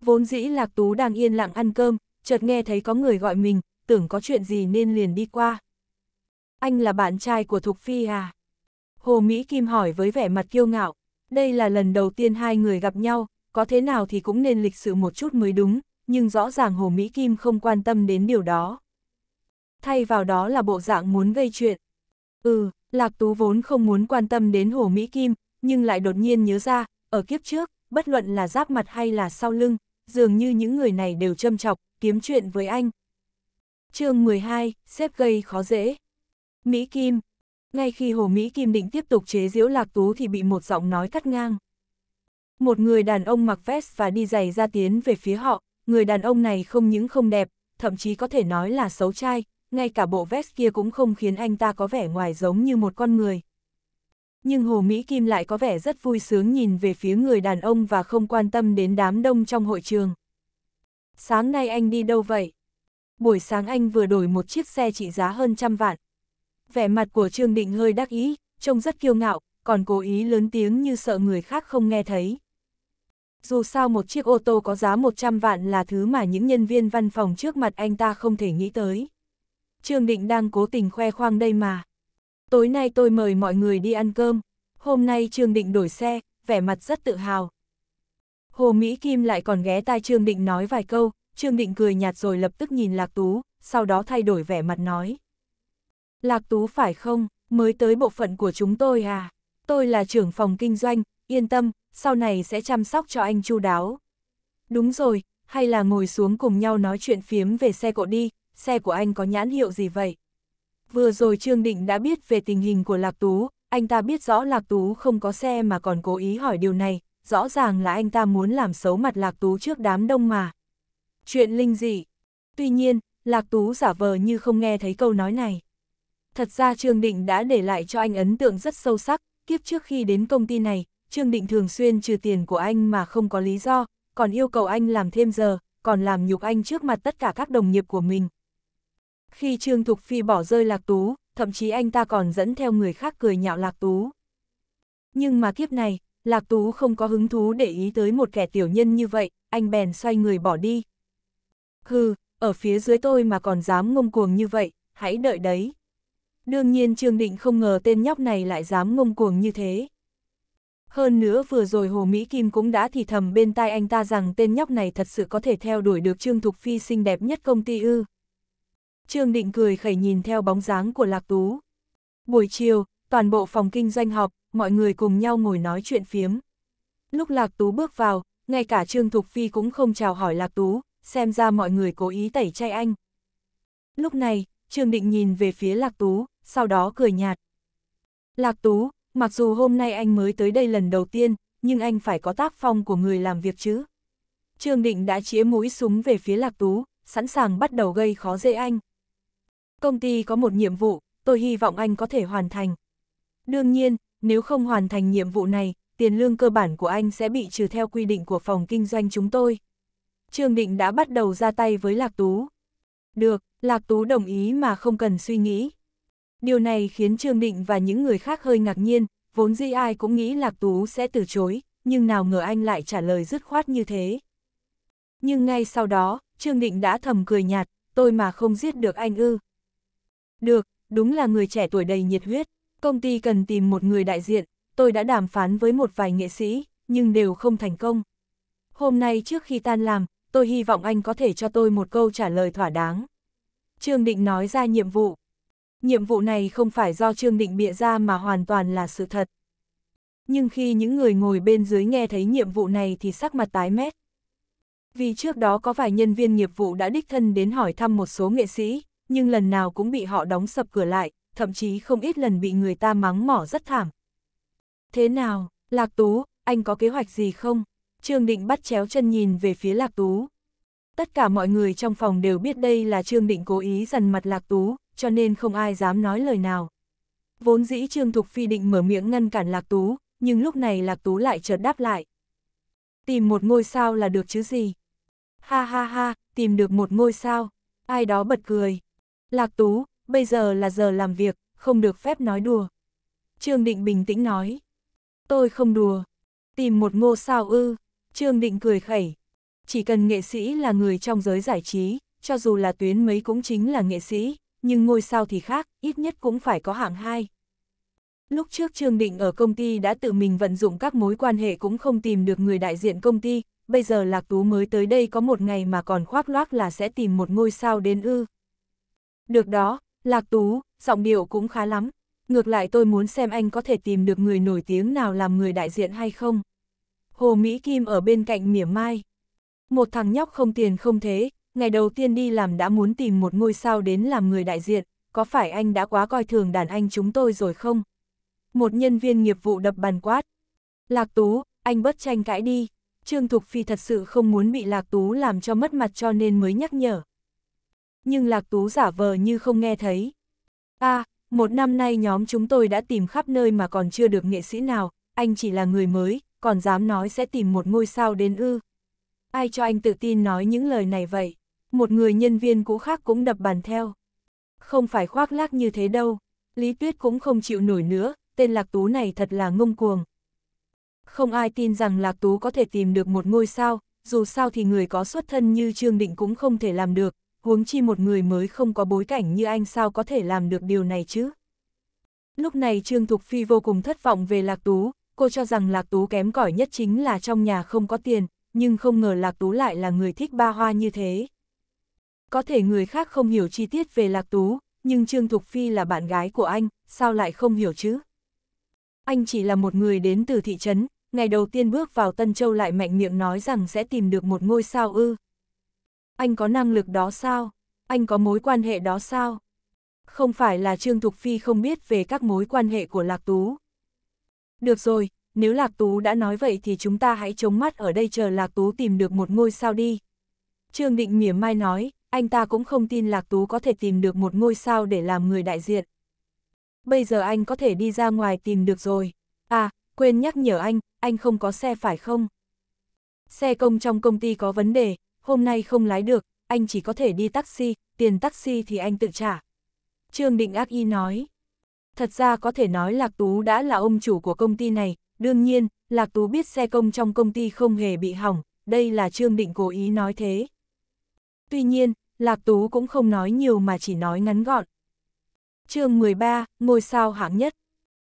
Vốn dĩ Lạc Tú đang yên lặng ăn cơm, chợt nghe thấy có người gọi mình, tưởng có chuyện gì nên liền đi qua. Anh là bạn trai của Thục Phi à? Hồ Mỹ Kim hỏi với vẻ mặt kiêu ngạo. Đây là lần đầu tiên hai người gặp nhau, có thế nào thì cũng nên lịch sự một chút mới đúng, nhưng rõ ràng Hồ Mỹ Kim không quan tâm đến điều đó. Thay vào đó là bộ dạng muốn gây chuyện. Ừ, Lạc Tú vốn không muốn quan tâm đến Hồ Mỹ Kim, nhưng lại đột nhiên nhớ ra, ở kiếp trước, bất luận là giáp mặt hay là sau lưng, dường như những người này đều châm chọc, kiếm chuyện với anh. chương 12, xếp gây khó dễ. Mỹ Kim. Ngay khi Hồ Mỹ Kim định tiếp tục chế giễu Lạc Tú thì bị một giọng nói cắt ngang. Một người đàn ông mặc vest và đi giày ra tiến về phía họ, người đàn ông này không những không đẹp, thậm chí có thể nói là xấu trai, ngay cả bộ vest kia cũng không khiến anh ta có vẻ ngoài giống như một con người. Nhưng Hồ Mỹ Kim lại có vẻ rất vui sướng nhìn về phía người đàn ông và không quan tâm đến đám đông trong hội trường. Sáng nay anh đi đâu vậy? Buổi sáng anh vừa đổi một chiếc xe trị giá hơn trăm vạn. Vẻ mặt của Trương Định hơi đắc ý, trông rất kiêu ngạo, còn cố ý lớn tiếng như sợ người khác không nghe thấy dù sao một chiếc ô tô có giá 100 vạn là thứ mà những nhân viên văn phòng trước mặt anh ta không thể nghĩ tới. Trương Định đang cố tình khoe khoang đây mà. Tối nay tôi mời mọi người đi ăn cơm, hôm nay Trương Định đổi xe, vẻ mặt rất tự hào. Hồ Mỹ Kim lại còn ghé tai Trương Định nói vài câu, Trương Định cười nhạt rồi lập tức nhìn Lạc Tú, sau đó thay đổi vẻ mặt nói. Lạc Tú phải không, mới tới bộ phận của chúng tôi à? Tôi là trưởng phòng kinh doanh, yên tâm, sau này sẽ chăm sóc cho anh chu đáo. Đúng rồi, hay là ngồi xuống cùng nhau nói chuyện phiếm về xe cộ đi, xe của anh có nhãn hiệu gì vậy? Vừa rồi Trương Định đã biết về tình hình của Lạc Tú, anh ta biết rõ Lạc Tú không có xe mà còn cố ý hỏi điều này, rõ ràng là anh ta muốn làm xấu mặt Lạc Tú trước đám đông mà. Chuyện linh dị. Tuy nhiên, Lạc Tú giả vờ như không nghe thấy câu nói này. Thật ra Trương Định đã để lại cho anh ấn tượng rất sâu sắc, kiếp trước khi đến công ty này, Trương Định thường xuyên trừ tiền của anh mà không có lý do, còn yêu cầu anh làm thêm giờ, còn làm nhục anh trước mặt tất cả các đồng nghiệp của mình. Khi Trương Thục Phi bỏ rơi Lạc Tú, thậm chí anh ta còn dẫn theo người khác cười nhạo Lạc Tú. Nhưng mà kiếp này, Lạc Tú không có hứng thú để ý tới một kẻ tiểu nhân như vậy, anh bèn xoay người bỏ đi. Hừ, ở phía dưới tôi mà còn dám ngông cuồng như vậy, hãy đợi đấy. Đương nhiên Trương Định không ngờ tên nhóc này lại dám ngông cuồng như thế. Hơn nữa vừa rồi Hồ Mỹ Kim cũng đã thì thầm bên tai anh ta rằng tên nhóc này thật sự có thể theo đuổi được Trương Thục Phi xinh đẹp nhất công ty ư. Trương Định cười khẩy nhìn theo bóng dáng của Lạc Tú. Buổi chiều, toàn bộ phòng kinh doanh họp, mọi người cùng nhau ngồi nói chuyện phiếm. Lúc Lạc Tú bước vào, ngay cả Trương Thục Phi cũng không chào hỏi Lạc Tú, xem ra mọi người cố ý tẩy chay anh. Lúc này, Trương Định nhìn về phía Lạc Tú, sau đó cười nhạt. Lạc Tú, Mặc dù hôm nay anh mới tới đây lần đầu tiên, nhưng anh phải có tác phong của người làm việc chứ. Trương Định đã chĩa mũi súng về phía Lạc Tú, sẵn sàng bắt đầu gây khó dễ anh. Công ty có một nhiệm vụ, tôi hy vọng anh có thể hoàn thành. Đương nhiên, nếu không hoàn thành nhiệm vụ này, tiền lương cơ bản của anh sẽ bị trừ theo quy định của phòng kinh doanh chúng tôi. Trương Định đã bắt đầu ra tay với Lạc Tú. Được, Lạc Tú đồng ý mà không cần suy nghĩ. Điều này khiến Trương Định và những người khác hơi ngạc nhiên, vốn dĩ ai cũng nghĩ Lạc Tú sẽ từ chối, nhưng nào ngờ anh lại trả lời dứt khoát như thế. Nhưng ngay sau đó, Trương Định đã thầm cười nhạt, tôi mà không giết được anh ư. Được, đúng là người trẻ tuổi đầy nhiệt huyết, công ty cần tìm một người đại diện, tôi đã đàm phán với một vài nghệ sĩ, nhưng đều không thành công. Hôm nay trước khi tan làm, tôi hy vọng anh có thể cho tôi một câu trả lời thỏa đáng. Trương Định nói ra nhiệm vụ, Nhiệm vụ này không phải do Trương Định bịa ra mà hoàn toàn là sự thật. Nhưng khi những người ngồi bên dưới nghe thấy nhiệm vụ này thì sắc mặt tái mét. Vì trước đó có vài nhân viên nghiệp vụ đã đích thân đến hỏi thăm một số nghệ sĩ, nhưng lần nào cũng bị họ đóng sập cửa lại, thậm chí không ít lần bị người ta mắng mỏ rất thảm. Thế nào, Lạc Tú, anh có kế hoạch gì không? Trương Định bắt chéo chân nhìn về phía Lạc Tú tất cả mọi người trong phòng đều biết đây là Trương Định cố ý dằn mặt Lạc Tú, cho nên không ai dám nói lời nào. Vốn dĩ Trương Thục Phi định mở miệng ngăn cản Lạc Tú, nhưng lúc này Lạc Tú lại chợt đáp lại. Tìm một ngôi sao là được chứ gì? Ha ha ha, tìm được một ngôi sao. Ai đó bật cười. Lạc Tú, bây giờ là giờ làm việc, không được phép nói đùa. Trương Định bình tĩnh nói. Tôi không đùa. Tìm một ngôi sao ư. Trương Định cười khẩy, chỉ cần nghệ sĩ là người trong giới giải trí, cho dù là tuyến mấy cũng chính là nghệ sĩ, nhưng ngôi sao thì khác, ít nhất cũng phải có hạng hai. Lúc trước Trương Định ở công ty đã tự mình vận dụng các mối quan hệ cũng không tìm được người đại diện công ty, bây giờ Lạc Tú mới tới đây có một ngày mà còn khoác loác là sẽ tìm một ngôi sao đến ư. Được đó, Lạc Tú, giọng điệu cũng khá lắm. Ngược lại tôi muốn xem anh có thể tìm được người nổi tiếng nào làm người đại diện hay không. Hồ Mỹ Kim ở bên cạnh mỉa mai. Một thằng nhóc không tiền không thế, ngày đầu tiên đi làm đã muốn tìm một ngôi sao đến làm người đại diện, có phải anh đã quá coi thường đàn anh chúng tôi rồi không? Một nhân viên nghiệp vụ đập bàn quát. Lạc Tú, anh bớt tranh cãi đi. Trương Thục Phi thật sự không muốn bị Lạc Tú làm cho mất mặt cho nên mới nhắc nhở. Nhưng Lạc Tú giả vờ như không nghe thấy. a à, một năm nay nhóm chúng tôi đã tìm khắp nơi mà còn chưa được nghệ sĩ nào, anh chỉ là người mới, còn dám nói sẽ tìm một ngôi sao đến ư. Ai cho anh tự tin nói những lời này vậy? Một người nhân viên cũ khác cũng đập bàn theo. Không phải khoác lác như thế đâu, Lý Tuyết cũng không chịu nổi nữa, tên Lạc Tú này thật là ngông cuồng. Không ai tin rằng Lạc Tú có thể tìm được một ngôi sao, dù sao thì người có xuất thân như Trương Định cũng không thể làm được, huống chi một người mới không có bối cảnh như anh sao có thể làm được điều này chứ. Lúc này Trương Thục Phi vô cùng thất vọng về Lạc Tú, cô cho rằng Lạc Tú kém cỏi nhất chính là trong nhà không có tiền, nhưng không ngờ Lạc Tú lại là người thích ba hoa như thế. Có thể người khác không hiểu chi tiết về Lạc Tú, nhưng Trương Thục Phi là bạn gái của anh, sao lại không hiểu chứ? Anh chỉ là một người đến từ thị trấn, ngày đầu tiên bước vào Tân Châu lại mạnh miệng nói rằng sẽ tìm được một ngôi sao ư. Anh có năng lực đó sao? Anh có mối quan hệ đó sao? Không phải là Trương Thục Phi không biết về các mối quan hệ của Lạc Tú. Được rồi, nếu Lạc Tú đã nói vậy thì chúng ta hãy chống mắt ở đây chờ Lạc Tú tìm được một ngôi sao đi. Trương Định mỉa mai nói, anh ta cũng không tin Lạc Tú có thể tìm được một ngôi sao để làm người đại diện. Bây giờ anh có thể đi ra ngoài tìm được rồi. À, quên nhắc nhở anh, anh không có xe phải không? Xe công trong công ty có vấn đề, hôm nay không lái được, anh chỉ có thể đi taxi, tiền taxi thì anh tự trả. Trương Định ác y nói. Thật ra có thể nói Lạc Tú đã là ông chủ của công ty này, Đương nhiên, Lạc Tú biết xe công trong công ty không hề bị hỏng, đây là Trương Định cố ý nói thế. Tuy nhiên, Lạc Tú cũng không nói nhiều mà chỉ nói ngắn gọn. chương 13, ngôi sao hạng nhất.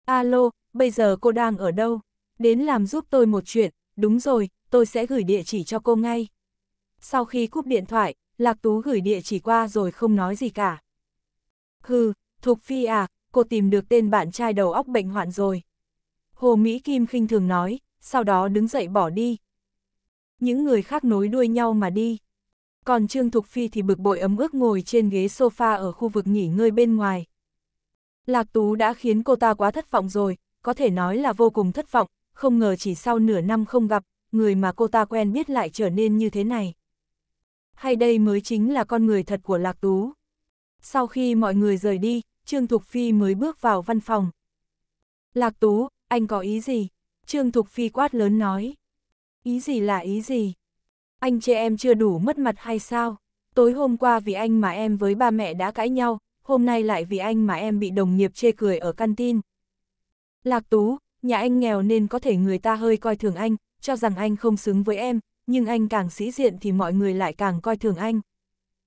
Alo, bây giờ cô đang ở đâu? Đến làm giúp tôi một chuyện, đúng rồi, tôi sẽ gửi địa chỉ cho cô ngay. Sau khi cúp điện thoại, Lạc Tú gửi địa chỉ qua rồi không nói gì cả. Hừ, Thục Phi à, cô tìm được tên bạn trai đầu óc bệnh hoạn rồi. Hồ Mỹ Kim khinh thường nói, sau đó đứng dậy bỏ đi. Những người khác nối đuôi nhau mà đi. Còn Trương Thục Phi thì bực bội ấm ức ngồi trên ghế sofa ở khu vực nghỉ ngơi bên ngoài. Lạc Tú đã khiến cô ta quá thất vọng rồi, có thể nói là vô cùng thất vọng, không ngờ chỉ sau nửa năm không gặp, người mà cô ta quen biết lại trở nên như thế này. Hay đây mới chính là con người thật của Lạc Tú. Sau khi mọi người rời đi, Trương Thục Phi mới bước vào văn phòng. Lạc Tú, anh có ý gì? Trương Thục Phi quát lớn nói. Ý gì là ý gì? Anh chê em chưa đủ mất mặt hay sao? Tối hôm qua vì anh mà em với ba mẹ đã cãi nhau, hôm nay lại vì anh mà em bị đồng nghiệp chê cười ở tin. Lạc Tú, nhà anh nghèo nên có thể người ta hơi coi thường anh, cho rằng anh không xứng với em, nhưng anh càng sĩ diện thì mọi người lại càng coi thường anh.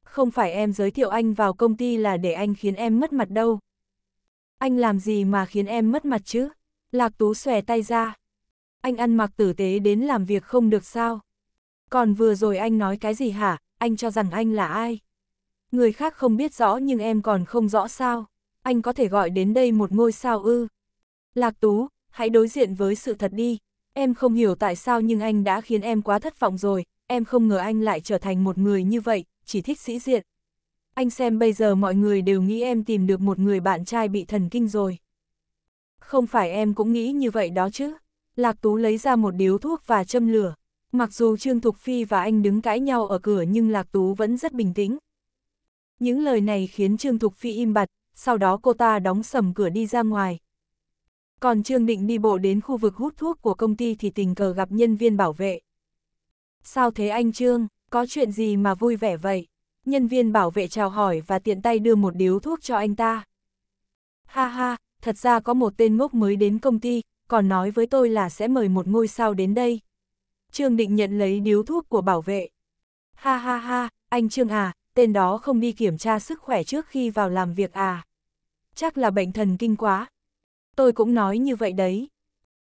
Không phải em giới thiệu anh vào công ty là để anh khiến em mất mặt đâu. Anh làm gì mà khiến em mất mặt chứ? Lạc Tú xòe tay ra. Anh ăn mặc tử tế đến làm việc không được sao? Còn vừa rồi anh nói cái gì hả? Anh cho rằng anh là ai? Người khác không biết rõ nhưng em còn không rõ sao? Anh có thể gọi đến đây một ngôi sao ư? Lạc Tú, hãy đối diện với sự thật đi. Em không hiểu tại sao nhưng anh đã khiến em quá thất vọng rồi. Em không ngờ anh lại trở thành một người như vậy, chỉ thích sĩ diện. Anh xem bây giờ mọi người đều nghĩ em tìm được một người bạn trai bị thần kinh rồi không phải em cũng nghĩ như vậy đó chứ. Lạc Tú lấy ra một điếu thuốc và châm lửa. Mặc dù Trương Thục Phi và anh đứng cãi nhau ở cửa nhưng Lạc Tú vẫn rất bình tĩnh. Những lời này khiến Trương Thục Phi im bặt, sau đó cô ta đóng sầm cửa đi ra ngoài. Còn Trương Định đi bộ đến khu vực hút thuốc của công ty thì tình cờ gặp nhân viên bảo vệ. Sao thế anh Trương, có chuyện gì mà vui vẻ vậy? Nhân viên bảo vệ chào hỏi và tiện tay đưa một điếu thuốc cho anh ta. Ha ha, thật ra có một tên ngốc mới đến công ty, còn nói với tôi là sẽ mời một ngôi sao đến đây. Trương Định nhận lấy điếu thuốc của bảo vệ. Ha ha ha, anh Trương à, tên đó không đi kiểm tra sức khỏe trước khi vào làm việc à. Chắc là bệnh thần kinh quá. Tôi cũng nói như vậy đấy.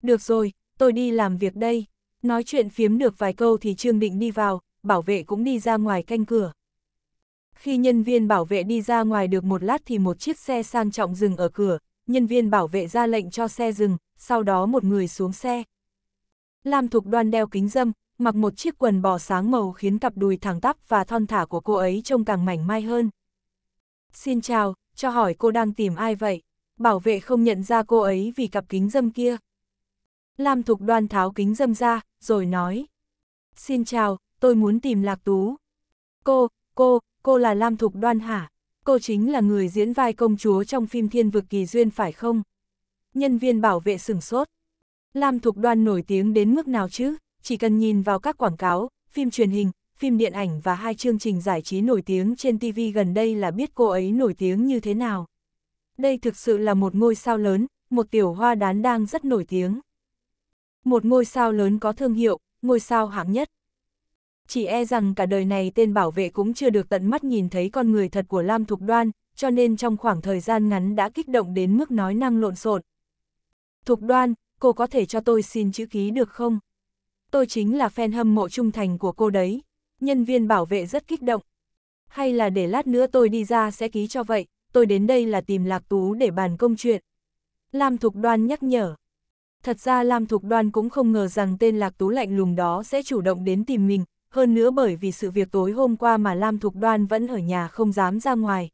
Được rồi, tôi đi làm việc đây. Nói chuyện phiếm được vài câu thì Trương Định đi vào, bảo vệ cũng đi ra ngoài canh cửa. Khi nhân viên bảo vệ đi ra ngoài được một lát thì một chiếc xe sang trọng dừng ở cửa, nhân viên bảo vệ ra lệnh cho xe dừng, sau đó một người xuống xe. Lam Thục Đoan đeo kính dâm, mặc một chiếc quần bò sáng màu khiến cặp đùi thẳng tắp và thon thả của cô ấy trông càng mảnh mai hơn. Xin chào, cho hỏi cô đang tìm ai vậy? Bảo vệ không nhận ra cô ấy vì cặp kính dâm kia. Lam Thục Đoan tháo kính dâm ra, rồi nói. Xin chào, tôi muốn tìm Lạc Tú. Cô, cô, cô là Lam Thục Đoan hả? cô chính là người diễn vai công chúa trong phim Thiên vực kỳ duyên phải không? Nhân viên bảo vệ sửng sốt. Lam Thục Đoan nổi tiếng đến mức nào chứ? Chỉ cần nhìn vào các quảng cáo, phim truyền hình, phim điện ảnh và hai chương trình giải trí nổi tiếng trên TV gần đây là biết cô ấy nổi tiếng như thế nào. Đây thực sự là một ngôi sao lớn, một tiểu hoa đán đang rất nổi tiếng. Một ngôi sao lớn có thương hiệu, ngôi sao hạng nhất, chỉ e rằng cả đời này tên bảo vệ cũng chưa được tận mắt nhìn thấy con người thật của Lam Thục Đoan, cho nên trong khoảng thời gian ngắn đã kích động đến mức nói năng lộn xộn. Thục Đoan, cô có thể cho tôi xin chữ ký được không? Tôi chính là fan hâm mộ trung thành của cô đấy. Nhân viên bảo vệ rất kích động. Hay là để lát nữa tôi đi ra sẽ ký cho vậy, tôi đến đây là tìm Lạc Tú để bàn công chuyện. Lam Thục Đoan nhắc nhở. Thật ra Lam Thục Đoan cũng không ngờ rằng tên Lạc Tú lạnh lùng đó sẽ chủ động đến tìm mình, hơn nữa bởi vì sự việc tối hôm qua mà Lam Thục Đoan vẫn ở nhà không dám ra ngoài.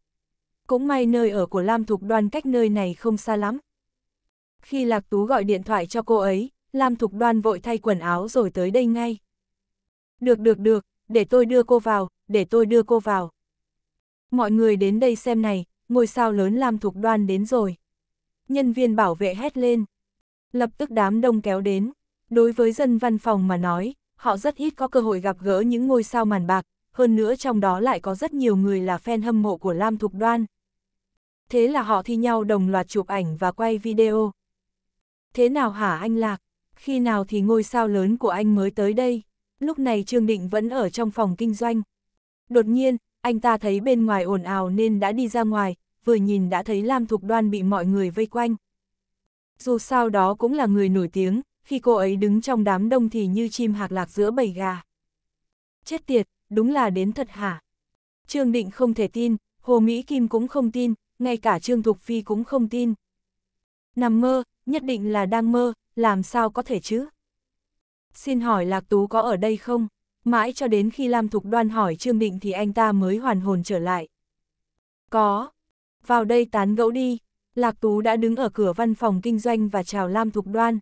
Cũng may nơi ở của Lam Thục Đoan cách nơi này không xa lắm. Khi Lạc Tú gọi điện thoại cho cô ấy, Lam Thục Đoan vội thay quần áo rồi tới đây ngay. Được được được, để tôi đưa cô vào, để tôi đưa cô vào. Mọi người đến đây xem này, ngôi sao lớn Lam Thục Đoan đến rồi. Nhân viên bảo vệ hét lên. Lập tức đám đông kéo đến. Đối với dân văn phòng mà nói, họ rất ít có cơ hội gặp gỡ những ngôi sao màn bạc, hơn nữa trong đó lại có rất nhiều người là fan hâm mộ của Lam Thục Đoan. Thế là họ thi nhau đồng loạt chụp ảnh và quay video. Thế nào hả anh Lạc? Khi nào thì ngôi sao lớn của anh mới tới đây? Lúc này Trương Định vẫn ở trong phòng kinh doanh. Đột nhiên, anh ta thấy bên ngoài ồn ào nên đã đi ra ngoài, vừa nhìn đã thấy Lam Thục Đoan bị mọi người vây quanh. Dù sao đó cũng là người nổi tiếng, khi cô ấy đứng trong đám đông thì như chim hạc lạc giữa bầy gà. Chết tiệt, đúng là đến thật hả? Trương Định không thể tin, Hồ Mỹ Kim cũng không tin, ngay cả Trương Thục Phi cũng không tin. Nằm mơ, nhất định là đang mơ, làm sao có thể chứ? Xin hỏi Lạc Tú có ở đây không? Mãi cho đến khi Lam Thục đoan hỏi Trương Định thì anh ta mới hoàn hồn trở lại. Có. Vào đây tán gẫu đi. Lạc Tú đã đứng ở cửa văn phòng kinh doanh và chào Lam Thục đoan.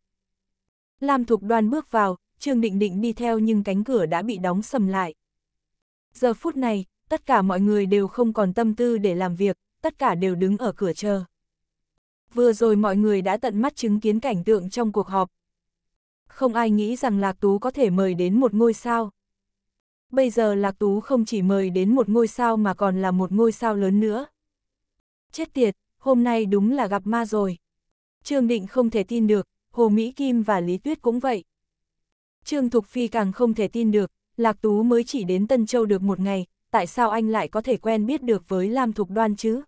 Lam Thục Đoan bước vào, Trương Định Định đi theo nhưng cánh cửa đã bị đóng sầm lại. Giờ phút này, tất cả mọi người đều không còn tâm tư để làm việc, tất cả đều đứng ở cửa chờ. Vừa rồi mọi người đã tận mắt chứng kiến cảnh tượng trong cuộc họp. Không ai nghĩ rằng Lạc Tú có thể mời đến một ngôi sao. Bây giờ Lạc Tú không chỉ mời đến một ngôi sao mà còn là một ngôi sao lớn nữa. Chết tiệt, hôm nay đúng là gặp ma rồi. Trương Định không thể tin được, Hồ Mỹ Kim và Lý Tuyết cũng vậy. Trương Thục Phi càng không thể tin được, Lạc Tú mới chỉ đến Tân Châu được một ngày, tại sao anh lại có thể quen biết được với Lam Thục Đoan chứ?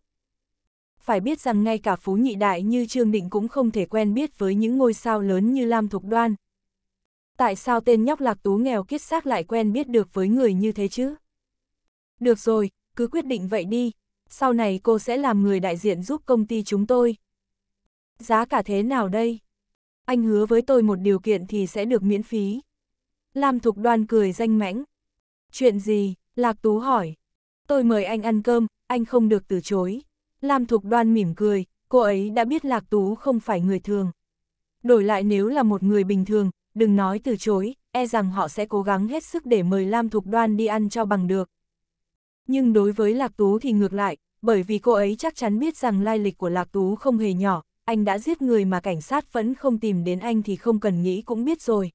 Phải biết rằng ngay cả phú nhị đại như Trương Định cũng không thể quen biết với những ngôi sao lớn như Lam Thục Đoan. Tại sao tên nhóc Lạc Tú nghèo kiết xác lại quen biết được với người như thế chứ? Được rồi, cứ quyết định vậy đi, sau này cô sẽ làm người đại diện giúp công ty chúng tôi. Giá cả thế nào đây? anh hứa với tôi một điều kiện thì sẽ được miễn phí. Lam Thục Đoan cười danh mãnh. Chuyện gì? Lạc Tú hỏi. Tôi mời anh ăn cơm, anh không được từ chối. Lam Thục Đoan mỉm cười, cô ấy đã biết Lạc Tú không phải người thường. Đổi lại nếu là một người bình thường, đừng nói từ chối, e rằng họ sẽ cố gắng hết sức để mời Lam Thục Đoan đi ăn cho bằng được. Nhưng đối với Lạc Tú thì ngược lại, bởi vì cô ấy chắc chắn biết rằng lai lịch của Lạc Tú không hề nhỏ, anh đã giết người mà cảnh sát vẫn không tìm đến anh thì không cần nghĩ cũng biết rồi.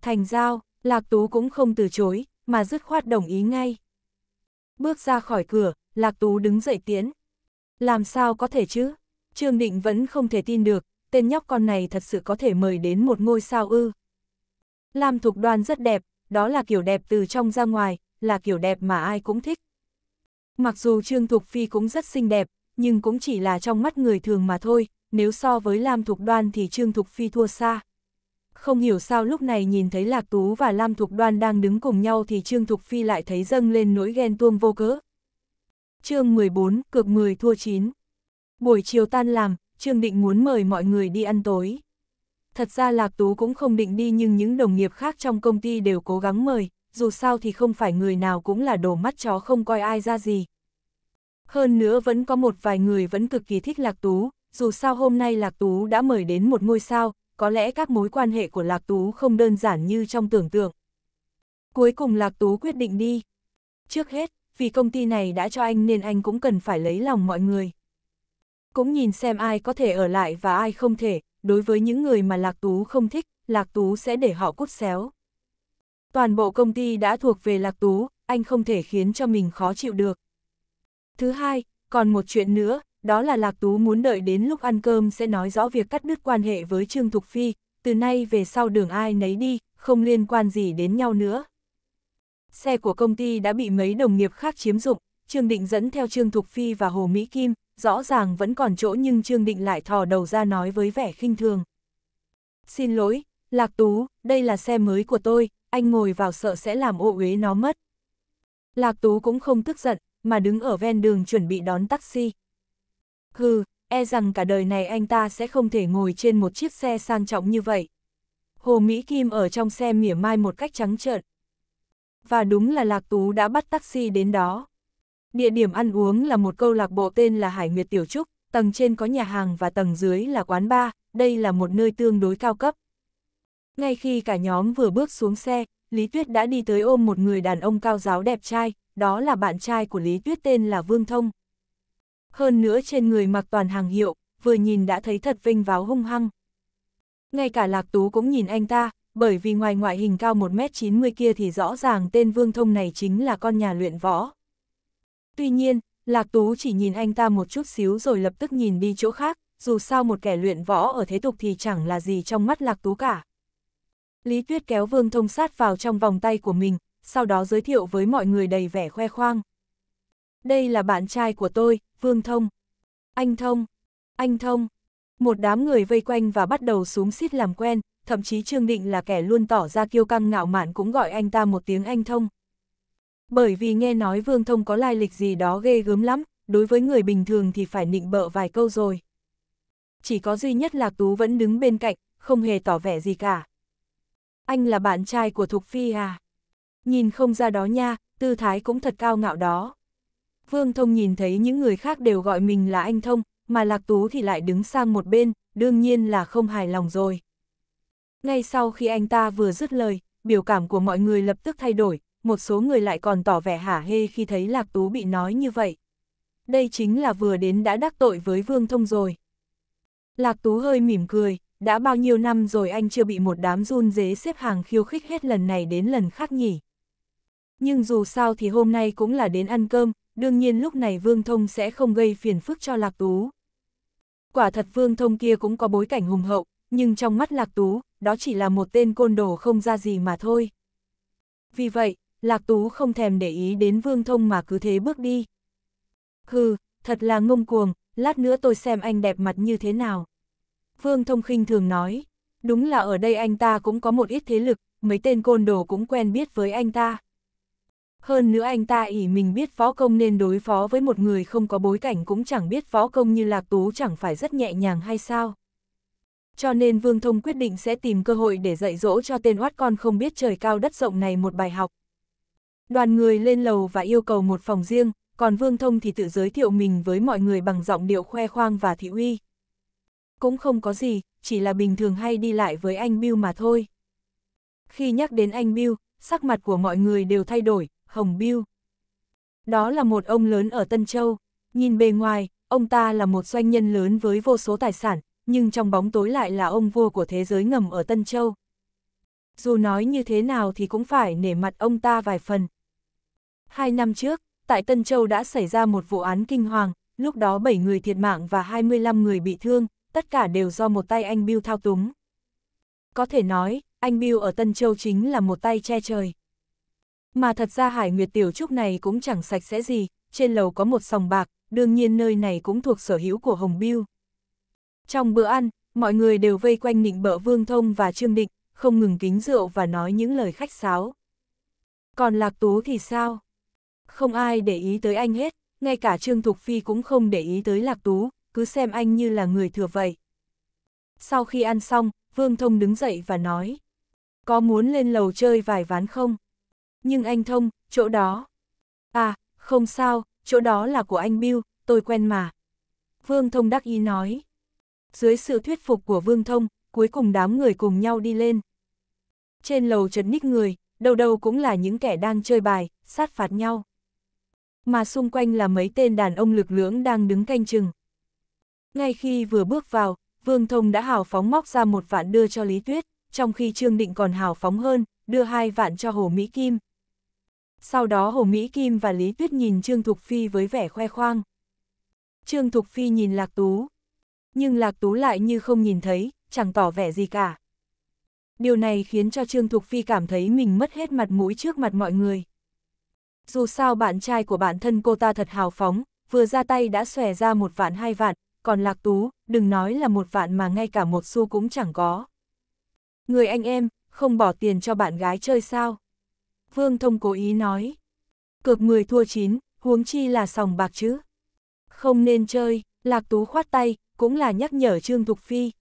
Thành giao, Lạc Tú cũng không từ chối, mà dứt khoát đồng ý ngay. Bước ra khỏi cửa, Lạc Tú đứng dậy tiến. Làm sao có thể chứ? Trương Định vẫn không thể tin được, tên nhóc con này thật sự có thể mời đến một ngôi sao ư. Lam Thục Đoan rất đẹp, đó là kiểu đẹp từ trong ra ngoài, là kiểu đẹp mà ai cũng thích. Mặc dù Trương Thục Phi cũng rất xinh đẹp, nhưng cũng chỉ là trong mắt người thường mà thôi, nếu so với Lam Thục Đoan thì Trương Thục Phi thua xa. Không hiểu sao lúc này nhìn thấy Lạc Tú và Lam Thục Đoan đang đứng cùng nhau thì Trương Thục Phi lại thấy dâng lên nỗi ghen tuông vô cớ. chương 14, cược 10 thua 9 Buổi chiều tan làm, Trương Định muốn mời mọi người đi ăn tối. Thật ra Lạc Tú cũng không định đi nhưng những đồng nghiệp khác trong công ty đều cố gắng mời, dù sao thì không phải người nào cũng là đồ mắt chó không coi ai ra gì, hơn nữa vẫn có một vài người vẫn cực kỳ thích Lạc Tú, dù sao hôm nay Lạc Tú đã mời đến một ngôi sao, có lẽ các mối quan hệ của Lạc Tú không đơn giản như trong tưởng tượng. Cuối cùng Lạc Tú quyết định đi. Trước hết, vì công ty này đã cho anh nên anh cũng cần phải lấy lòng mọi người. Cũng nhìn xem ai có thể ở lại và ai không thể, đối với những người mà Lạc Tú không thích, Lạc Tú sẽ để họ cút xéo. Toàn bộ công ty đã thuộc về Lạc Tú, anh không thể khiến cho mình khó chịu được. Thứ hai, còn một chuyện nữa, đó là Lạc Tú muốn đợi đến lúc ăn cơm sẽ nói rõ việc cắt đứt quan hệ với Trương Thục Phi, từ nay về sau đường ai nấy đi, không liên quan gì đến nhau nữa. Xe của công ty đã bị mấy đồng nghiệp khác chiếm dụng, Trương Định dẫn theo Trương Thục Phi và Hồ Mỹ Kim, rõ ràng vẫn còn chỗ nhưng Trương Định lại thò đầu ra nói với vẻ khinh thường. Xin lỗi, Lạc Tú, đây là xe mới của tôi, anh ngồi vào sợ sẽ làm ô uế nó mất. Lạc Tú cũng không tức giận, mà đứng ở ven đường chuẩn bị đón taxi. Hừ, e rằng cả đời này anh ta sẽ không thể ngồi trên một chiếc xe sang trọng như vậy. Hồ Mỹ Kim ở trong xe mỉa mai một cách trắng trợn. Và đúng là Lạc Tú đã bắt taxi đến đó. Địa điểm ăn uống là một câu lạc bộ tên là Hải Nguyệt Tiểu Trúc, tầng trên có nhà hàng và tầng dưới là quán bar, đây là một nơi tương đối cao cấp. Ngay khi cả nhóm vừa bước xuống xe, Lý Tuyết đã đi tới ôm một người đàn ông cao giáo đẹp trai, đó là bạn trai của Lý Tuyết tên là Vương Thông. Hơn nữa trên người mặc toàn hàng hiệu, vừa nhìn đã thấy thật vinh váo hung hăng. Ngay cả Lạc Tú cũng nhìn anh ta, bởi vì ngoài ngoại hình cao 1m90 kia thì rõ ràng tên Vương Thông này chính là con nhà luyện võ. Tuy nhiên, Lạc Tú chỉ nhìn anh ta một chút xíu rồi lập tức nhìn đi chỗ khác, dù sao một kẻ luyện võ ở thế tục thì chẳng là gì trong mắt Lạc Tú cả. Lý Tuyết kéo Vương Thông sát vào trong vòng tay của mình, sau đó giới thiệu với mọi người đầy vẻ khoe khoang. Đây là bạn trai của tôi, Vương Thông. Anh Thông, anh Thông. Một đám người vây quanh và bắt đầu xúm xít làm quen, thậm chí Trương Định là kẻ luôn tỏ ra kiêu căng ngạo mạn cũng gọi anh ta một tiếng anh Thông. Bởi vì nghe nói Vương Thông có lai lịch gì đó ghê gớm lắm, đối với người bình thường thì phải nịnh bợ vài câu rồi. Chỉ có duy nhất là Tú vẫn đứng bên cạnh, không hề tỏ vẻ gì cả. Anh là bạn trai của Thục Phi à? nhìn không ra đó nha, tư thái cũng thật cao ngạo đó. Vương Thông nhìn thấy những người khác đều gọi mình là anh Thông, mà Lạc Tú thì lại đứng sang một bên, đương nhiên là không hài lòng rồi. Ngay sau khi anh ta vừa dứt lời, biểu cảm của mọi người lập tức thay đổi, một số người lại còn tỏ vẻ hả hê khi thấy Lạc Tú bị nói như vậy. Đây chính là vừa đến đã đắc tội với Vương Thông rồi. Lạc Tú hơi mỉm cười, đã bao nhiêu năm rồi anh chưa bị một đám run dế xếp hàng khiêu khích hết lần này đến lần khác nhỉ. Nhưng dù sao thì hôm nay cũng là đến ăn cơm, đương nhiên lúc này Vương Thông sẽ không gây phiền phức cho Lạc Tú. Quả thật Vương Thông kia cũng có bối cảnh hùng hậu, nhưng trong mắt Lạc Tú, đó chỉ là một tên côn đồ không ra gì mà thôi. Vì vậy, Lạc Tú không thèm để ý đến Vương Thông mà cứ thế bước đi. Hừ, thật là ngông cuồng, lát nữa tôi xem anh đẹp mặt như thế nào. Vương Thông khinh thường nói, đúng là ở đây anh ta cũng có một ít thế lực, mấy tên côn đồ cũng quen biết với anh ta hơn nữa anh ta ỉ mình biết phó công nên đối phó với một người không có bối cảnh cũng chẳng biết phó công như Lạc Tú chẳng phải rất nhẹ nhàng hay sao. Cho nên Vương Thông quyết định sẽ tìm cơ hội để dạy dỗ cho tên oát con không biết trời cao đất rộng này một bài học. Đoàn người lên lầu và yêu cầu một phòng riêng, còn Vương Thông thì tự giới thiệu mình với mọi người bằng giọng điệu khoe khoang và thị uy. Cũng không có gì, chỉ là bình thường hay đi lại với anh Bill mà thôi. Khi nhắc đến anh Bill, sắc mặt của mọi người đều thay đổi, Hồng Biêu. Đó là một ông lớn ở Tân Châu, nhìn bề ngoài, ông ta là một doanh nhân lớn với vô số tài sản, nhưng trong bóng tối lại là ông vua của thế giới ngầm ở Tân Châu. Dù nói như thế nào thì cũng phải nể mặt ông ta vài phần. Hai năm trước, tại Tân Châu đã xảy ra một vụ án kinh hoàng, lúc đó 7 người thiệt mạng và 25 người bị thương, tất cả đều do một tay anh Bill thao túng. Có thể nói, anh Bill ở Tân Châu chính là một tay che trời. Mà thật ra Hải Nguyệt Tiểu Trúc này cũng chẳng sạch sẽ gì, trên lầu có một sòng bạc, đương nhiên nơi này cũng thuộc sở hữu của Hồng Biêu. Trong bữa ăn, mọi người đều vây quanh nịnh bợ Vương Thông và Trương Định, không ngừng kính rượu và nói những lời khách sáo. Còn Lạc Tú thì sao? Không ai để ý tới anh hết, ngay cả Trương Thục Phi cũng không để ý tới Lạc Tú, cứ xem anh như là người thừa vậy. Sau khi ăn xong, Vương Thông đứng dậy và nói, có muốn lên lầu chơi vài ván không? nhưng anh Thông, chỗ đó. À, không sao, chỗ đó là của anh Bill, tôi quen mà. Vương Thông đắc ý nói. Dưới sự thuyết phục của Vương Thông, cuối cùng đám người cùng nhau đi lên. Trên lầu chật ních người, đầu đầu cũng là những kẻ đang chơi bài, sát phạt nhau. Mà xung quanh là mấy tên đàn ông lực lưỡng đang đứng canh chừng. Ngay khi vừa bước vào, Vương Thông đã hào phóng móc ra một vạn đưa cho Lý Tuyết, trong khi Trương Định còn hào phóng hơn, đưa hai vạn cho Hồ Mỹ Kim. Sau đó Hồ Mỹ Kim và Lý Tuyết nhìn Trương Thục Phi với vẻ khoe khoang. Trương Thục Phi nhìn Lạc Tú. Nhưng Lạc Tú lại như không nhìn thấy, chẳng tỏ vẻ gì cả. Điều này khiến cho Trương Thục Phi cảm thấy mình mất hết mặt mũi trước mặt mọi người. Dù sao bạn trai của bản thân cô ta thật hào phóng, vừa ra tay đã xòe ra một vạn hai vạn, còn Lạc Tú, đừng nói là một vạn mà ngay cả một xu cũng chẳng có. Người anh em, không bỏ tiền cho bạn gái chơi sao? Vương Thông cố ý nói. Cược 10 thua 9, huống chi là sòng bạc chứ. Không nên chơi, Lạc Tú khoát tay, cũng là nhắc nhở Trương Thục Phi.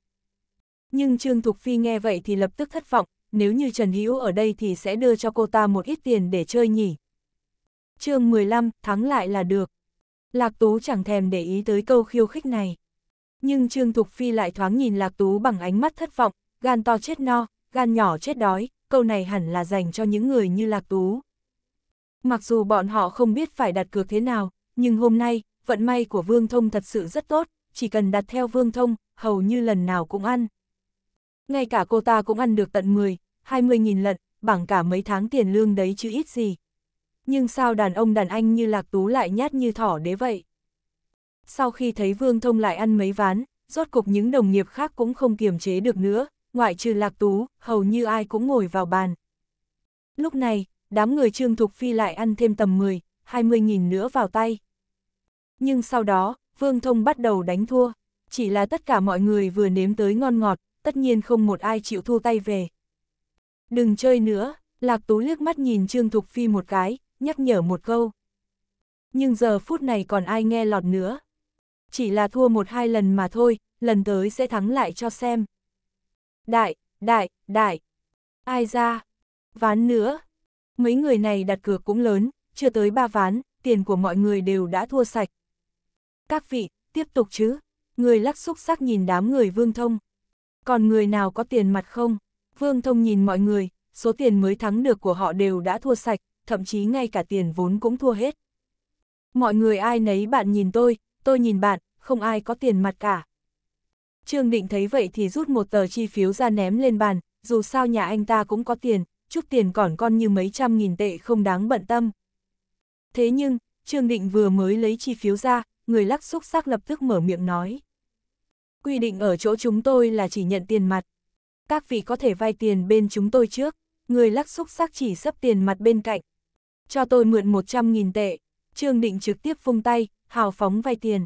Nhưng Trương Thục Phi nghe vậy thì lập tức thất vọng, nếu như Trần Hữu ở đây thì sẽ đưa cho cô ta một ít tiền để chơi nhỉ. chương 15, thắng lại là được. Lạc Tú chẳng thèm để ý tới câu khiêu khích này. Nhưng Trương Thục Phi lại thoáng nhìn Lạc Tú bằng ánh mắt thất vọng, gan to chết no, gan nhỏ chết đói, câu này hẳn là dành cho những người như Lạc Tú. Mặc dù bọn họ không biết phải đặt cược thế nào, nhưng hôm nay, vận may của Vương Thông thật sự rất tốt, chỉ cần đặt theo Vương Thông, hầu như lần nào cũng ăn. Ngay cả cô ta cũng ăn được tận 10, 20 nghìn lận, bảng cả mấy tháng tiền lương đấy chứ ít gì. Nhưng sao đàn ông đàn anh như Lạc Tú lại nhát như thỏ đế vậy? Sau khi thấy Vương Thông lại ăn mấy ván, rốt cục những đồng nghiệp khác cũng không kiềm chế được nữa, ngoại trừ lạc tú, hầu như ai cũng ngồi vào bàn. Lúc này, đám người Trương Thục Phi lại ăn thêm tầm 10, 20 nghìn nữa vào tay. Nhưng sau đó, Vương Thông bắt đầu đánh thua, chỉ là tất cả mọi người vừa nếm tới ngon ngọt, tất nhiên không một ai chịu thua tay về. Đừng chơi nữa, Lạc Tú liếc mắt nhìn Trương Thục Phi một cái, nhắc nhở một câu. Nhưng giờ phút này còn ai nghe lọt nữa. Chỉ là thua một hai lần mà thôi, lần tới sẽ thắng lại cho xem đại, đại, đại. Ai ra? Ván nữa. Mấy người này đặt cược cũng lớn, chưa tới ba ván, tiền của mọi người đều đã thua sạch. Các vị, tiếp tục chứ. Người lắc xúc sắc nhìn đám người Vương Thông. Còn người nào có tiền mặt không? Vương Thông nhìn mọi người, số tiền mới thắng được của họ đều đã thua sạch, thậm chí ngay cả tiền vốn cũng thua hết. Mọi người ai nấy bạn nhìn tôi, tôi nhìn bạn, không ai có tiền mặt cả. Trương Định thấy vậy thì rút một tờ chi phiếu ra ném lên bàn, dù sao nhà anh ta cũng có tiền, chút tiền còn con như mấy trăm nghìn tệ không đáng bận tâm. Thế nhưng, Trương Định vừa mới lấy chi phiếu ra, người lắc xúc sắc lập tức mở miệng nói. Quy định ở chỗ chúng tôi là chỉ nhận tiền mặt. Các vị có thể vay tiền bên chúng tôi trước, người lắc xúc sắc chỉ sắp tiền mặt bên cạnh. Cho tôi mượn 100.000 tệ, Trương Định trực tiếp vung tay, hào phóng vay tiền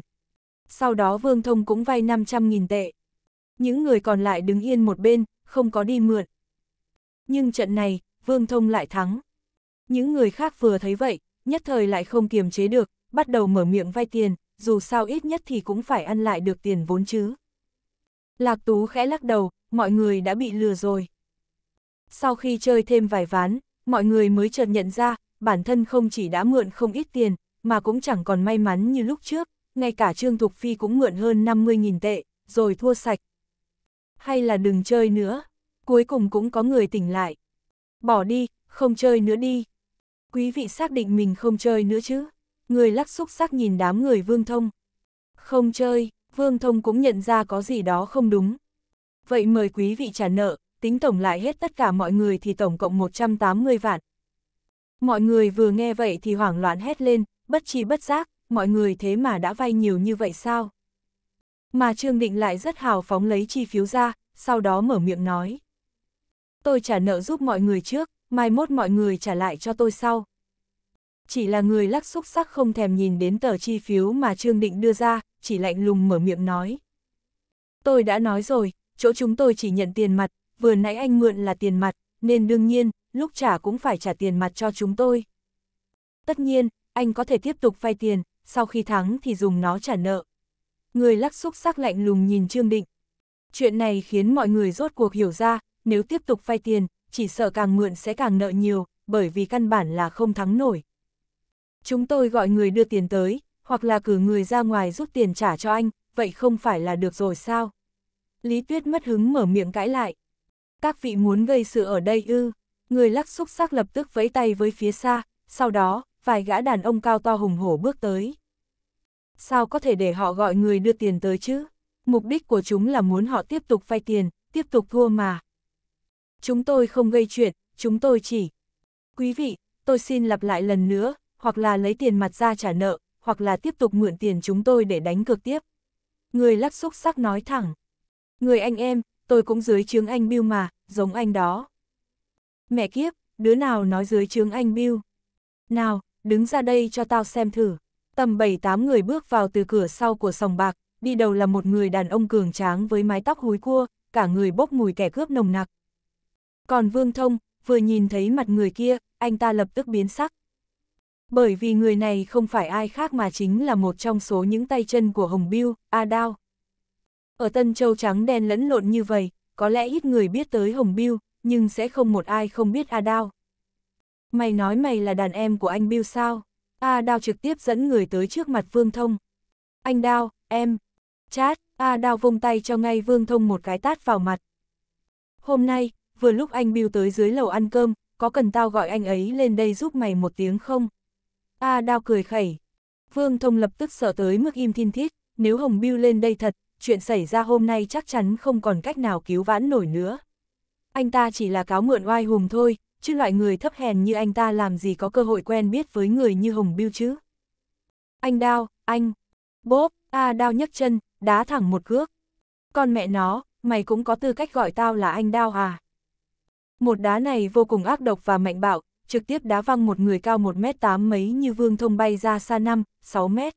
sau đó Vương Thông cũng vay 500.000 tệ. Những người còn lại đứng yên một bên, không có đi mượn. Nhưng trận này, Vương Thông lại thắng. Những người khác vừa thấy vậy, nhất thời lại không kiềm chế được, bắt đầu mở miệng vay tiền, dù sao ít nhất thì cũng phải ăn lại được tiền vốn chứ. Lạc Tú khẽ lắc đầu, mọi người đã bị lừa rồi. Sau khi chơi thêm vài ván, mọi người mới chợt nhận ra, bản thân không chỉ đã mượn không ít tiền, mà cũng chẳng còn may mắn như lúc trước, ngay cả Trương Thục Phi cũng mượn hơn 50.000 tệ, rồi thua sạch. Hay là đừng chơi nữa, cuối cùng cũng có người tỉnh lại. Bỏ đi, không chơi nữa đi. Quý vị xác định mình không chơi nữa chứ. Người lắc xúc sắc nhìn đám người Vương Thông. Không chơi, Vương Thông cũng nhận ra có gì đó không đúng. Vậy mời quý vị trả nợ, tính tổng lại hết tất cả mọi người thì tổng cộng 180 vạn. Mọi người vừa nghe vậy thì hoảng loạn hét lên, bất chi bất giác, mọi người thế mà đã vay nhiều như vậy sao? Mà Trương Định lại rất hào phóng lấy chi phiếu ra, sau đó mở miệng nói. Tôi trả nợ giúp mọi người trước, mai mốt mọi người trả lại cho tôi sau. Chỉ là người lắc xúc sắc không thèm nhìn đến tờ chi phiếu mà Trương Định đưa ra, chỉ lạnh lùng mở miệng nói. Tôi đã nói rồi, chỗ chúng tôi chỉ nhận tiền mặt, vừa nãy anh mượn là tiền mặt, nên đương nhiên, lúc trả cũng phải trả tiền mặt cho chúng tôi. Tất nhiên, anh có thể tiếp tục vay tiền, sau khi thắng thì dùng nó trả nợ. Người lắc xúc sắc lạnh lùng nhìn Trương Định. Chuyện này khiến mọi người rốt cuộc hiểu ra, nếu tiếp tục vay tiền, chỉ sợ càng mượn sẽ càng nợ nhiều, bởi vì căn bản là không thắng nổi. Chúng tôi gọi người đưa tiền tới, hoặc là cử người ra ngoài rút tiền trả cho anh, vậy không phải là được rồi sao? Lý Tuyết mất hứng mở miệng cãi lại. Các vị muốn gây sự ở đây ư, người lắc xúc sắc lập tức vẫy tay với phía xa, sau đó, vài gã đàn ông cao to hùng hổ bước tới. Sao có thể để họ gọi người đưa tiền tới chứ? Mục đích của chúng là muốn họ tiếp tục vay tiền, tiếp tục thua mà. Chúng tôi không gây chuyện, chúng tôi chỉ... Quý vị, tôi xin lặp lại lần nữa, hoặc là lấy tiền mặt ra trả nợ, hoặc là tiếp tục mượn tiền chúng tôi để đánh cược tiếp. Người lắc xúc sắc nói thẳng. Người anh em, tôi cũng dưới chướng anh Bill mà, giống anh đó. Mẹ kiếp, đứa nào nói dưới chướng anh Bill? Nào, đứng ra đây cho tao xem thử. Tầm 7-8 người bước vào từ cửa sau của sòng bạc, đi đầu là một người đàn ông cường tráng với mái tóc húi cua, cả người bốc mùi kẻ cướp nồng nặc. Còn Vương Thông, vừa nhìn thấy mặt người kia, anh ta lập tức biến sắc. Bởi vì người này không phải ai khác mà chính là một trong số những tay chân của Hồng Biêu, A Đao. Ở Tân Châu trắng đen lẫn lộn như vậy, có lẽ ít người biết tới Hồng Biêu, nhưng sẽ không một ai không biết A Đao. Mày nói mày là đàn em của anh Bill sao? A Đao trực tiếp dẫn người tới trước mặt Vương Thông. Anh Đao, em. Chát, A Đao vung tay cho ngay Vương Thông một cái tát vào mặt. Hôm nay, vừa lúc anh Bill tới dưới lầu ăn cơm, có cần tao gọi anh ấy lên đây giúp mày một tiếng không? A Đao cười khẩy. Vương Thông lập tức sợ tới mức im thiên thiết, nếu Hồng Bill lên đây thật, chuyện xảy ra hôm nay chắc chắn không còn cách nào cứu vãn nổi nữa. Anh ta chỉ là cáo mượn oai hùng thôi, chứ loại người thấp hèn như anh ta làm gì có cơ hội quen biết với người như Hồng Biêu chứ. Anh đao, anh, bốp, a đao nhấc chân, đá thẳng một cước. Con mẹ nó, mày cũng có tư cách gọi tao là anh đao à. Một đá này vô cùng ác độc và mạnh bạo, trực tiếp đá văng một người cao 1m8 mấy như vương thông bay ra xa 5, 6 mét.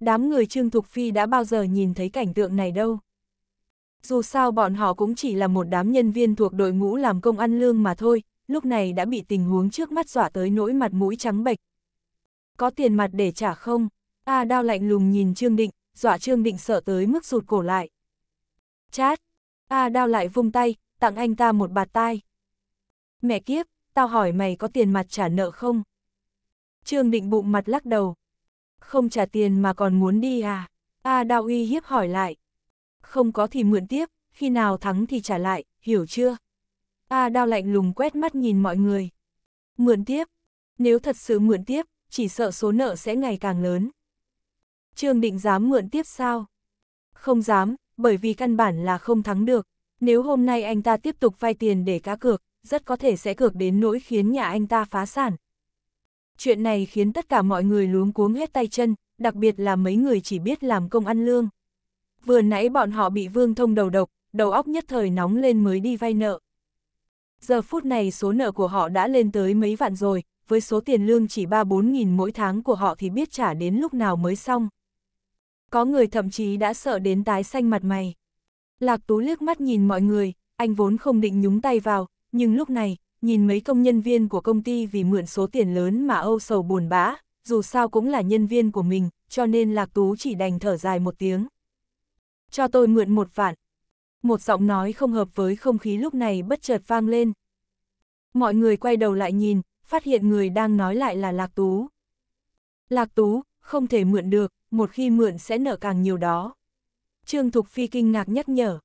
Đám người Trương Thục Phi đã bao giờ nhìn thấy cảnh tượng này đâu. Dù sao bọn họ cũng chỉ là một đám nhân viên thuộc đội ngũ làm công ăn lương mà thôi, lúc này đã bị tình huống trước mắt dọa tới nỗi mặt mũi trắng bệch. Có tiền mặt để trả không? A à, đao lạnh lùng nhìn Trương Định, dọa Trương Định sợ tới mức rụt cổ lại. Chát! A à, đao lại vung tay, tặng anh ta một bạt tai. Mẹ kiếp, tao hỏi mày có tiền mặt trả nợ không? Trương Định bụng mặt lắc đầu. Không trả tiền mà còn muốn đi à? A à, đao uy hiếp hỏi lại. Không có thì mượn tiếp, khi nào thắng thì trả lại, hiểu chưa? A à, đao lạnh lùng quét mắt nhìn mọi người. Mượn tiếp. Nếu thật sự mượn tiếp, chỉ sợ số nợ sẽ ngày càng lớn. Trương Định dám mượn tiếp sao? Không dám, bởi vì căn bản là không thắng được. Nếu hôm nay anh ta tiếp tục vay tiền để cá cược, rất có thể sẽ cược đến nỗi khiến nhà anh ta phá sản. Chuyện này khiến tất cả mọi người luống cuống hết tay chân, đặc biệt là mấy người chỉ biết làm công ăn lương. Vừa nãy bọn họ bị vương thông đầu độc, đầu óc nhất thời nóng lên mới đi vay nợ. Giờ phút này số nợ của họ đã lên tới mấy vạn rồi, với số tiền lương chỉ 3-4 nghìn mỗi tháng của họ thì biết trả đến lúc nào mới xong. Có người thậm chí đã sợ đến tái xanh mặt mày. Lạc Tú liếc mắt nhìn mọi người, anh vốn không định nhúng tay vào, nhưng lúc này, nhìn mấy công nhân viên của công ty vì mượn số tiền lớn mà âu sầu buồn bã, dù sao cũng là nhân viên của mình, cho nên Lạc Tú chỉ đành thở dài một tiếng. Cho tôi mượn một vạn, một giọng nói không hợp với không khí lúc này bất chợt vang lên. Mọi người quay đầu lại nhìn, phát hiện người đang nói lại là Lạc Tú. Lạc Tú, không thể mượn được, một khi mượn sẽ nợ càng nhiều đó. Trương Thục Phi kinh ngạc nhắc nhở.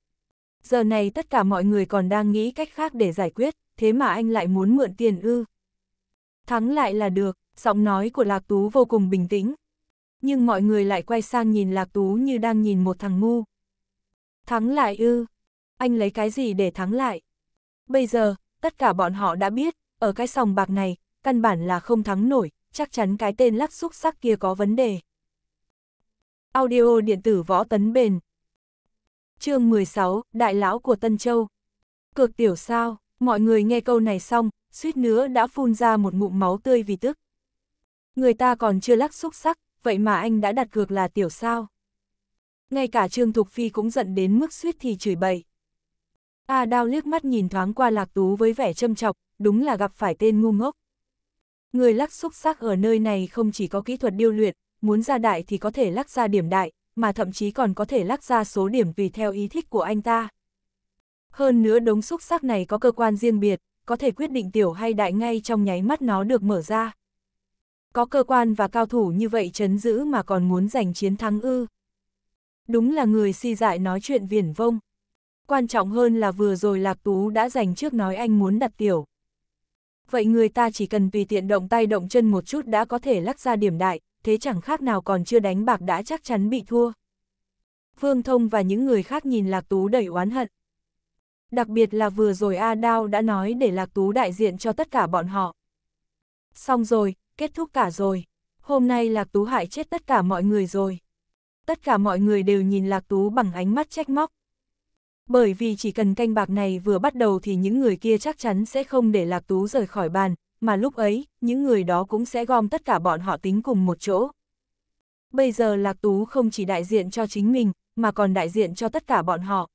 Giờ này tất cả mọi người còn đang nghĩ cách khác để giải quyết, thế mà anh lại muốn mượn tiền ư. Thắng lại là được, giọng nói của Lạc Tú vô cùng bình tĩnh. Nhưng mọi người lại quay sang nhìn Lạc Tú như đang nhìn một thằng ngu. Thắng lại ư? Anh lấy cái gì để thắng lại? Bây giờ, tất cả bọn họ đã biết, ở cái sòng bạc này, căn bản là không thắng nổi, chắc chắn cái tên lắc xúc sắc kia có vấn đề. Audio điện tử võ tấn bền chương 16, Đại Lão của Tân Châu Cược tiểu sao, mọi người nghe câu này xong, suýt nữa đã phun ra một ngụm máu tươi vì tức. Người ta còn chưa lắc xúc sắc, vậy mà anh đã đặt cược là tiểu sao ngay cả Trương Thục Phi cũng giận đến mức suýt thì chửi bậy. A à, Đao liếc mắt nhìn thoáng qua Lạc Tú với vẻ châm chọc, đúng là gặp phải tên ngu ngốc. Người lắc xúc sắc ở nơi này không chỉ có kỹ thuật điêu luyện, muốn ra đại thì có thể lắc ra điểm đại, mà thậm chí còn có thể lắc ra số điểm tùy theo ý thích của anh ta. Hơn nữa đống xúc sắc này có cơ quan riêng biệt, có thể quyết định tiểu hay đại ngay trong nháy mắt nó được mở ra. Có cơ quan và cao thủ như vậy chấn giữ mà còn muốn giành chiến thắng ư. Đúng là người si dại nói chuyện viển vông. Quan trọng hơn là vừa rồi Lạc Tú đã dành trước nói anh muốn đặt tiểu. Vậy người ta chỉ cần tùy tiện động tay động chân một chút đã có thể lắc ra điểm đại, thế chẳng khác nào còn chưa đánh bạc đã chắc chắn bị thua. Phương Thông và những người khác nhìn Lạc Tú đầy oán hận. Đặc biệt là vừa rồi A Đao đã nói để Lạc Tú đại diện cho tất cả bọn họ. Xong rồi, kết thúc cả rồi. Hôm nay Lạc Tú hại chết tất cả mọi người rồi tất cả mọi người đều nhìn Lạc Tú bằng ánh mắt trách móc. Bởi vì chỉ cần canh bạc này vừa bắt đầu thì những người kia chắc chắn sẽ không để Lạc Tú rời khỏi bàn, mà lúc ấy, những người đó cũng sẽ gom tất cả bọn họ tính cùng một chỗ. Bây giờ Lạc Tú không chỉ đại diện cho chính mình, mà còn đại diện cho tất cả bọn họ.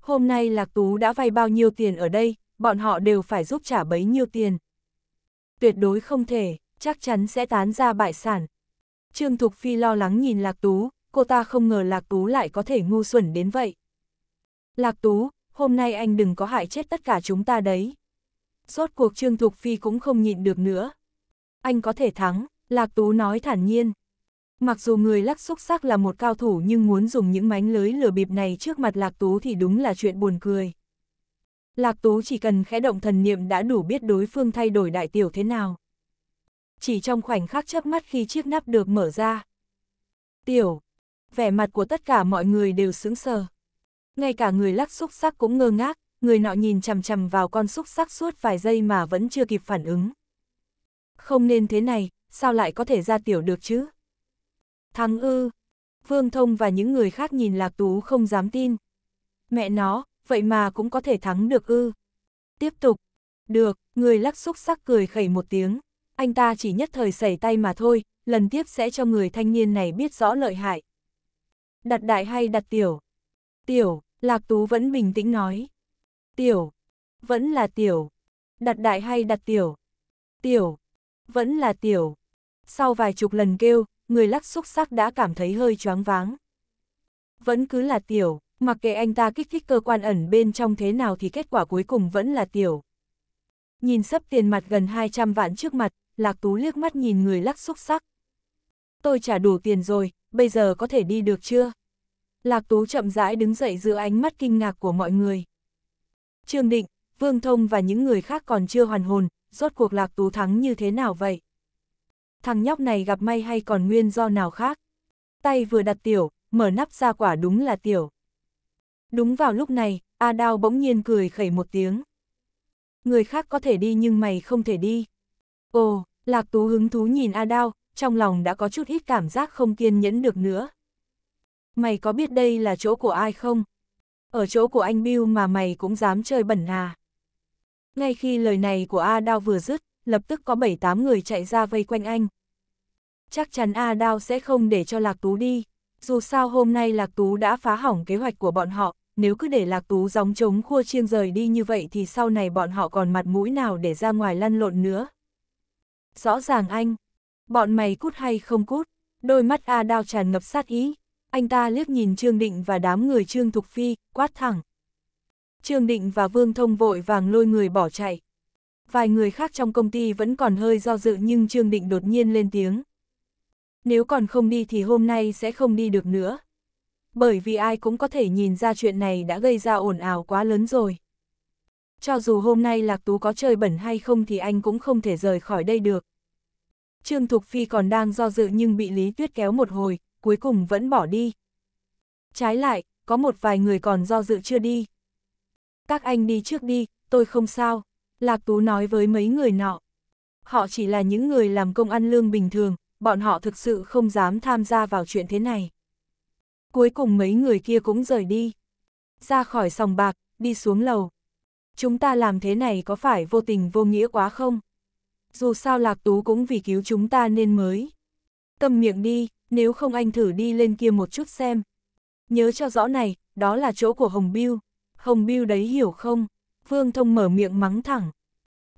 Hôm nay Lạc Tú đã vay bao nhiêu tiền ở đây, bọn họ đều phải giúp trả bấy nhiêu tiền. Tuyệt đối không thể, chắc chắn sẽ tán ra bại sản. Trương Thục Phi lo lắng nhìn Lạc Tú, cô ta không ngờ Lạc Tú lại có thể ngu xuẩn đến vậy. Lạc Tú, hôm nay anh đừng có hại chết tất cả chúng ta đấy. Rốt cuộc Trương Thục Phi cũng không nhịn được nữa. Anh có thể thắng, Lạc Tú nói thản nhiên. Mặc dù người lắc xúc sắc là một cao thủ nhưng muốn dùng những mánh lưới lừa bịp này trước mặt Lạc Tú thì đúng là chuyện buồn cười. Lạc Tú chỉ cần khẽ động thần niệm đã đủ biết đối phương thay đổi đại tiểu thế nào chỉ trong khoảnh khắc chớp mắt khi chiếc nắp được mở ra. Tiểu, vẻ mặt của tất cả mọi người đều sững sờ. Ngay cả người lắc xúc sắc cũng ngơ ngác, người nọ nhìn chằm chằm vào con xúc sắc suốt vài giây mà vẫn chưa kịp phản ứng. Không nên thế này, sao lại có thể ra tiểu được chứ? Thắng ư, Vương Thông và những người khác nhìn Lạc Tú không dám tin. Mẹ nó, vậy mà cũng có thể thắng được ư. Tiếp tục, được, người lắc xúc sắc cười khẩy một tiếng, anh ta chỉ nhất thời xảy tay mà thôi, lần tiếp sẽ cho người thanh niên này biết rõ lợi hại. Đặt đại hay đặt tiểu? Tiểu, Lạc Tú vẫn bình tĩnh nói. Tiểu, vẫn là tiểu. Đặt đại hay đặt tiểu? Tiểu, vẫn là tiểu. Sau vài chục lần kêu, người lắc xúc sắc đã cảm thấy hơi choáng váng. Vẫn cứ là tiểu, mặc kệ anh ta kích thích cơ quan ẩn bên trong thế nào thì kết quả cuối cùng vẫn là tiểu. Nhìn sấp tiền mặt gần 200 vạn trước mặt, Lạc Tú liếc mắt nhìn người lắc xúc sắc. Tôi trả đủ tiền rồi, bây giờ có thể đi được chưa? Lạc Tú chậm rãi đứng dậy giữa ánh mắt kinh ngạc của mọi người. Trương Định, Vương Thông và những người khác còn chưa hoàn hồn, rốt cuộc Lạc Tú thắng như thế nào vậy? Thằng nhóc này gặp may hay còn nguyên do nào khác? Tay vừa đặt tiểu, mở nắp ra quả đúng là tiểu. Đúng vào lúc này, A Đao bỗng nhiên cười khẩy một tiếng. Người khác có thể đi nhưng mày không thể đi. Ồ, Lạc Tú hứng thú nhìn A Đao, trong lòng đã có chút ít cảm giác không kiên nhẫn được nữa. Mày có biết đây là chỗ của ai không? Ở chỗ của anh Bill mà mày cũng dám chơi bẩn à? Ngay khi lời này của A Đao vừa dứt, lập tức có 7-8 người chạy ra vây quanh anh. Chắc chắn A Đao sẽ không để cho Lạc Tú đi. Dù sao hôm nay Lạc Tú đã phá hỏng kế hoạch của bọn họ, nếu cứ để Lạc Tú gióng trống khua chiêng rời đi như vậy thì sau này bọn họ còn mặt mũi nào để ra ngoài lăn lộn nữa rõ ràng anh. Bọn mày cút hay không cút? Đôi mắt A Đao tràn ngập sát ý. Anh ta liếc nhìn Trương Định và đám người Trương Thục Phi, quát thẳng. Trương Định và Vương Thông vội vàng lôi người bỏ chạy. Vài người khác trong công ty vẫn còn hơi do dự nhưng Trương Định đột nhiên lên tiếng. Nếu còn không đi thì hôm nay sẽ không đi được nữa. Bởi vì ai cũng có thể nhìn ra chuyện này đã gây ra ồn ào quá lớn rồi. Cho dù hôm nay Lạc Tú có chơi bẩn hay không thì anh cũng không thể rời khỏi đây được. Trương Thục Phi còn đang do dự nhưng bị Lý Tuyết kéo một hồi, cuối cùng vẫn bỏ đi. Trái lại, có một vài người còn do dự chưa đi. Các anh đi trước đi, tôi không sao, Lạc Tú nói với mấy người nọ. Họ chỉ là những người làm công ăn lương bình thường, bọn họ thực sự không dám tham gia vào chuyện thế này. Cuối cùng mấy người kia cũng rời đi. Ra khỏi sòng bạc, đi xuống lầu chúng ta làm thế này có phải vô tình vô nghĩa quá không? Dù sao Lạc Tú cũng vì cứu chúng ta nên mới. Cầm miệng đi, nếu không anh thử đi lên kia một chút xem. Nhớ cho rõ này, đó là chỗ của Hồng Biêu. Hồng Biêu đấy hiểu không? Vương Thông mở miệng mắng thẳng.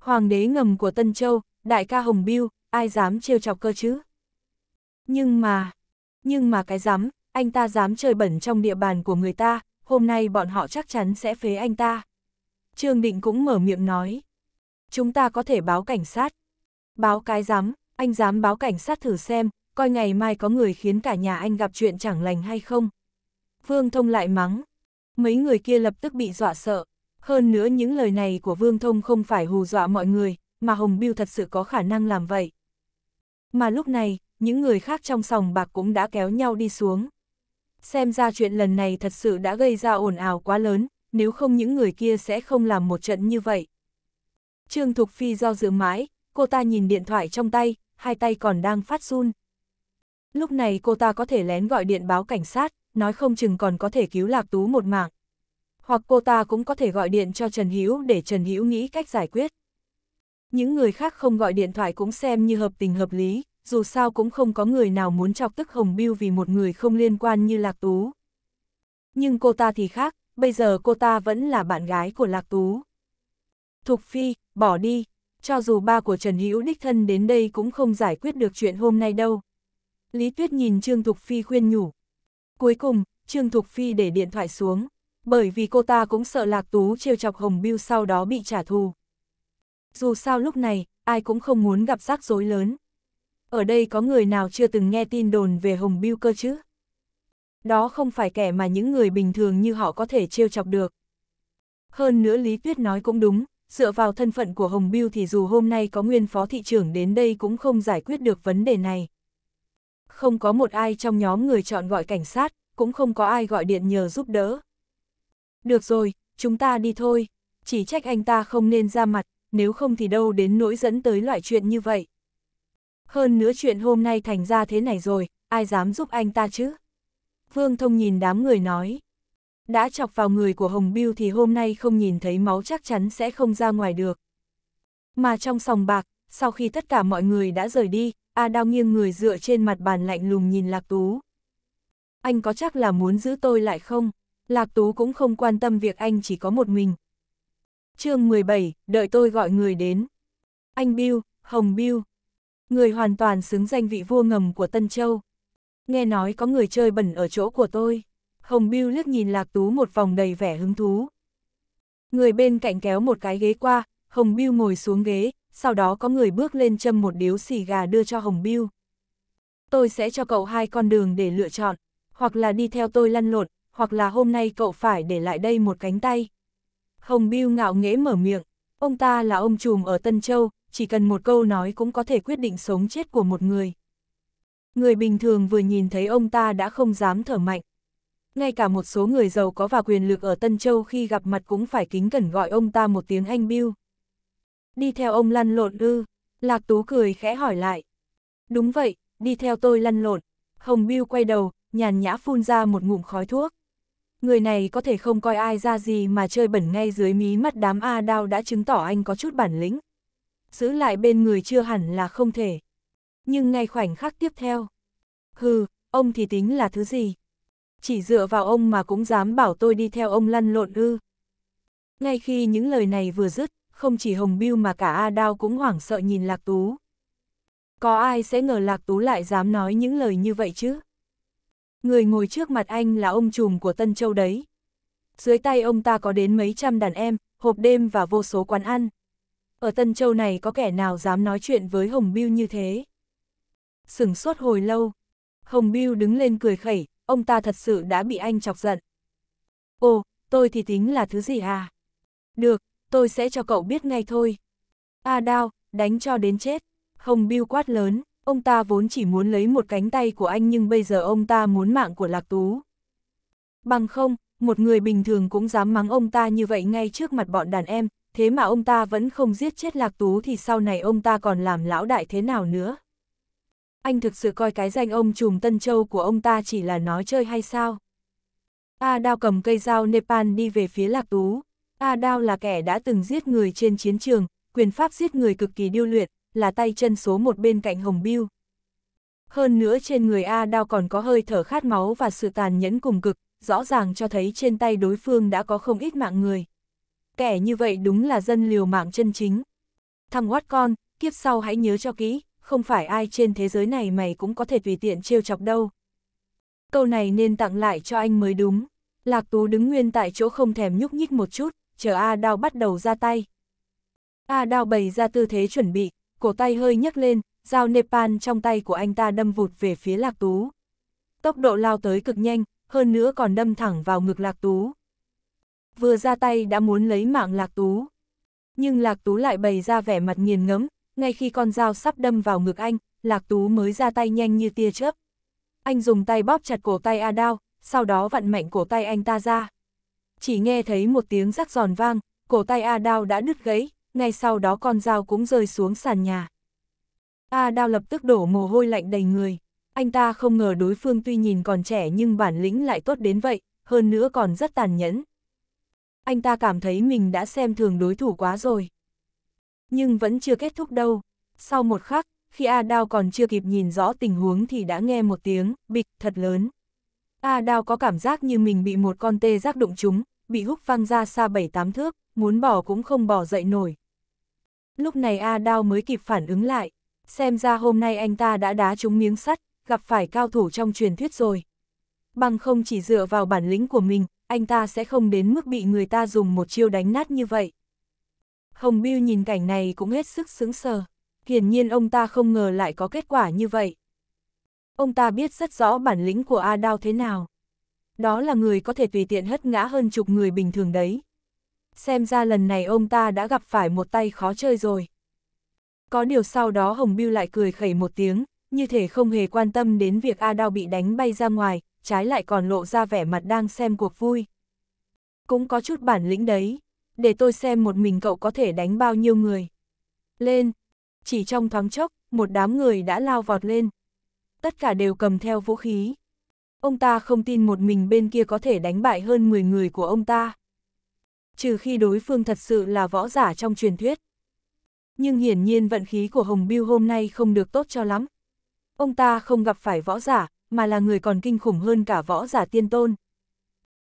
Hoàng đế ngầm của Tân Châu, đại ca Hồng Biêu, ai dám trêu chọc cơ chứ? Nhưng mà, nhưng mà cái dám, anh ta dám chơi bẩn trong địa bàn của người ta, hôm nay bọn họ chắc chắn sẽ phế anh ta. Trương Định cũng mở miệng nói. Chúng ta có thể báo cảnh sát. Báo cái dám, anh dám báo cảnh sát thử xem, coi ngày mai có người khiến cả nhà anh gặp chuyện chẳng lành hay không. Vương Thông lại mắng. Mấy người kia lập tức bị dọa sợ. Hơn nữa những lời này của Vương Thông không phải hù dọa mọi người, mà Hồng Biêu thật sự có khả năng làm vậy. Mà lúc này, những người khác trong sòng bạc cũng đã kéo nhau đi xuống. Xem ra chuyện lần này thật sự đã gây ra ồn ào quá lớn, nếu không những người kia sẽ không làm một trận như vậy. Trương Thục Phi do dự mãi, cô ta nhìn điện thoại trong tay, hai tay còn đang phát run. Lúc này cô ta có thể lén gọi điện báo cảnh sát, nói không chừng còn có thể cứu Lạc Tú một mạng. Hoặc cô ta cũng có thể gọi điện cho Trần Hữu để Trần Hữu nghĩ cách giải quyết. Những người khác không gọi điện thoại cũng xem như hợp tình hợp lý, dù sao cũng không có người nào muốn chọc tức Hồng Biêu vì một người không liên quan như Lạc Tú. Nhưng cô ta thì khác, bây giờ cô ta vẫn là bạn gái của Lạc Tú. Thục Phi, bỏ đi, cho dù ba của Trần Hữu đích thân đến đây cũng không giải quyết được chuyện hôm nay đâu. Lý Tuyết nhìn Trương Thục Phi khuyên nhủ. Cuối cùng, Trương Thục Phi để điện thoại xuống, bởi vì cô ta cũng sợ Lạc Tú trêu chọc Hồng Biêu sau đó bị trả thù. Dù sao lúc này, ai cũng không muốn gặp rắc rối lớn. Ở đây có người nào chưa từng nghe tin đồn về Hồng Biêu cơ chứ? Đó không phải kẻ mà những người bình thường như họ có thể trêu chọc được. Hơn nữa Lý Tuyết nói cũng đúng, dựa vào thân phận của Hồng Biêu thì dù hôm nay có nguyên phó thị trưởng đến đây cũng không giải quyết được vấn đề này. Không có một ai trong nhóm người chọn gọi cảnh sát, cũng không có ai gọi điện nhờ giúp đỡ. Được rồi, chúng ta đi thôi, chỉ trách anh ta không nên ra mặt, nếu không thì đâu đến nỗi dẫn tới loại chuyện như vậy. Hơn nữa chuyện hôm nay thành ra thế này rồi, ai dám giúp anh ta chứ? Vương Thông nhìn đám người nói. Đã chọc vào người của Hồng Biêu thì hôm nay không nhìn thấy máu chắc chắn sẽ không ra ngoài được. Mà trong sòng bạc, sau khi tất cả mọi người đã rời đi, A Đao nghiêng người dựa trên mặt bàn lạnh lùng nhìn Lạc Tú. Anh có chắc là muốn giữ tôi lại không? Lạc Tú cũng không quan tâm việc anh chỉ có một mình. chương 17, đợi tôi gọi người đến. Anh Biêu, Hồng Biêu. Người hoàn toàn xứng danh vị vua ngầm của Tân Châu nghe nói có người chơi bẩn ở chỗ của tôi. Hồng Biêu liếc nhìn Lạc Tú một vòng đầy vẻ hứng thú. Người bên cạnh kéo một cái ghế qua, Hồng Biêu ngồi xuống ghế, sau đó có người bước lên châm một điếu xì gà đưa cho Hồng Biêu. Tôi sẽ cho cậu hai con đường để lựa chọn, hoặc là đi theo tôi lăn lộn, hoặc là hôm nay cậu phải để lại đây một cánh tay. Hồng Biêu ngạo nghễ mở miệng, ông ta là ông trùm ở Tân Châu, chỉ cần một câu nói cũng có thể quyết định sống chết của một người người bình thường vừa nhìn thấy ông ta đã không dám thở mạnh. Ngay cả một số người giàu có và quyền lực ở Tân Châu khi gặp mặt cũng phải kính cẩn gọi ông ta một tiếng anh Bill. Đi theo ông lăn lộn ư, Lạc Tú cười khẽ hỏi lại. Đúng vậy, đi theo tôi lăn lộn. Hồng Bill quay đầu, nhàn nhã phun ra một ngụm khói thuốc. Người này có thể không coi ai ra gì mà chơi bẩn ngay dưới mí mắt đám A đao đã chứng tỏ anh có chút bản lĩnh. Giữ lại bên người chưa hẳn là không thể nhưng ngay khoảnh khắc tiếp theo. Hừ, ông thì tính là thứ gì? Chỉ dựa vào ông mà cũng dám bảo tôi đi theo ông lăn lộn ư. Ngay khi những lời này vừa dứt, không chỉ Hồng Biêu mà cả A Đao cũng hoảng sợ nhìn Lạc Tú. Có ai sẽ ngờ Lạc Tú lại dám nói những lời như vậy chứ? Người ngồi trước mặt anh là ông trùm của Tân Châu đấy. Dưới tay ông ta có đến mấy trăm đàn em, hộp đêm và vô số quán ăn. Ở Tân Châu này có kẻ nào dám nói chuyện với Hồng Biêu như thế? sửng sốt hồi lâu. Hồng Biêu đứng lên cười khẩy, ông ta thật sự đã bị anh chọc giận. Ồ, tôi thì tính là thứ gì à? Được, tôi sẽ cho cậu biết ngay thôi. A à đao, đánh cho đến chết. Hồng Biêu quát lớn, ông ta vốn chỉ muốn lấy một cánh tay của anh nhưng bây giờ ông ta muốn mạng của Lạc Tú. Bằng không, một người bình thường cũng dám mắng ông ta như vậy ngay trước mặt bọn đàn em, thế mà ông ta vẫn không giết chết Lạc Tú thì sau này ông ta còn làm lão đại thế nào nữa anh thực sự coi cái danh ông trùm Tân Châu của ông ta chỉ là nói chơi hay sao? A Đao cầm cây dao Nepal đi về phía Lạc Tú. A Đao là kẻ đã từng giết người trên chiến trường, quyền pháp giết người cực kỳ điêu luyện, là tay chân số một bên cạnh Hồng Biêu. Hơn nữa trên người A Đao còn có hơi thở khát máu và sự tàn nhẫn cùng cực, rõ ràng cho thấy trên tay đối phương đã có không ít mạng người. Kẻ như vậy đúng là dân liều mạng chân chính. Thằng con, kiếp sau hãy nhớ cho kỹ, không phải ai trên thế giới này mày cũng có thể tùy tiện trêu chọc đâu. Câu này nên tặng lại cho anh mới đúng. Lạc Tú đứng nguyên tại chỗ không thèm nhúc nhích một chút, chờ A Đao bắt đầu ra tay. A Đao bày ra tư thế chuẩn bị, cổ tay hơi nhấc lên, dao Nepal trong tay của anh ta đâm vụt về phía Lạc Tú. Tốc độ lao tới cực nhanh, hơn nữa còn đâm thẳng vào ngực Lạc Tú. Vừa ra tay đã muốn lấy mạng Lạc Tú. Nhưng Lạc Tú lại bày ra vẻ mặt nghiền ngấm ngay khi con dao sắp đâm vào ngực anh, Lạc Tú mới ra tay nhanh như tia chớp. Anh dùng tay bóp chặt cổ tay A Đao, sau đó vặn mạnh cổ tay anh ta ra. Chỉ nghe thấy một tiếng rắc giòn vang, cổ tay A Đao đã đứt gãy, ngay sau đó con dao cũng rơi xuống sàn nhà. A Đao lập tức đổ mồ hôi lạnh đầy người. Anh ta không ngờ đối phương tuy nhìn còn trẻ nhưng bản lĩnh lại tốt đến vậy, hơn nữa còn rất tàn nhẫn. Anh ta cảm thấy mình đã xem thường đối thủ quá rồi. Nhưng vẫn chưa kết thúc đâu. Sau một khắc, khi A Đao còn chưa kịp nhìn rõ tình huống thì đã nghe một tiếng, bịch, thật lớn. A Đao có cảm giác như mình bị một con tê giác đụng trúng, bị hút văng ra xa bảy tám thước, muốn bỏ cũng không bỏ dậy nổi. Lúc này A Đao mới kịp phản ứng lại, xem ra hôm nay anh ta đã đá trúng miếng sắt, gặp phải cao thủ trong truyền thuyết rồi. Bằng không chỉ dựa vào bản lĩnh của mình, anh ta sẽ không đến mức bị người ta dùng một chiêu đánh nát như vậy. Hồng Biêu nhìn cảnh này cũng hết sức sướng sờ. Hiển nhiên ông ta không ngờ lại có kết quả như vậy. Ông ta biết rất rõ bản lĩnh của A Đao thế nào. Đó là người có thể tùy tiện hất ngã hơn chục người bình thường đấy. Xem ra lần này ông ta đã gặp phải một tay khó chơi rồi. Có điều sau đó Hồng Biêu lại cười khẩy một tiếng, như thể không hề quan tâm đến việc A Đao bị đánh bay ra ngoài, trái lại còn lộ ra vẻ mặt đang xem cuộc vui. Cũng có chút bản lĩnh đấy để tôi xem một mình cậu có thể đánh bao nhiêu người. Lên, chỉ trong thoáng chốc, một đám người đã lao vọt lên. Tất cả đều cầm theo vũ khí. Ông ta không tin một mình bên kia có thể đánh bại hơn 10 người của ông ta. Trừ khi đối phương thật sự là võ giả trong truyền thuyết. Nhưng hiển nhiên vận khí của Hồng Biêu hôm nay không được tốt cho lắm. Ông ta không gặp phải võ giả, mà là người còn kinh khủng hơn cả võ giả tiên tôn.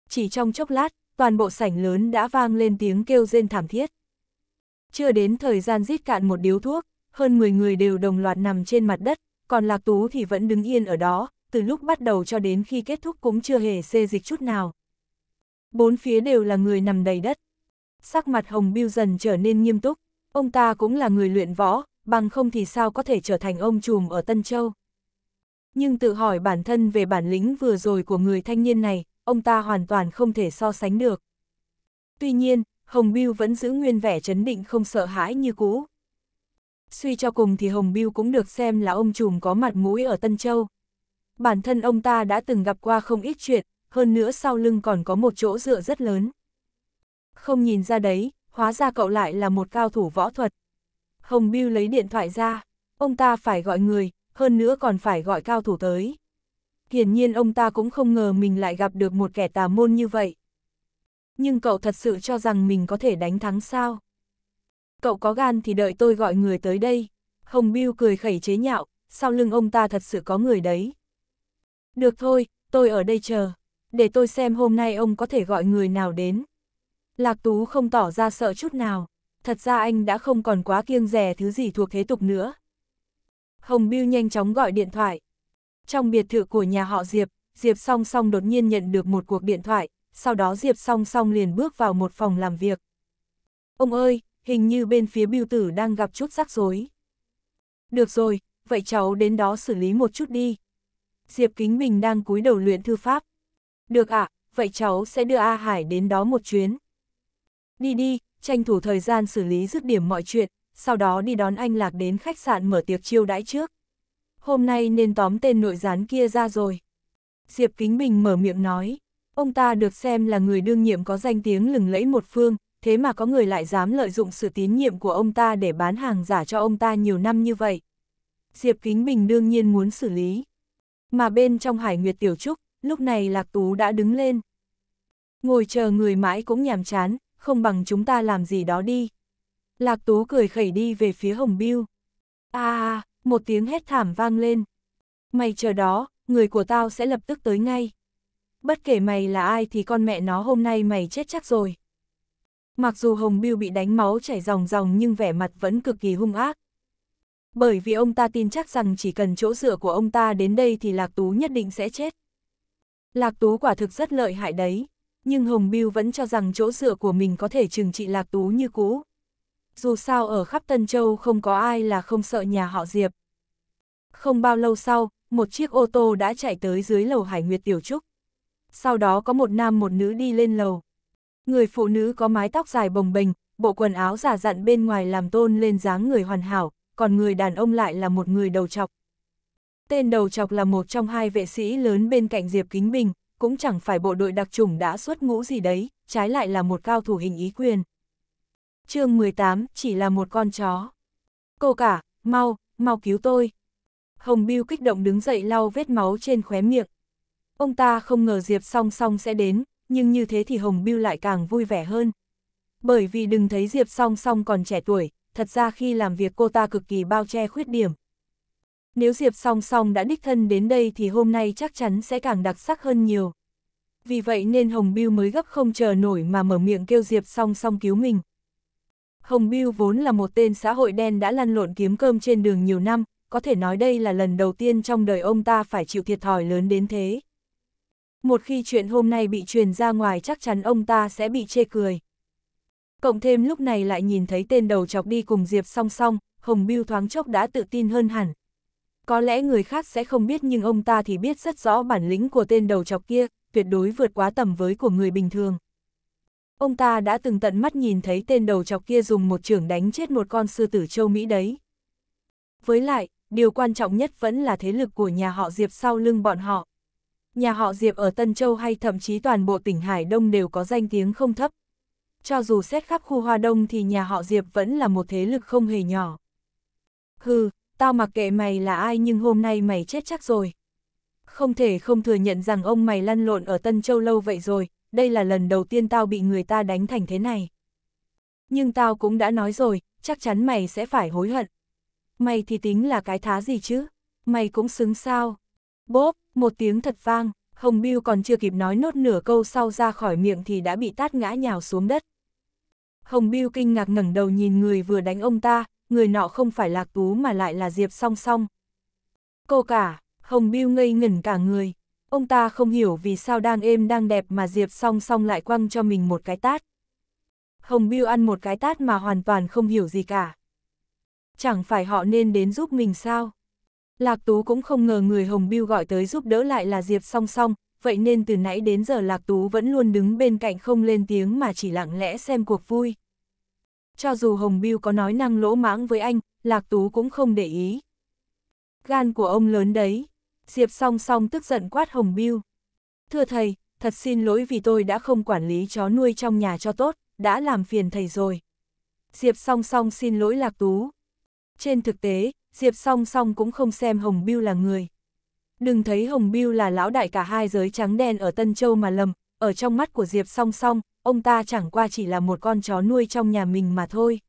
Chỉ trong chốc lát, toàn bộ sảnh lớn đã vang lên tiếng kêu rên thảm thiết. Chưa đến thời gian rít cạn một điếu thuốc, hơn 10 người đều đồng loạt nằm trên mặt đất, còn Lạc Tú thì vẫn đứng yên ở đó, từ lúc bắt đầu cho đến khi kết thúc cũng chưa hề xê dịch chút nào. Bốn phía đều là người nằm đầy đất. Sắc mặt Hồng Biêu dần trở nên nghiêm túc, ông ta cũng là người luyện võ, bằng không thì sao có thể trở thành ông trùm ở Tân Châu. Nhưng tự hỏi bản thân về bản lĩnh vừa rồi của người thanh niên này, ông ta hoàn toàn không thể so sánh được. Tuy nhiên, Hồng Biêu vẫn giữ nguyên vẻ chấn định không sợ hãi như cũ. Suy cho cùng thì Hồng Biêu cũng được xem là ông trùm có mặt mũi ở Tân Châu. Bản thân ông ta đã từng gặp qua không ít chuyện, hơn nữa sau lưng còn có một chỗ dựa rất lớn. Không nhìn ra đấy, hóa ra cậu lại là một cao thủ võ thuật. Hồng Biêu lấy điện thoại ra, ông ta phải gọi người, hơn nữa còn phải gọi cao thủ tới hiển nhiên ông ta cũng không ngờ mình lại gặp được một kẻ tà môn như vậy. Nhưng cậu thật sự cho rằng mình có thể đánh thắng sao? Cậu có gan thì đợi tôi gọi người tới đây. Hồng Biêu cười khẩy chế nhạo, sau lưng ông ta thật sự có người đấy. Được thôi, tôi ở đây chờ. Để tôi xem hôm nay ông có thể gọi người nào đến. Lạc Tú không tỏ ra sợ chút nào. Thật ra anh đã không còn quá kiêng rè thứ gì thuộc thế tục nữa. Hồng Biêu nhanh chóng gọi điện thoại, trong biệt thự của nhà họ Diệp, Diệp song song đột nhiên nhận được một cuộc điện thoại, sau đó Diệp song song liền bước vào một phòng làm việc. Ông ơi, hình như bên phía biêu tử đang gặp chút rắc rối. Được rồi, vậy cháu đến đó xử lý một chút đi. Diệp Kính Bình đang cúi đầu luyện thư pháp. Được ạ, à, vậy cháu sẽ đưa A Hải đến đó một chuyến. Đi đi, tranh thủ thời gian xử lý dứt điểm mọi chuyện, sau đó đi đón anh Lạc đến khách sạn mở tiệc chiêu đãi trước hôm nay nên tóm tên nội gián kia ra rồi. Diệp Kính Bình mở miệng nói, ông ta được xem là người đương nhiệm có danh tiếng lừng lẫy một phương, thế mà có người lại dám lợi dụng sự tín nhiệm của ông ta để bán hàng giả cho ông ta nhiều năm như vậy. Diệp Kính Bình đương nhiên muốn xử lý. Mà bên trong Hải Nguyệt Tiểu Trúc, lúc này Lạc Tú đã đứng lên. Ngồi chờ người mãi cũng nhàm chán, không bằng chúng ta làm gì đó đi. Lạc Tú cười khẩy đi về phía Hồng Biêu. À, một tiếng hét thảm vang lên. Mày chờ đó, người của tao sẽ lập tức tới ngay. Bất kể mày là ai thì con mẹ nó hôm nay mày chết chắc rồi. Mặc dù Hồng Biêu bị đánh máu chảy ròng ròng nhưng vẻ mặt vẫn cực kỳ hung ác. Bởi vì ông ta tin chắc rằng chỉ cần chỗ dựa của ông ta đến đây thì Lạc Tú nhất định sẽ chết. Lạc Tú quả thực rất lợi hại đấy, nhưng Hồng Biêu vẫn cho rằng chỗ dựa của mình có thể trừng trị Lạc Tú như cũ dù sao ở khắp Tân Châu không có ai là không sợ nhà họ Diệp. Không bao lâu sau, một chiếc ô tô đã chạy tới dưới lầu Hải Nguyệt Tiểu Trúc. Sau đó có một nam một nữ đi lên lầu. Người phụ nữ có mái tóc dài bồng bềnh, bộ quần áo giả dặn bên ngoài làm tôn lên dáng người hoàn hảo, còn người đàn ông lại là một người đầu chọc. Tên đầu chọc là một trong hai vệ sĩ lớn bên cạnh Diệp Kính Bình, cũng chẳng phải bộ đội đặc chủng đã xuất ngũ gì đấy, trái lại là một cao thủ hình ý quyền chương 18, chỉ là một con chó. Cô cả, mau, mau cứu tôi. Hồng Biêu kích động đứng dậy lau vết máu trên khóe miệng. Ông ta không ngờ Diệp song song sẽ đến, nhưng như thế thì Hồng Biêu lại càng vui vẻ hơn. Bởi vì đừng thấy Diệp song song còn trẻ tuổi, thật ra khi làm việc cô ta cực kỳ bao che khuyết điểm. Nếu Diệp song song đã đích thân đến đây thì hôm nay chắc chắn sẽ càng đặc sắc hơn nhiều. Vì vậy nên Hồng Biêu mới gấp không chờ nổi mà mở miệng kêu Diệp song song cứu mình. Hồng Biêu vốn là một tên xã hội đen đã lăn lộn kiếm cơm trên đường nhiều năm, có thể nói đây là lần đầu tiên trong đời ông ta phải chịu thiệt thòi lớn đến thế. Một khi chuyện hôm nay bị truyền ra ngoài chắc chắn ông ta sẽ bị chê cười. Cộng thêm lúc này lại nhìn thấy tên đầu chọc đi cùng Diệp song song, Hồng Biêu thoáng chốc đã tự tin hơn hẳn. Có lẽ người khác sẽ không biết nhưng ông ta thì biết rất rõ bản lĩnh của tên đầu chọc kia, tuyệt đối vượt quá tầm với của người bình thường ông ta đã từng tận mắt nhìn thấy tên đầu chọc kia dùng một trưởng đánh chết một con sư tử châu Mỹ đấy. Với lại, điều quan trọng nhất vẫn là thế lực của nhà họ Diệp sau lưng bọn họ. Nhà họ Diệp ở Tân Châu hay thậm chí toàn bộ tỉnh Hải Đông đều có danh tiếng không thấp. Cho dù xét khắp khu Hoa Đông thì nhà họ Diệp vẫn là một thế lực không hề nhỏ. Hừ, tao mặc kệ mày là ai nhưng hôm nay mày chết chắc rồi. Không thể không thừa nhận rằng ông mày lăn lộn ở Tân Châu lâu vậy rồi, đây là lần đầu tiên tao bị người ta đánh thành thế này. Nhưng tao cũng đã nói rồi, chắc chắn mày sẽ phải hối hận. Mày thì tính là cái thá gì chứ? Mày cũng xứng sao? Bốp, một tiếng thật vang, Hồng Biêu còn chưa kịp nói nốt nửa câu sau ra khỏi miệng thì đã bị tát ngã nhào xuống đất. Hồng Biêu kinh ngạc ngẩng đầu nhìn người vừa đánh ông ta, người nọ không phải Lạc Tú mà lại là Diệp song song. Cô cả, Hồng Biêu ngây ngẩn cả người, Ông ta không hiểu vì sao đang êm đang đẹp mà Diệp song song lại quăng cho mình một cái tát. Hồng Biêu ăn một cái tát mà hoàn toàn không hiểu gì cả. Chẳng phải họ nên đến giúp mình sao? Lạc Tú cũng không ngờ người Hồng Biêu gọi tới giúp đỡ lại là Diệp song song, vậy nên từ nãy đến giờ Lạc Tú vẫn luôn đứng bên cạnh không lên tiếng mà chỉ lặng lẽ xem cuộc vui. Cho dù Hồng Biêu có nói năng lỗ mãng với anh, Lạc Tú cũng không để ý. Gan của ông lớn đấy. Diệp song song tức giận quát Hồng Biêu. Thưa thầy, thật xin lỗi vì tôi đã không quản lý chó nuôi trong nhà cho tốt, đã làm phiền thầy rồi. Diệp song song xin lỗi Lạc Tú. Trên thực tế, Diệp song song cũng không xem Hồng Biêu là người. Đừng thấy Hồng Biêu là lão đại cả hai giới trắng đen ở Tân Châu mà lầm, ở trong mắt của Diệp song song, ông ta chẳng qua chỉ là một con chó nuôi trong nhà mình mà thôi.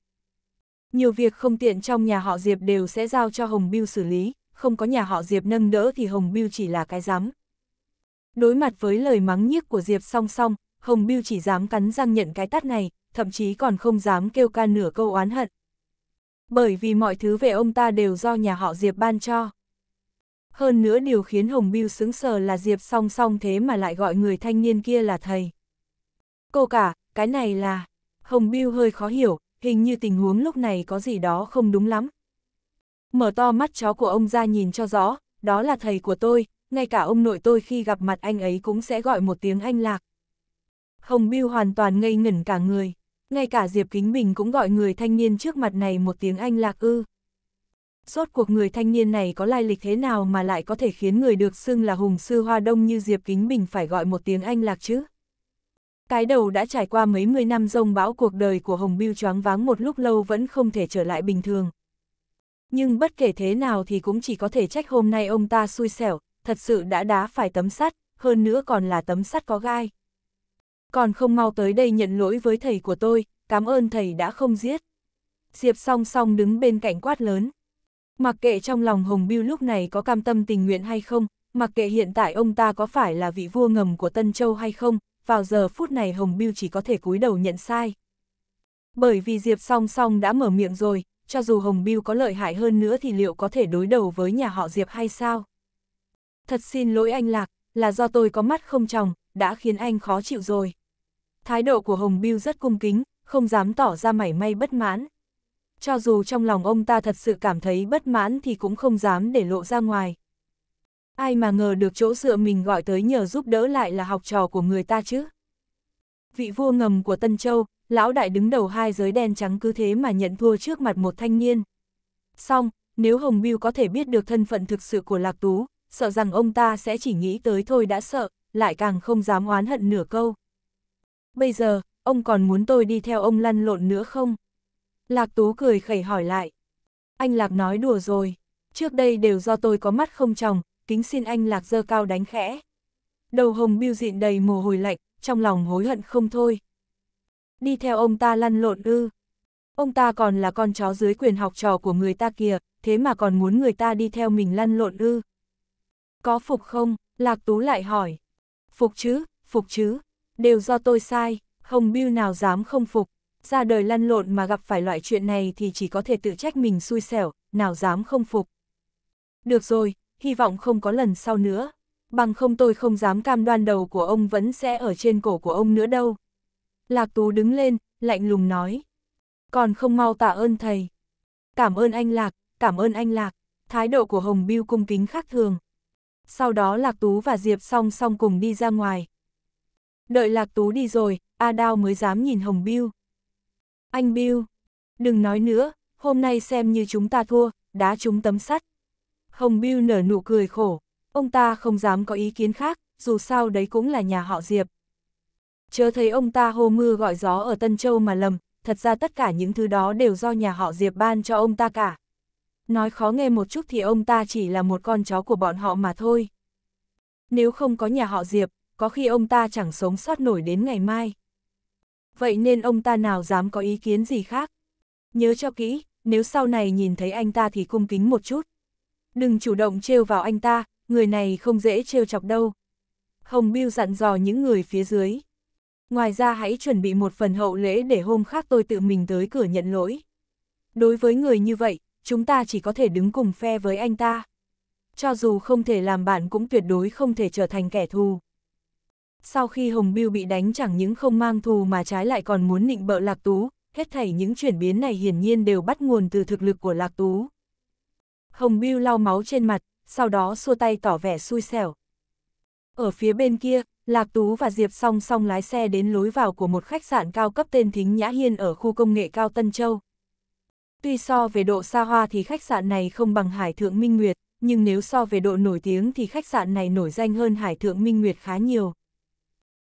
Nhiều việc không tiện trong nhà họ Diệp đều sẽ giao cho Hồng Biêu xử lý, không có nhà họ Diệp nâng đỡ thì Hồng Biêu chỉ là cái dám. Đối mặt với lời mắng nhiếc của Diệp song song, Hồng Biêu chỉ dám cắn răng nhận cái tát này, thậm chí còn không dám kêu ca nửa câu oán hận. Bởi vì mọi thứ về ông ta đều do nhà họ Diệp ban cho. Hơn nữa điều khiến Hồng Biêu sững sờ là Diệp song song thế mà lại gọi người thanh niên kia là thầy. Cô cả, cái này là... Hồng Biêu hơi khó hiểu, hình như tình huống lúc này có gì đó không đúng lắm mở to mắt chó của ông ra nhìn cho rõ, đó là thầy của tôi, ngay cả ông nội tôi khi gặp mặt anh ấy cũng sẽ gọi một tiếng anh lạc. Hồng Biêu hoàn toàn ngây ngẩn cả người, ngay cả Diệp Kính Bình cũng gọi người thanh niên trước mặt này một tiếng anh lạc ư. Rốt cuộc người thanh niên này có lai lịch thế nào mà lại có thể khiến người được xưng là hùng sư hoa đông như Diệp Kính Bình phải gọi một tiếng anh lạc chứ? Cái đầu đã trải qua mấy mươi năm rông bão cuộc đời của Hồng Biêu choáng váng một lúc lâu vẫn không thể trở lại bình thường, nhưng bất kể thế nào thì cũng chỉ có thể trách hôm nay ông ta xui xẻo, thật sự đã đá phải tấm sắt, hơn nữa còn là tấm sắt có gai. Còn không mau tới đây nhận lỗi với thầy của tôi, cảm ơn thầy đã không giết. Diệp song song đứng bên cạnh quát lớn. Mặc kệ trong lòng Hồng Biêu lúc này có cam tâm tình nguyện hay không, mặc kệ hiện tại ông ta có phải là vị vua ngầm của Tân Châu hay không, vào giờ phút này Hồng Biêu chỉ có thể cúi đầu nhận sai. Bởi vì Diệp song song đã mở miệng rồi, cho dù Hồng Biêu có lợi hại hơn nữa thì liệu có thể đối đầu với nhà họ Diệp hay sao? Thật xin lỗi anh Lạc, là do tôi có mắt không tròng, đã khiến anh khó chịu rồi. Thái độ của Hồng Biêu rất cung kính, không dám tỏ ra mảy may bất mãn. Cho dù trong lòng ông ta thật sự cảm thấy bất mãn thì cũng không dám để lộ ra ngoài. Ai mà ngờ được chỗ dựa mình gọi tới nhờ giúp đỡ lại là học trò của người ta chứ. Vị vua ngầm của Tân Châu, lão đại đứng đầu hai giới đen trắng cứ thế mà nhận thua trước mặt một thanh niên. Xong, nếu Hồng Biêu có thể biết được thân phận thực sự của Lạc Tú, sợ rằng ông ta sẽ chỉ nghĩ tới thôi đã sợ, lại càng không dám oán hận nửa câu. Bây giờ, ông còn muốn tôi đi theo ông lăn lộn nữa không? Lạc Tú cười khẩy hỏi lại. Anh Lạc nói đùa rồi, trước đây đều do tôi có mắt không tròng, kính xin anh Lạc dơ cao đánh khẽ. Đầu Hồng Biêu dịn đầy mồ hôi lạnh, trong lòng hối hận không thôi đi theo ông ta lăn lộn ư. Ông ta còn là con chó dưới quyền học trò của người ta kìa, thế mà còn muốn người ta đi theo mình lăn lộn ư. Có phục không? Lạc Tú lại hỏi. Phục chứ, phục chứ, đều do tôi sai, không bưu nào dám không phục. Ra đời lăn lộn mà gặp phải loại chuyện này thì chỉ có thể tự trách mình xui xẻo, nào dám không phục. Được rồi, hy vọng không có lần sau nữa. Bằng không tôi không dám cam đoan đầu của ông vẫn sẽ ở trên cổ của ông nữa đâu. Lạc Tú đứng lên, lạnh lùng nói. Còn không mau tạ ơn thầy. Cảm ơn anh Lạc, cảm ơn anh Lạc. Thái độ của Hồng Biêu cung kính khác thường. Sau đó Lạc Tú và Diệp song song cùng đi ra ngoài. Đợi Lạc Tú đi rồi, A Đao mới dám nhìn Hồng Biêu. Anh Biêu, đừng nói nữa, hôm nay xem như chúng ta thua, đá chúng tấm sắt. Hồng Biêu nở nụ cười khổ, ông ta không dám có ý kiến khác, dù sao đấy cũng là nhà họ Diệp, chớ thấy ông ta hô mưa gọi gió ở Tân Châu mà lầm, thật ra tất cả những thứ đó đều do nhà họ Diệp ban cho ông ta cả. Nói khó nghe một chút thì ông ta chỉ là một con chó của bọn họ mà thôi. Nếu không có nhà họ Diệp, có khi ông ta chẳng sống sót nổi đến ngày mai. Vậy nên ông ta nào dám có ý kiến gì khác? Nhớ cho kỹ, nếu sau này nhìn thấy anh ta thì cung kính một chút. Đừng chủ động trêu vào anh ta, người này không dễ trêu chọc đâu. Hồng Biêu dặn dò những người phía dưới ngoài ra hãy chuẩn bị một phần hậu lễ để hôm khác tôi tự mình tới cửa nhận lỗi. Đối với người như vậy, chúng ta chỉ có thể đứng cùng phe với anh ta. Cho dù không thể làm bạn cũng tuyệt đối không thể trở thành kẻ thù. Sau khi Hồng Biêu bị đánh chẳng những không mang thù mà trái lại còn muốn nịnh bợ Lạc Tú, hết thảy những chuyển biến này hiển nhiên đều bắt nguồn từ thực lực của Lạc Tú. Hồng Biêu lau máu trên mặt, sau đó xua tay tỏ vẻ xui xẻo. Ở phía bên kia, Lạc Tú và Diệp song song lái xe đến lối vào của một khách sạn cao cấp tên Thính Nhã Hiên ở khu công nghệ cao Tân Châu. Tuy so về độ xa hoa thì khách sạn này không bằng Hải Thượng Minh Nguyệt, nhưng nếu so về độ nổi tiếng thì khách sạn này nổi danh hơn Hải Thượng Minh Nguyệt khá nhiều.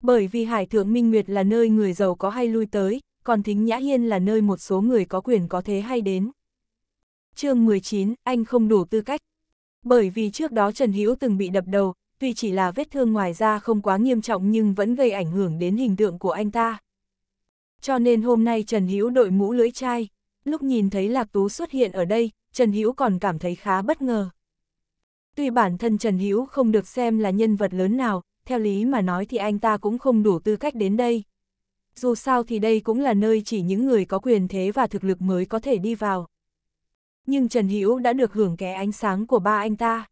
Bởi vì Hải Thượng Minh Nguyệt là nơi người giàu có hay lui tới, còn Thính Nhã Hiên là nơi một số người có quyền có thế hay đến. chương 19, anh không đủ tư cách. Bởi vì trước đó Trần Hữu từng bị đập đầu, tuy chỉ là vết thương ngoài da không quá nghiêm trọng nhưng vẫn gây ảnh hưởng đến hình tượng của anh ta. Cho nên hôm nay Trần Hữu đội mũ lưỡi chai, lúc nhìn thấy Lạc Tú xuất hiện ở đây, Trần Hữu còn cảm thấy khá bất ngờ. Tuy bản thân Trần Hữu không được xem là nhân vật lớn nào, theo lý mà nói thì anh ta cũng không đủ tư cách đến đây. Dù sao thì đây cũng là nơi chỉ những người có quyền thế và thực lực mới có thể đi vào. Nhưng Trần Hữu đã được hưởng cái ánh sáng của ba anh ta.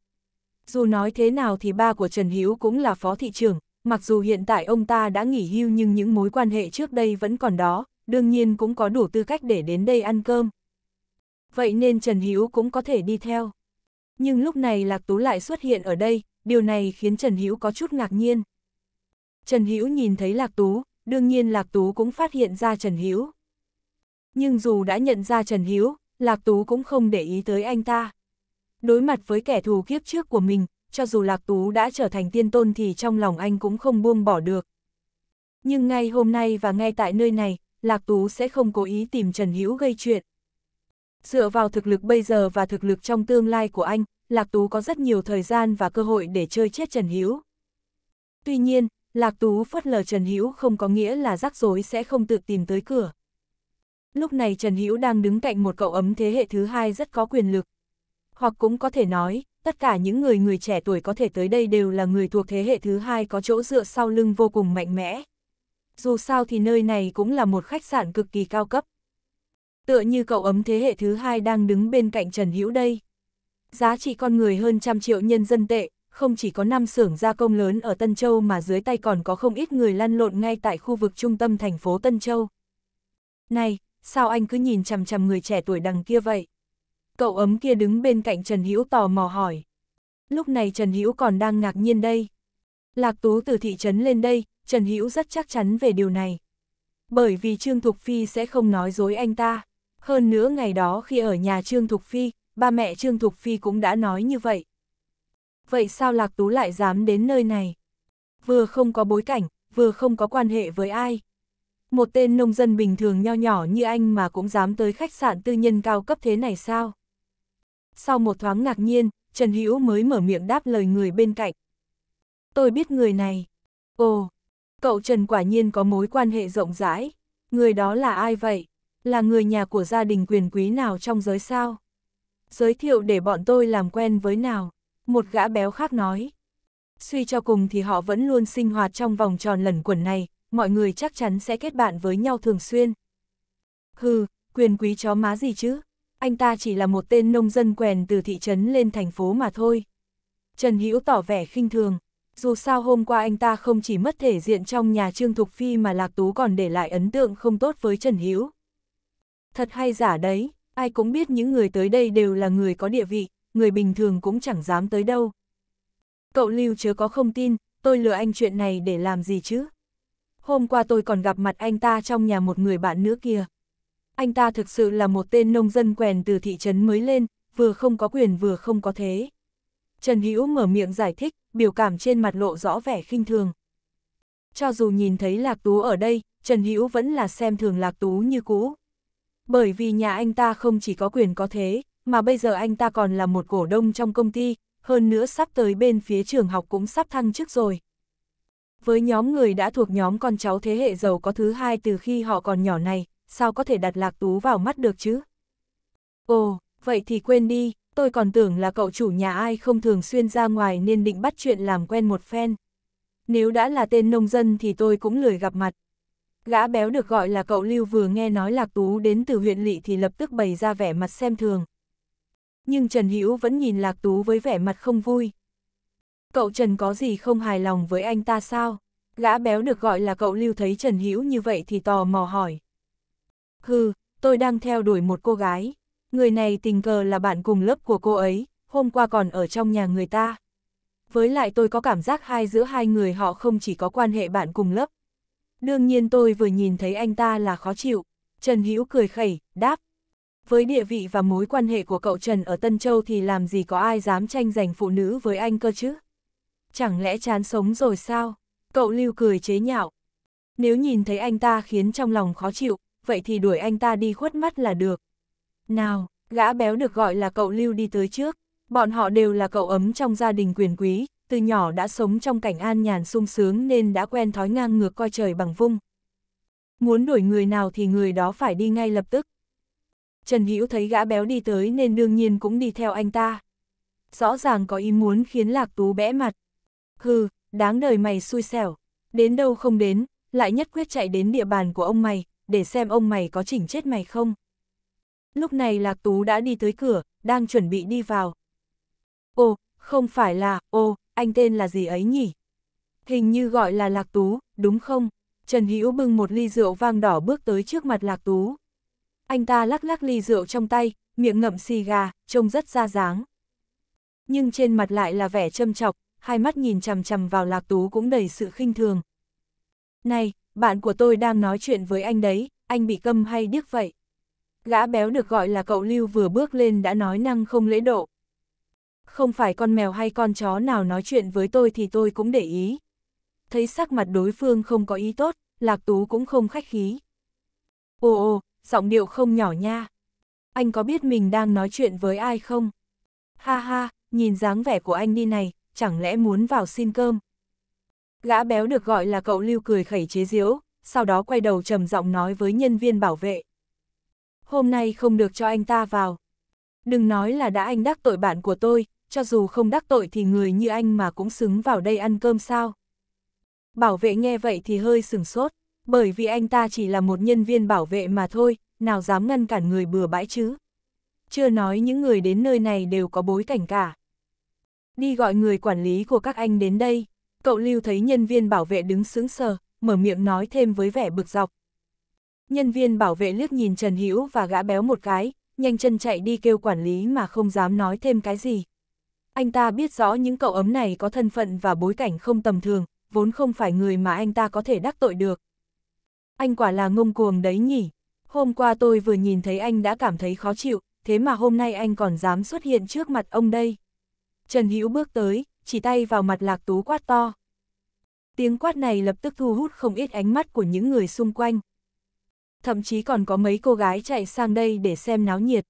Dù nói thế nào thì ba của Trần Hữu cũng là phó thị trưởng, mặc dù hiện tại ông ta đã nghỉ hưu nhưng những mối quan hệ trước đây vẫn còn đó, đương nhiên cũng có đủ tư cách để đến đây ăn cơm. Vậy nên Trần Hữu cũng có thể đi theo. Nhưng lúc này Lạc Tú lại xuất hiện ở đây, điều này khiến Trần Hữu có chút ngạc nhiên. Trần Hữu nhìn thấy Lạc Tú, đương nhiên Lạc Tú cũng phát hiện ra Trần Hữu. Nhưng dù đã nhận ra Trần Hữu, Lạc Tú cũng không để ý tới anh ta. Đối mặt với kẻ thù kiếp trước của mình, cho dù Lạc Tú đã trở thành tiên tôn thì trong lòng anh cũng không buông bỏ được. Nhưng ngay hôm nay và ngay tại nơi này, Lạc Tú sẽ không cố ý tìm Trần Hữu gây chuyện. Dựa vào thực lực bây giờ và thực lực trong tương lai của anh, Lạc Tú có rất nhiều thời gian và cơ hội để chơi chết Trần Hữu. Tuy nhiên, Lạc Tú phớt lờ Trần Hữu không có nghĩa là rắc rối sẽ không tự tìm tới cửa. Lúc này Trần Hữu đang đứng cạnh một cậu ấm thế hệ thứ hai rất có quyền lực hoặc cũng có thể nói, tất cả những người người trẻ tuổi có thể tới đây đều là người thuộc thế hệ thứ hai có chỗ dựa sau lưng vô cùng mạnh mẽ. Dù sao thì nơi này cũng là một khách sạn cực kỳ cao cấp. Tựa như cậu ấm thế hệ thứ hai đang đứng bên cạnh Trần Hữu đây. Giá trị con người hơn trăm triệu nhân dân tệ, không chỉ có năm xưởng gia công lớn ở Tân Châu mà dưới tay còn có không ít người lăn lộn ngay tại khu vực trung tâm thành phố Tân Châu. Này, sao anh cứ nhìn chằm chằm người trẻ tuổi đằng kia vậy? cậu ấm kia đứng bên cạnh Trần Hữu tò mò hỏi. Lúc này Trần Hữu còn đang ngạc nhiên đây. Lạc Tú từ thị trấn lên đây, Trần Hữu rất chắc chắn về điều này. Bởi vì Trương Thục Phi sẽ không nói dối anh ta. Hơn nữa ngày đó khi ở nhà Trương Thục Phi, ba mẹ Trương Thục Phi cũng đã nói như vậy. Vậy sao Lạc Tú lại dám đến nơi này? Vừa không có bối cảnh, vừa không có quan hệ với ai. Một tên nông dân bình thường nho nhỏ như anh mà cũng dám tới khách sạn tư nhân cao cấp thế này sao? sau một thoáng ngạc nhiên, Trần Hữu mới mở miệng đáp lời người bên cạnh. Tôi biết người này. Ồ, cậu Trần quả nhiên có mối quan hệ rộng rãi. Người đó là ai vậy? Là người nhà của gia đình quyền quý nào trong giới sao? Giới thiệu để bọn tôi làm quen với nào? Một gã béo khác nói. Suy cho cùng thì họ vẫn luôn sinh hoạt trong vòng tròn lẩn quẩn này, mọi người chắc chắn sẽ kết bạn với nhau thường xuyên. Hừ, quyền quý chó má gì chứ? anh ta chỉ là một tên nông dân quèn từ thị trấn lên thành phố mà thôi. Trần Hữu tỏ vẻ khinh thường, dù sao hôm qua anh ta không chỉ mất thể diện trong nhà Trương Thục Phi mà Lạc Tú còn để lại ấn tượng không tốt với Trần Hữu. Thật hay giả đấy, ai cũng biết những người tới đây đều là người có địa vị, người bình thường cũng chẳng dám tới đâu. Cậu Lưu chớ có không tin, tôi lừa anh chuyện này để làm gì chứ? Hôm qua tôi còn gặp mặt anh ta trong nhà một người bạn nữa kia anh ta thực sự là một tên nông dân quèn từ thị trấn mới lên, vừa không có quyền vừa không có thế. Trần Hữu mở miệng giải thích, biểu cảm trên mặt lộ rõ vẻ khinh thường. Cho dù nhìn thấy Lạc Tú ở đây, Trần Hữu vẫn là xem thường Lạc Tú như cũ. Bởi vì nhà anh ta không chỉ có quyền có thế, mà bây giờ anh ta còn là một cổ đông trong công ty, hơn nữa sắp tới bên phía trường học cũng sắp thăng chức rồi. Với nhóm người đã thuộc nhóm con cháu thế hệ giàu có thứ hai từ khi họ còn nhỏ này, sao có thể đặt lạc tú vào mắt được chứ? Ồ, vậy thì quên đi, tôi còn tưởng là cậu chủ nhà ai không thường xuyên ra ngoài nên định bắt chuyện làm quen một phen. Nếu đã là tên nông dân thì tôi cũng lười gặp mặt. Gã béo được gọi là cậu Lưu vừa nghe nói Lạc Tú đến từ huyện lỵ thì lập tức bày ra vẻ mặt xem thường. Nhưng Trần Hữu vẫn nhìn Lạc Tú với vẻ mặt không vui. Cậu Trần có gì không hài lòng với anh ta sao? Gã béo được gọi là cậu Lưu thấy Trần Hữu như vậy thì tò mò hỏi. Hừ, tôi đang theo đuổi một cô gái. Người này tình cờ là bạn cùng lớp của cô ấy, hôm qua còn ở trong nhà người ta. Với lại tôi có cảm giác hai giữa hai người họ không chỉ có quan hệ bạn cùng lớp. Đương nhiên tôi vừa nhìn thấy anh ta là khó chịu. Trần Hữu cười khẩy, đáp. Với địa vị và mối quan hệ của cậu Trần ở Tân Châu thì làm gì có ai dám tranh giành phụ nữ với anh cơ chứ? Chẳng lẽ chán sống rồi sao? Cậu Lưu cười chế nhạo. Nếu nhìn thấy anh ta khiến trong lòng khó chịu, vậy thì đuổi anh ta đi khuất mắt là được. Nào, gã béo được gọi là cậu Lưu đi tới trước, bọn họ đều là cậu ấm trong gia đình quyền quý, từ nhỏ đã sống trong cảnh an nhàn sung sướng nên đã quen thói ngang ngược coi trời bằng vung. Muốn đuổi người nào thì người đó phải đi ngay lập tức. Trần Hữu thấy gã béo đi tới nên đương nhiên cũng đi theo anh ta. Rõ ràng có ý muốn khiến Lạc Tú bẽ mặt. Hừ, đáng đời mày xui xẻo, đến đâu không đến, lại nhất quyết chạy đến địa bàn của ông mày, để xem ông mày có chỉnh chết mày không. Lúc này Lạc Tú đã đi tới cửa, đang chuẩn bị đi vào. Ồ, không phải là, ồ, anh tên là gì ấy nhỉ? Hình như gọi là Lạc Tú, đúng không? Trần Hữu bưng một ly rượu vang đỏ bước tới trước mặt Lạc Tú. Anh ta lắc lắc ly rượu trong tay, miệng ngậm xì gà, trông rất ra dáng. Nhưng trên mặt lại là vẻ châm chọc, hai mắt nhìn chằm chằm vào Lạc Tú cũng đầy sự khinh thường. Này, bạn của tôi đang nói chuyện với anh đấy, anh bị câm hay điếc vậy? Gã béo được gọi là cậu Lưu vừa bước lên đã nói năng không lễ độ. Không phải con mèo hay con chó nào nói chuyện với tôi thì tôi cũng để ý. Thấy sắc mặt đối phương không có ý tốt, Lạc Tú cũng không khách khí. Ồ ồ, giọng điệu không nhỏ nha. Anh có biết mình đang nói chuyện với ai không? Ha ha, nhìn dáng vẻ của anh đi này, chẳng lẽ muốn vào xin cơm? Gã béo được gọi là cậu lưu cười khẩy chế diếu, sau đó quay đầu trầm giọng nói với nhân viên bảo vệ. Hôm nay không được cho anh ta vào. Đừng nói là đã anh đắc tội bạn của tôi, cho dù không đắc tội thì người như anh mà cũng xứng vào đây ăn cơm sao. Bảo vệ nghe vậy thì hơi sừng sốt, bởi vì anh ta chỉ là một nhân viên bảo vệ mà thôi, nào dám ngăn cản người bừa bãi chứ. Chưa nói những người đến nơi này đều có bối cảnh cả. Đi gọi người quản lý của các anh đến đây. Cậu Lưu thấy nhân viên bảo vệ đứng sững sờ, mở miệng nói thêm với vẻ bực dọc. Nhân viên bảo vệ liếc nhìn Trần Hữu và gã béo một cái, nhanh chân chạy đi kêu quản lý mà không dám nói thêm cái gì. Anh ta biết rõ những cậu ấm này có thân phận và bối cảnh không tầm thường, vốn không phải người mà anh ta có thể đắc tội được. Anh quả là ngông cuồng đấy nhỉ. Hôm qua tôi vừa nhìn thấy anh đã cảm thấy khó chịu, thế mà hôm nay anh còn dám xuất hiện trước mặt ông đây. Trần Hữu bước tới, chỉ tay vào mặt lạc tú quát to. Tiếng quát này lập tức thu hút không ít ánh mắt của những người xung quanh. Thậm chí còn có mấy cô gái chạy sang đây để xem náo nhiệt.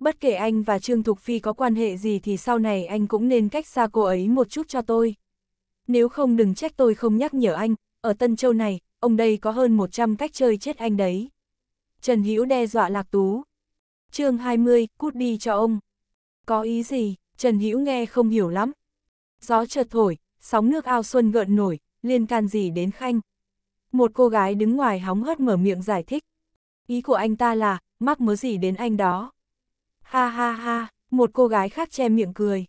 Bất kể anh và Trương Thục Phi có quan hệ gì thì sau này anh cũng nên cách xa cô ấy một chút cho tôi. Nếu không đừng trách tôi không nhắc nhở anh, ở Tân Châu này, ông đây có hơn 100 cách chơi chết anh đấy. Trần Hữu đe dọa Lạc Tú. chương 20, cút đi cho ông. Có ý gì, Trần Hữu nghe không hiểu lắm, Gió chợt thổi, sóng nước ao xuân gợn nổi, liên can gì đến khanh. Một cô gái đứng ngoài hóng hớt mở miệng giải thích. Ý của anh ta là, mắc mớ gì đến anh đó. Ha ha ha, một cô gái khác che miệng cười.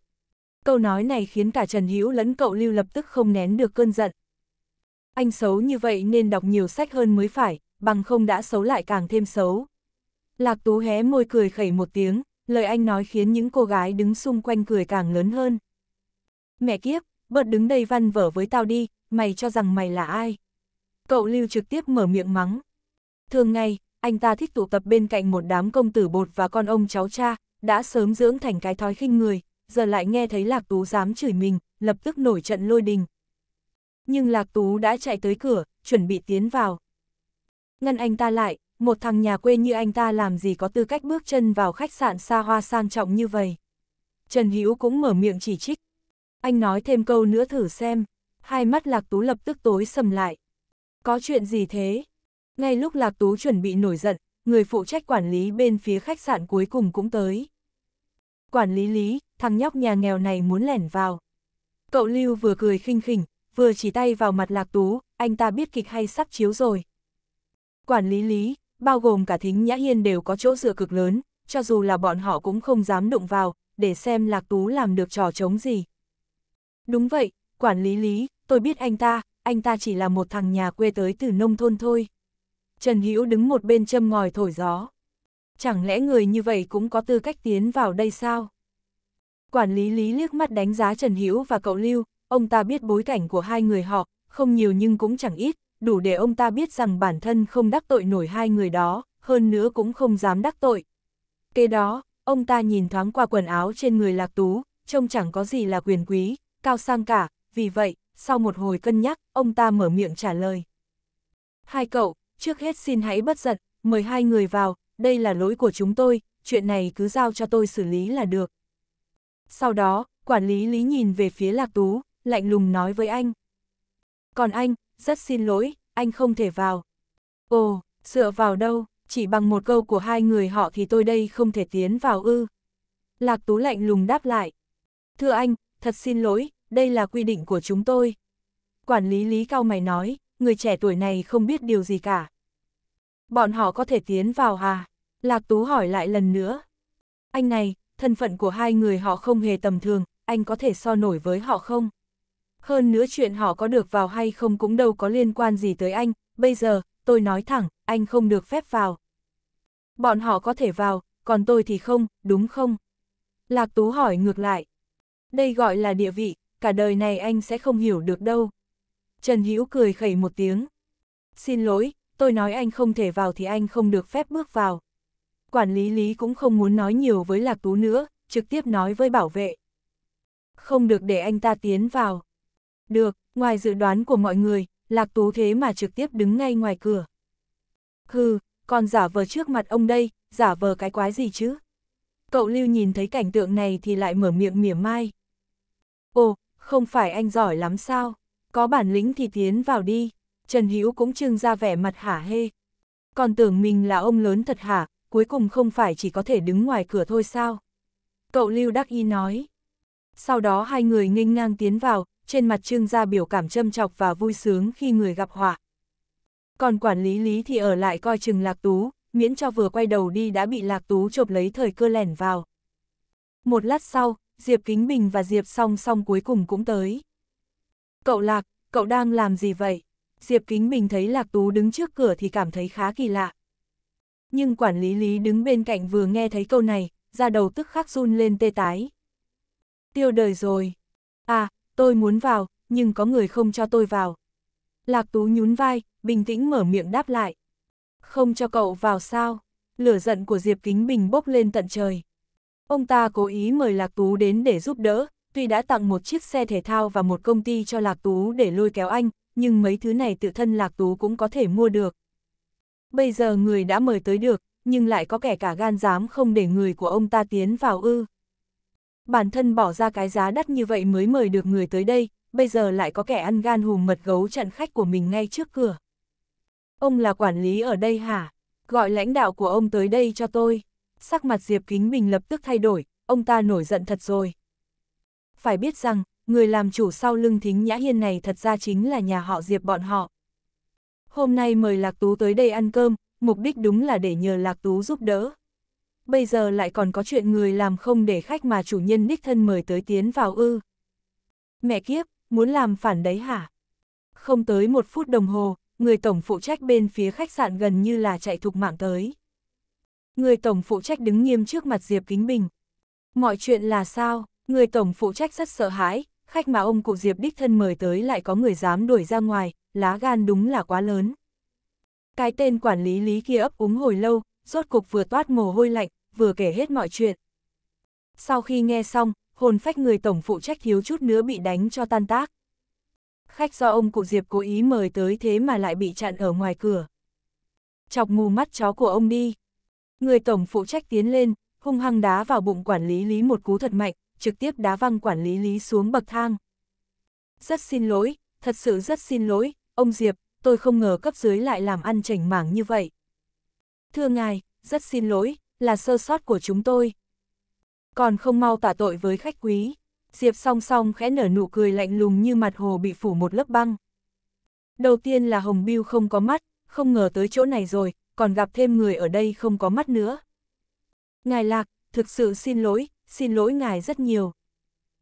Câu nói này khiến cả Trần Hữu lẫn cậu Lưu lập tức không nén được cơn giận. Anh xấu như vậy nên đọc nhiều sách hơn mới phải, bằng không đã xấu lại càng thêm xấu. Lạc Tú hé môi cười khẩy một tiếng, lời anh nói khiến những cô gái đứng xung quanh cười càng lớn hơn. Mẹ kiếp, bớt đứng đây văn vở với tao đi, mày cho rằng mày là ai? Cậu Lưu trực tiếp mở miệng mắng. Thường ngày, anh ta thích tụ tập bên cạnh một đám công tử bột và con ông cháu cha, đã sớm dưỡng thành cái thói khinh người, giờ lại nghe thấy Lạc Tú dám chửi mình, lập tức nổi trận lôi đình. Nhưng Lạc Tú đã chạy tới cửa, chuẩn bị tiến vào. Ngăn anh ta lại, một thằng nhà quê như anh ta làm gì có tư cách bước chân vào khách sạn xa hoa sang trọng như vậy. Trần Hữu cũng mở miệng chỉ trích, anh nói thêm câu nữa thử xem, hai mắt Lạc Tú lập tức tối sầm lại. Có chuyện gì thế? Ngay lúc Lạc Tú chuẩn bị nổi giận, người phụ trách quản lý bên phía khách sạn cuối cùng cũng tới. Quản lý lý, thằng nhóc nhà nghèo này muốn lẻn vào. Cậu Lưu vừa cười khinh khỉnh, vừa chỉ tay vào mặt Lạc Tú, anh ta biết kịch hay sắp chiếu rồi. Quản lý lý, bao gồm cả thính Nhã Hiên đều có chỗ dựa cực lớn, cho dù là bọn họ cũng không dám đụng vào, để xem Lạc Tú làm được trò chống gì. Đúng vậy, quản lý lý, tôi biết anh ta, anh ta chỉ là một thằng nhà quê tới từ nông thôn thôi. Trần Hữu đứng một bên châm ngòi thổi gió. Chẳng lẽ người như vậy cũng có tư cách tiến vào đây sao? Quản lý lý liếc mắt đánh giá Trần Hữu và cậu Lưu, ông ta biết bối cảnh của hai người họ, không nhiều nhưng cũng chẳng ít, đủ để ông ta biết rằng bản thân không đắc tội nổi hai người đó, hơn nữa cũng không dám đắc tội. Kế đó, ông ta nhìn thoáng qua quần áo trên người Lạc Tú, trông chẳng có gì là quyền quý, cao sang cả, vì vậy, sau một hồi cân nhắc, ông ta mở miệng trả lời. Hai cậu, trước hết xin hãy bất giận, mời hai người vào, đây là lỗi của chúng tôi, chuyện này cứ giao cho tôi xử lý là được. Sau đó, quản lý Lý nhìn về phía Lạc Tú, lạnh lùng nói với anh. Còn anh, rất xin lỗi, anh không thể vào. Ồ, dựa vào đâu, chỉ bằng một câu của hai người họ thì tôi đây không thể tiến vào ư. Lạc Tú lạnh lùng đáp lại. Thưa anh, thật xin lỗi, đây là quy định của chúng tôi. Quản lý Lý Cao Mày nói, người trẻ tuổi này không biết điều gì cả. Bọn họ có thể tiến vào à? Lạc Tú hỏi lại lần nữa. Anh này, thân phận của hai người họ không hề tầm thường, anh có thể so nổi với họ không? Hơn nữa chuyện họ có được vào hay không cũng đâu có liên quan gì tới anh, bây giờ, tôi nói thẳng, anh không được phép vào. Bọn họ có thể vào, còn tôi thì không, đúng không? Lạc Tú hỏi ngược lại. Đây gọi là địa vị, cả đời này anh sẽ không hiểu được đâu. Trần Hữu cười khẩy một tiếng. Xin lỗi, tôi nói anh không thể vào thì anh không được phép bước vào. Quản lý Lý cũng không muốn nói nhiều với Lạc Tú nữa, trực tiếp nói với bảo vệ. Không được để anh ta tiến vào. Được, ngoài dự đoán của mọi người, Lạc Tú thế mà trực tiếp đứng ngay ngoài cửa. Hừ, còn giả vờ trước mặt ông đây, giả vờ cái quái gì chứ? Cậu Lưu nhìn thấy cảnh tượng này thì lại mở miệng mỉa mai. Ồ, không phải anh giỏi lắm sao, có bản lĩnh thì tiến vào đi, Trần Hữu cũng trưng ra vẻ mặt hả hê. Còn tưởng mình là ông lớn thật hả, cuối cùng không phải chỉ có thể đứng ngoài cửa thôi sao. Cậu Lưu Đắc Y nói. Sau đó hai người nghênh ngang tiến vào, trên mặt trương ra biểu cảm châm chọc và vui sướng khi người gặp họa. Còn quản lý lý thì ở lại coi chừng lạc tú, miễn cho vừa quay đầu đi đã bị lạc tú chộp lấy thời cơ lẻn vào. Một lát sau, Diệp Kính Bình và Diệp song song cuối cùng cũng tới. Cậu Lạc, cậu đang làm gì vậy? Diệp Kính Bình thấy Lạc Tú đứng trước cửa thì cảm thấy khá kỳ lạ. Nhưng quản lý lý đứng bên cạnh vừa nghe thấy câu này, ra đầu tức khắc run lên tê tái. Tiêu đời rồi. À, tôi muốn vào, nhưng có người không cho tôi vào. Lạc Tú nhún vai, bình tĩnh mở miệng đáp lại. Không cho cậu vào sao? Lửa giận của Diệp Kính Bình bốc lên tận trời. Ông ta cố ý mời Lạc Tú đến để giúp đỡ, tuy đã tặng một chiếc xe thể thao và một công ty cho Lạc Tú để lôi kéo anh, nhưng mấy thứ này tự thân Lạc Tú cũng có thể mua được. Bây giờ người đã mời tới được, nhưng lại có kẻ cả gan dám không để người của ông ta tiến vào ư. Bản thân bỏ ra cái giá đắt như vậy mới mời được người tới đây, bây giờ lại có kẻ ăn gan hùm mật gấu chặn khách của mình ngay trước cửa. Ông là quản lý ở đây hả? Gọi lãnh đạo của ông tới đây cho tôi sắc mặt Diệp Kính Bình lập tức thay đổi, ông ta nổi giận thật rồi. Phải biết rằng, người làm chủ sau lưng thính nhã hiên này thật ra chính là nhà họ Diệp bọn họ. Hôm nay mời Lạc Tú tới đây ăn cơm, mục đích đúng là để nhờ Lạc Tú giúp đỡ. Bây giờ lại còn có chuyện người làm không để khách mà chủ nhân đích thân mời tới tiến vào ư. Mẹ kiếp, muốn làm phản đấy hả? Không tới một phút đồng hồ, người tổng phụ trách bên phía khách sạn gần như là chạy thục mạng tới người tổng phụ trách đứng nghiêm trước mặt Diệp Kính Bình. Mọi chuyện là sao, người tổng phụ trách rất sợ hãi, khách mà ông cụ Diệp đích thân mời tới lại có người dám đuổi ra ngoài, lá gan đúng là quá lớn. Cái tên quản lý lý kia ấp úng hồi lâu, rốt cục vừa toát mồ hôi lạnh, vừa kể hết mọi chuyện. Sau khi nghe xong, hồn phách người tổng phụ trách thiếu chút nữa bị đánh cho tan tác. Khách do ông cụ Diệp cố ý mời tới thế mà lại bị chặn ở ngoài cửa. Chọc mù mắt chó của ông đi, Người tổng phụ trách tiến lên, hung hăng đá vào bụng quản lý lý một cú thật mạnh, trực tiếp đá văng quản lý lý xuống bậc thang. Rất xin lỗi, thật sự rất xin lỗi, ông Diệp, tôi không ngờ cấp dưới lại làm ăn chảnh mảng như vậy. Thưa ngài, rất xin lỗi, là sơ sót của chúng tôi. Còn không mau tả tội với khách quý. Diệp song song khẽ nở nụ cười lạnh lùng như mặt hồ bị phủ một lớp băng. Đầu tiên là Hồng Biêu không có mắt, không ngờ tới chỗ này rồi, còn gặp thêm người ở đây không có mắt nữa. Ngài Lạc, thực sự xin lỗi, xin lỗi ngài rất nhiều.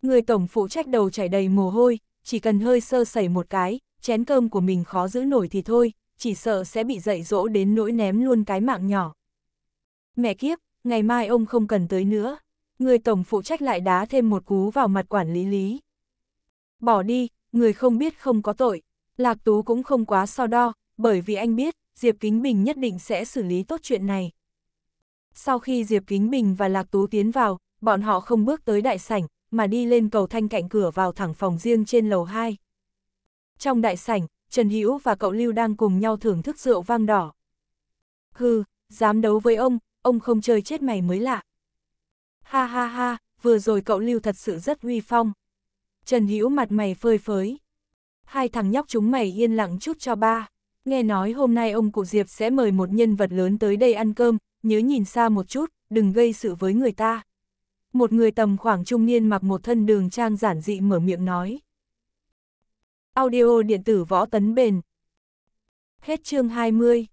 Người tổng phụ trách đầu chảy đầy mồ hôi, chỉ cần hơi sơ sẩy một cái, chén cơm của mình khó giữ nổi thì thôi, chỉ sợ sẽ bị dậy dỗ đến nỗi ném luôn cái mạng nhỏ. Mẹ kiếp, ngày mai ông không cần tới nữa. Người tổng phụ trách lại đá thêm một cú vào mặt quản lý lý. Bỏ đi, người không biết không có tội. Lạc Tú cũng không quá so đo, bởi vì anh biết, Diệp Kính Bình nhất định sẽ xử lý tốt chuyện này. Sau khi Diệp Kính Bình và Lạc Tú tiến vào, bọn họ không bước tới đại sảnh, mà đi lên cầu thanh cạnh cửa vào thẳng phòng riêng trên lầu 2. Trong đại sảnh, Trần Hữu và cậu Lưu đang cùng nhau thưởng thức rượu vang đỏ. Hừ, dám đấu với ông, ông không chơi chết mày mới lạ. Ha ha ha, vừa rồi cậu Lưu thật sự rất uy phong. Trần Hữu mặt mày phơi phới. Hai thằng nhóc chúng mày yên lặng chút cho ba. Nghe nói hôm nay ông cụ Diệp sẽ mời một nhân vật lớn tới đây ăn cơm, nhớ nhìn xa một chút, đừng gây sự với người ta. Một người tầm khoảng trung niên mặc một thân đường trang giản dị mở miệng nói. Audio điện tử võ tấn bền. Hết chương 20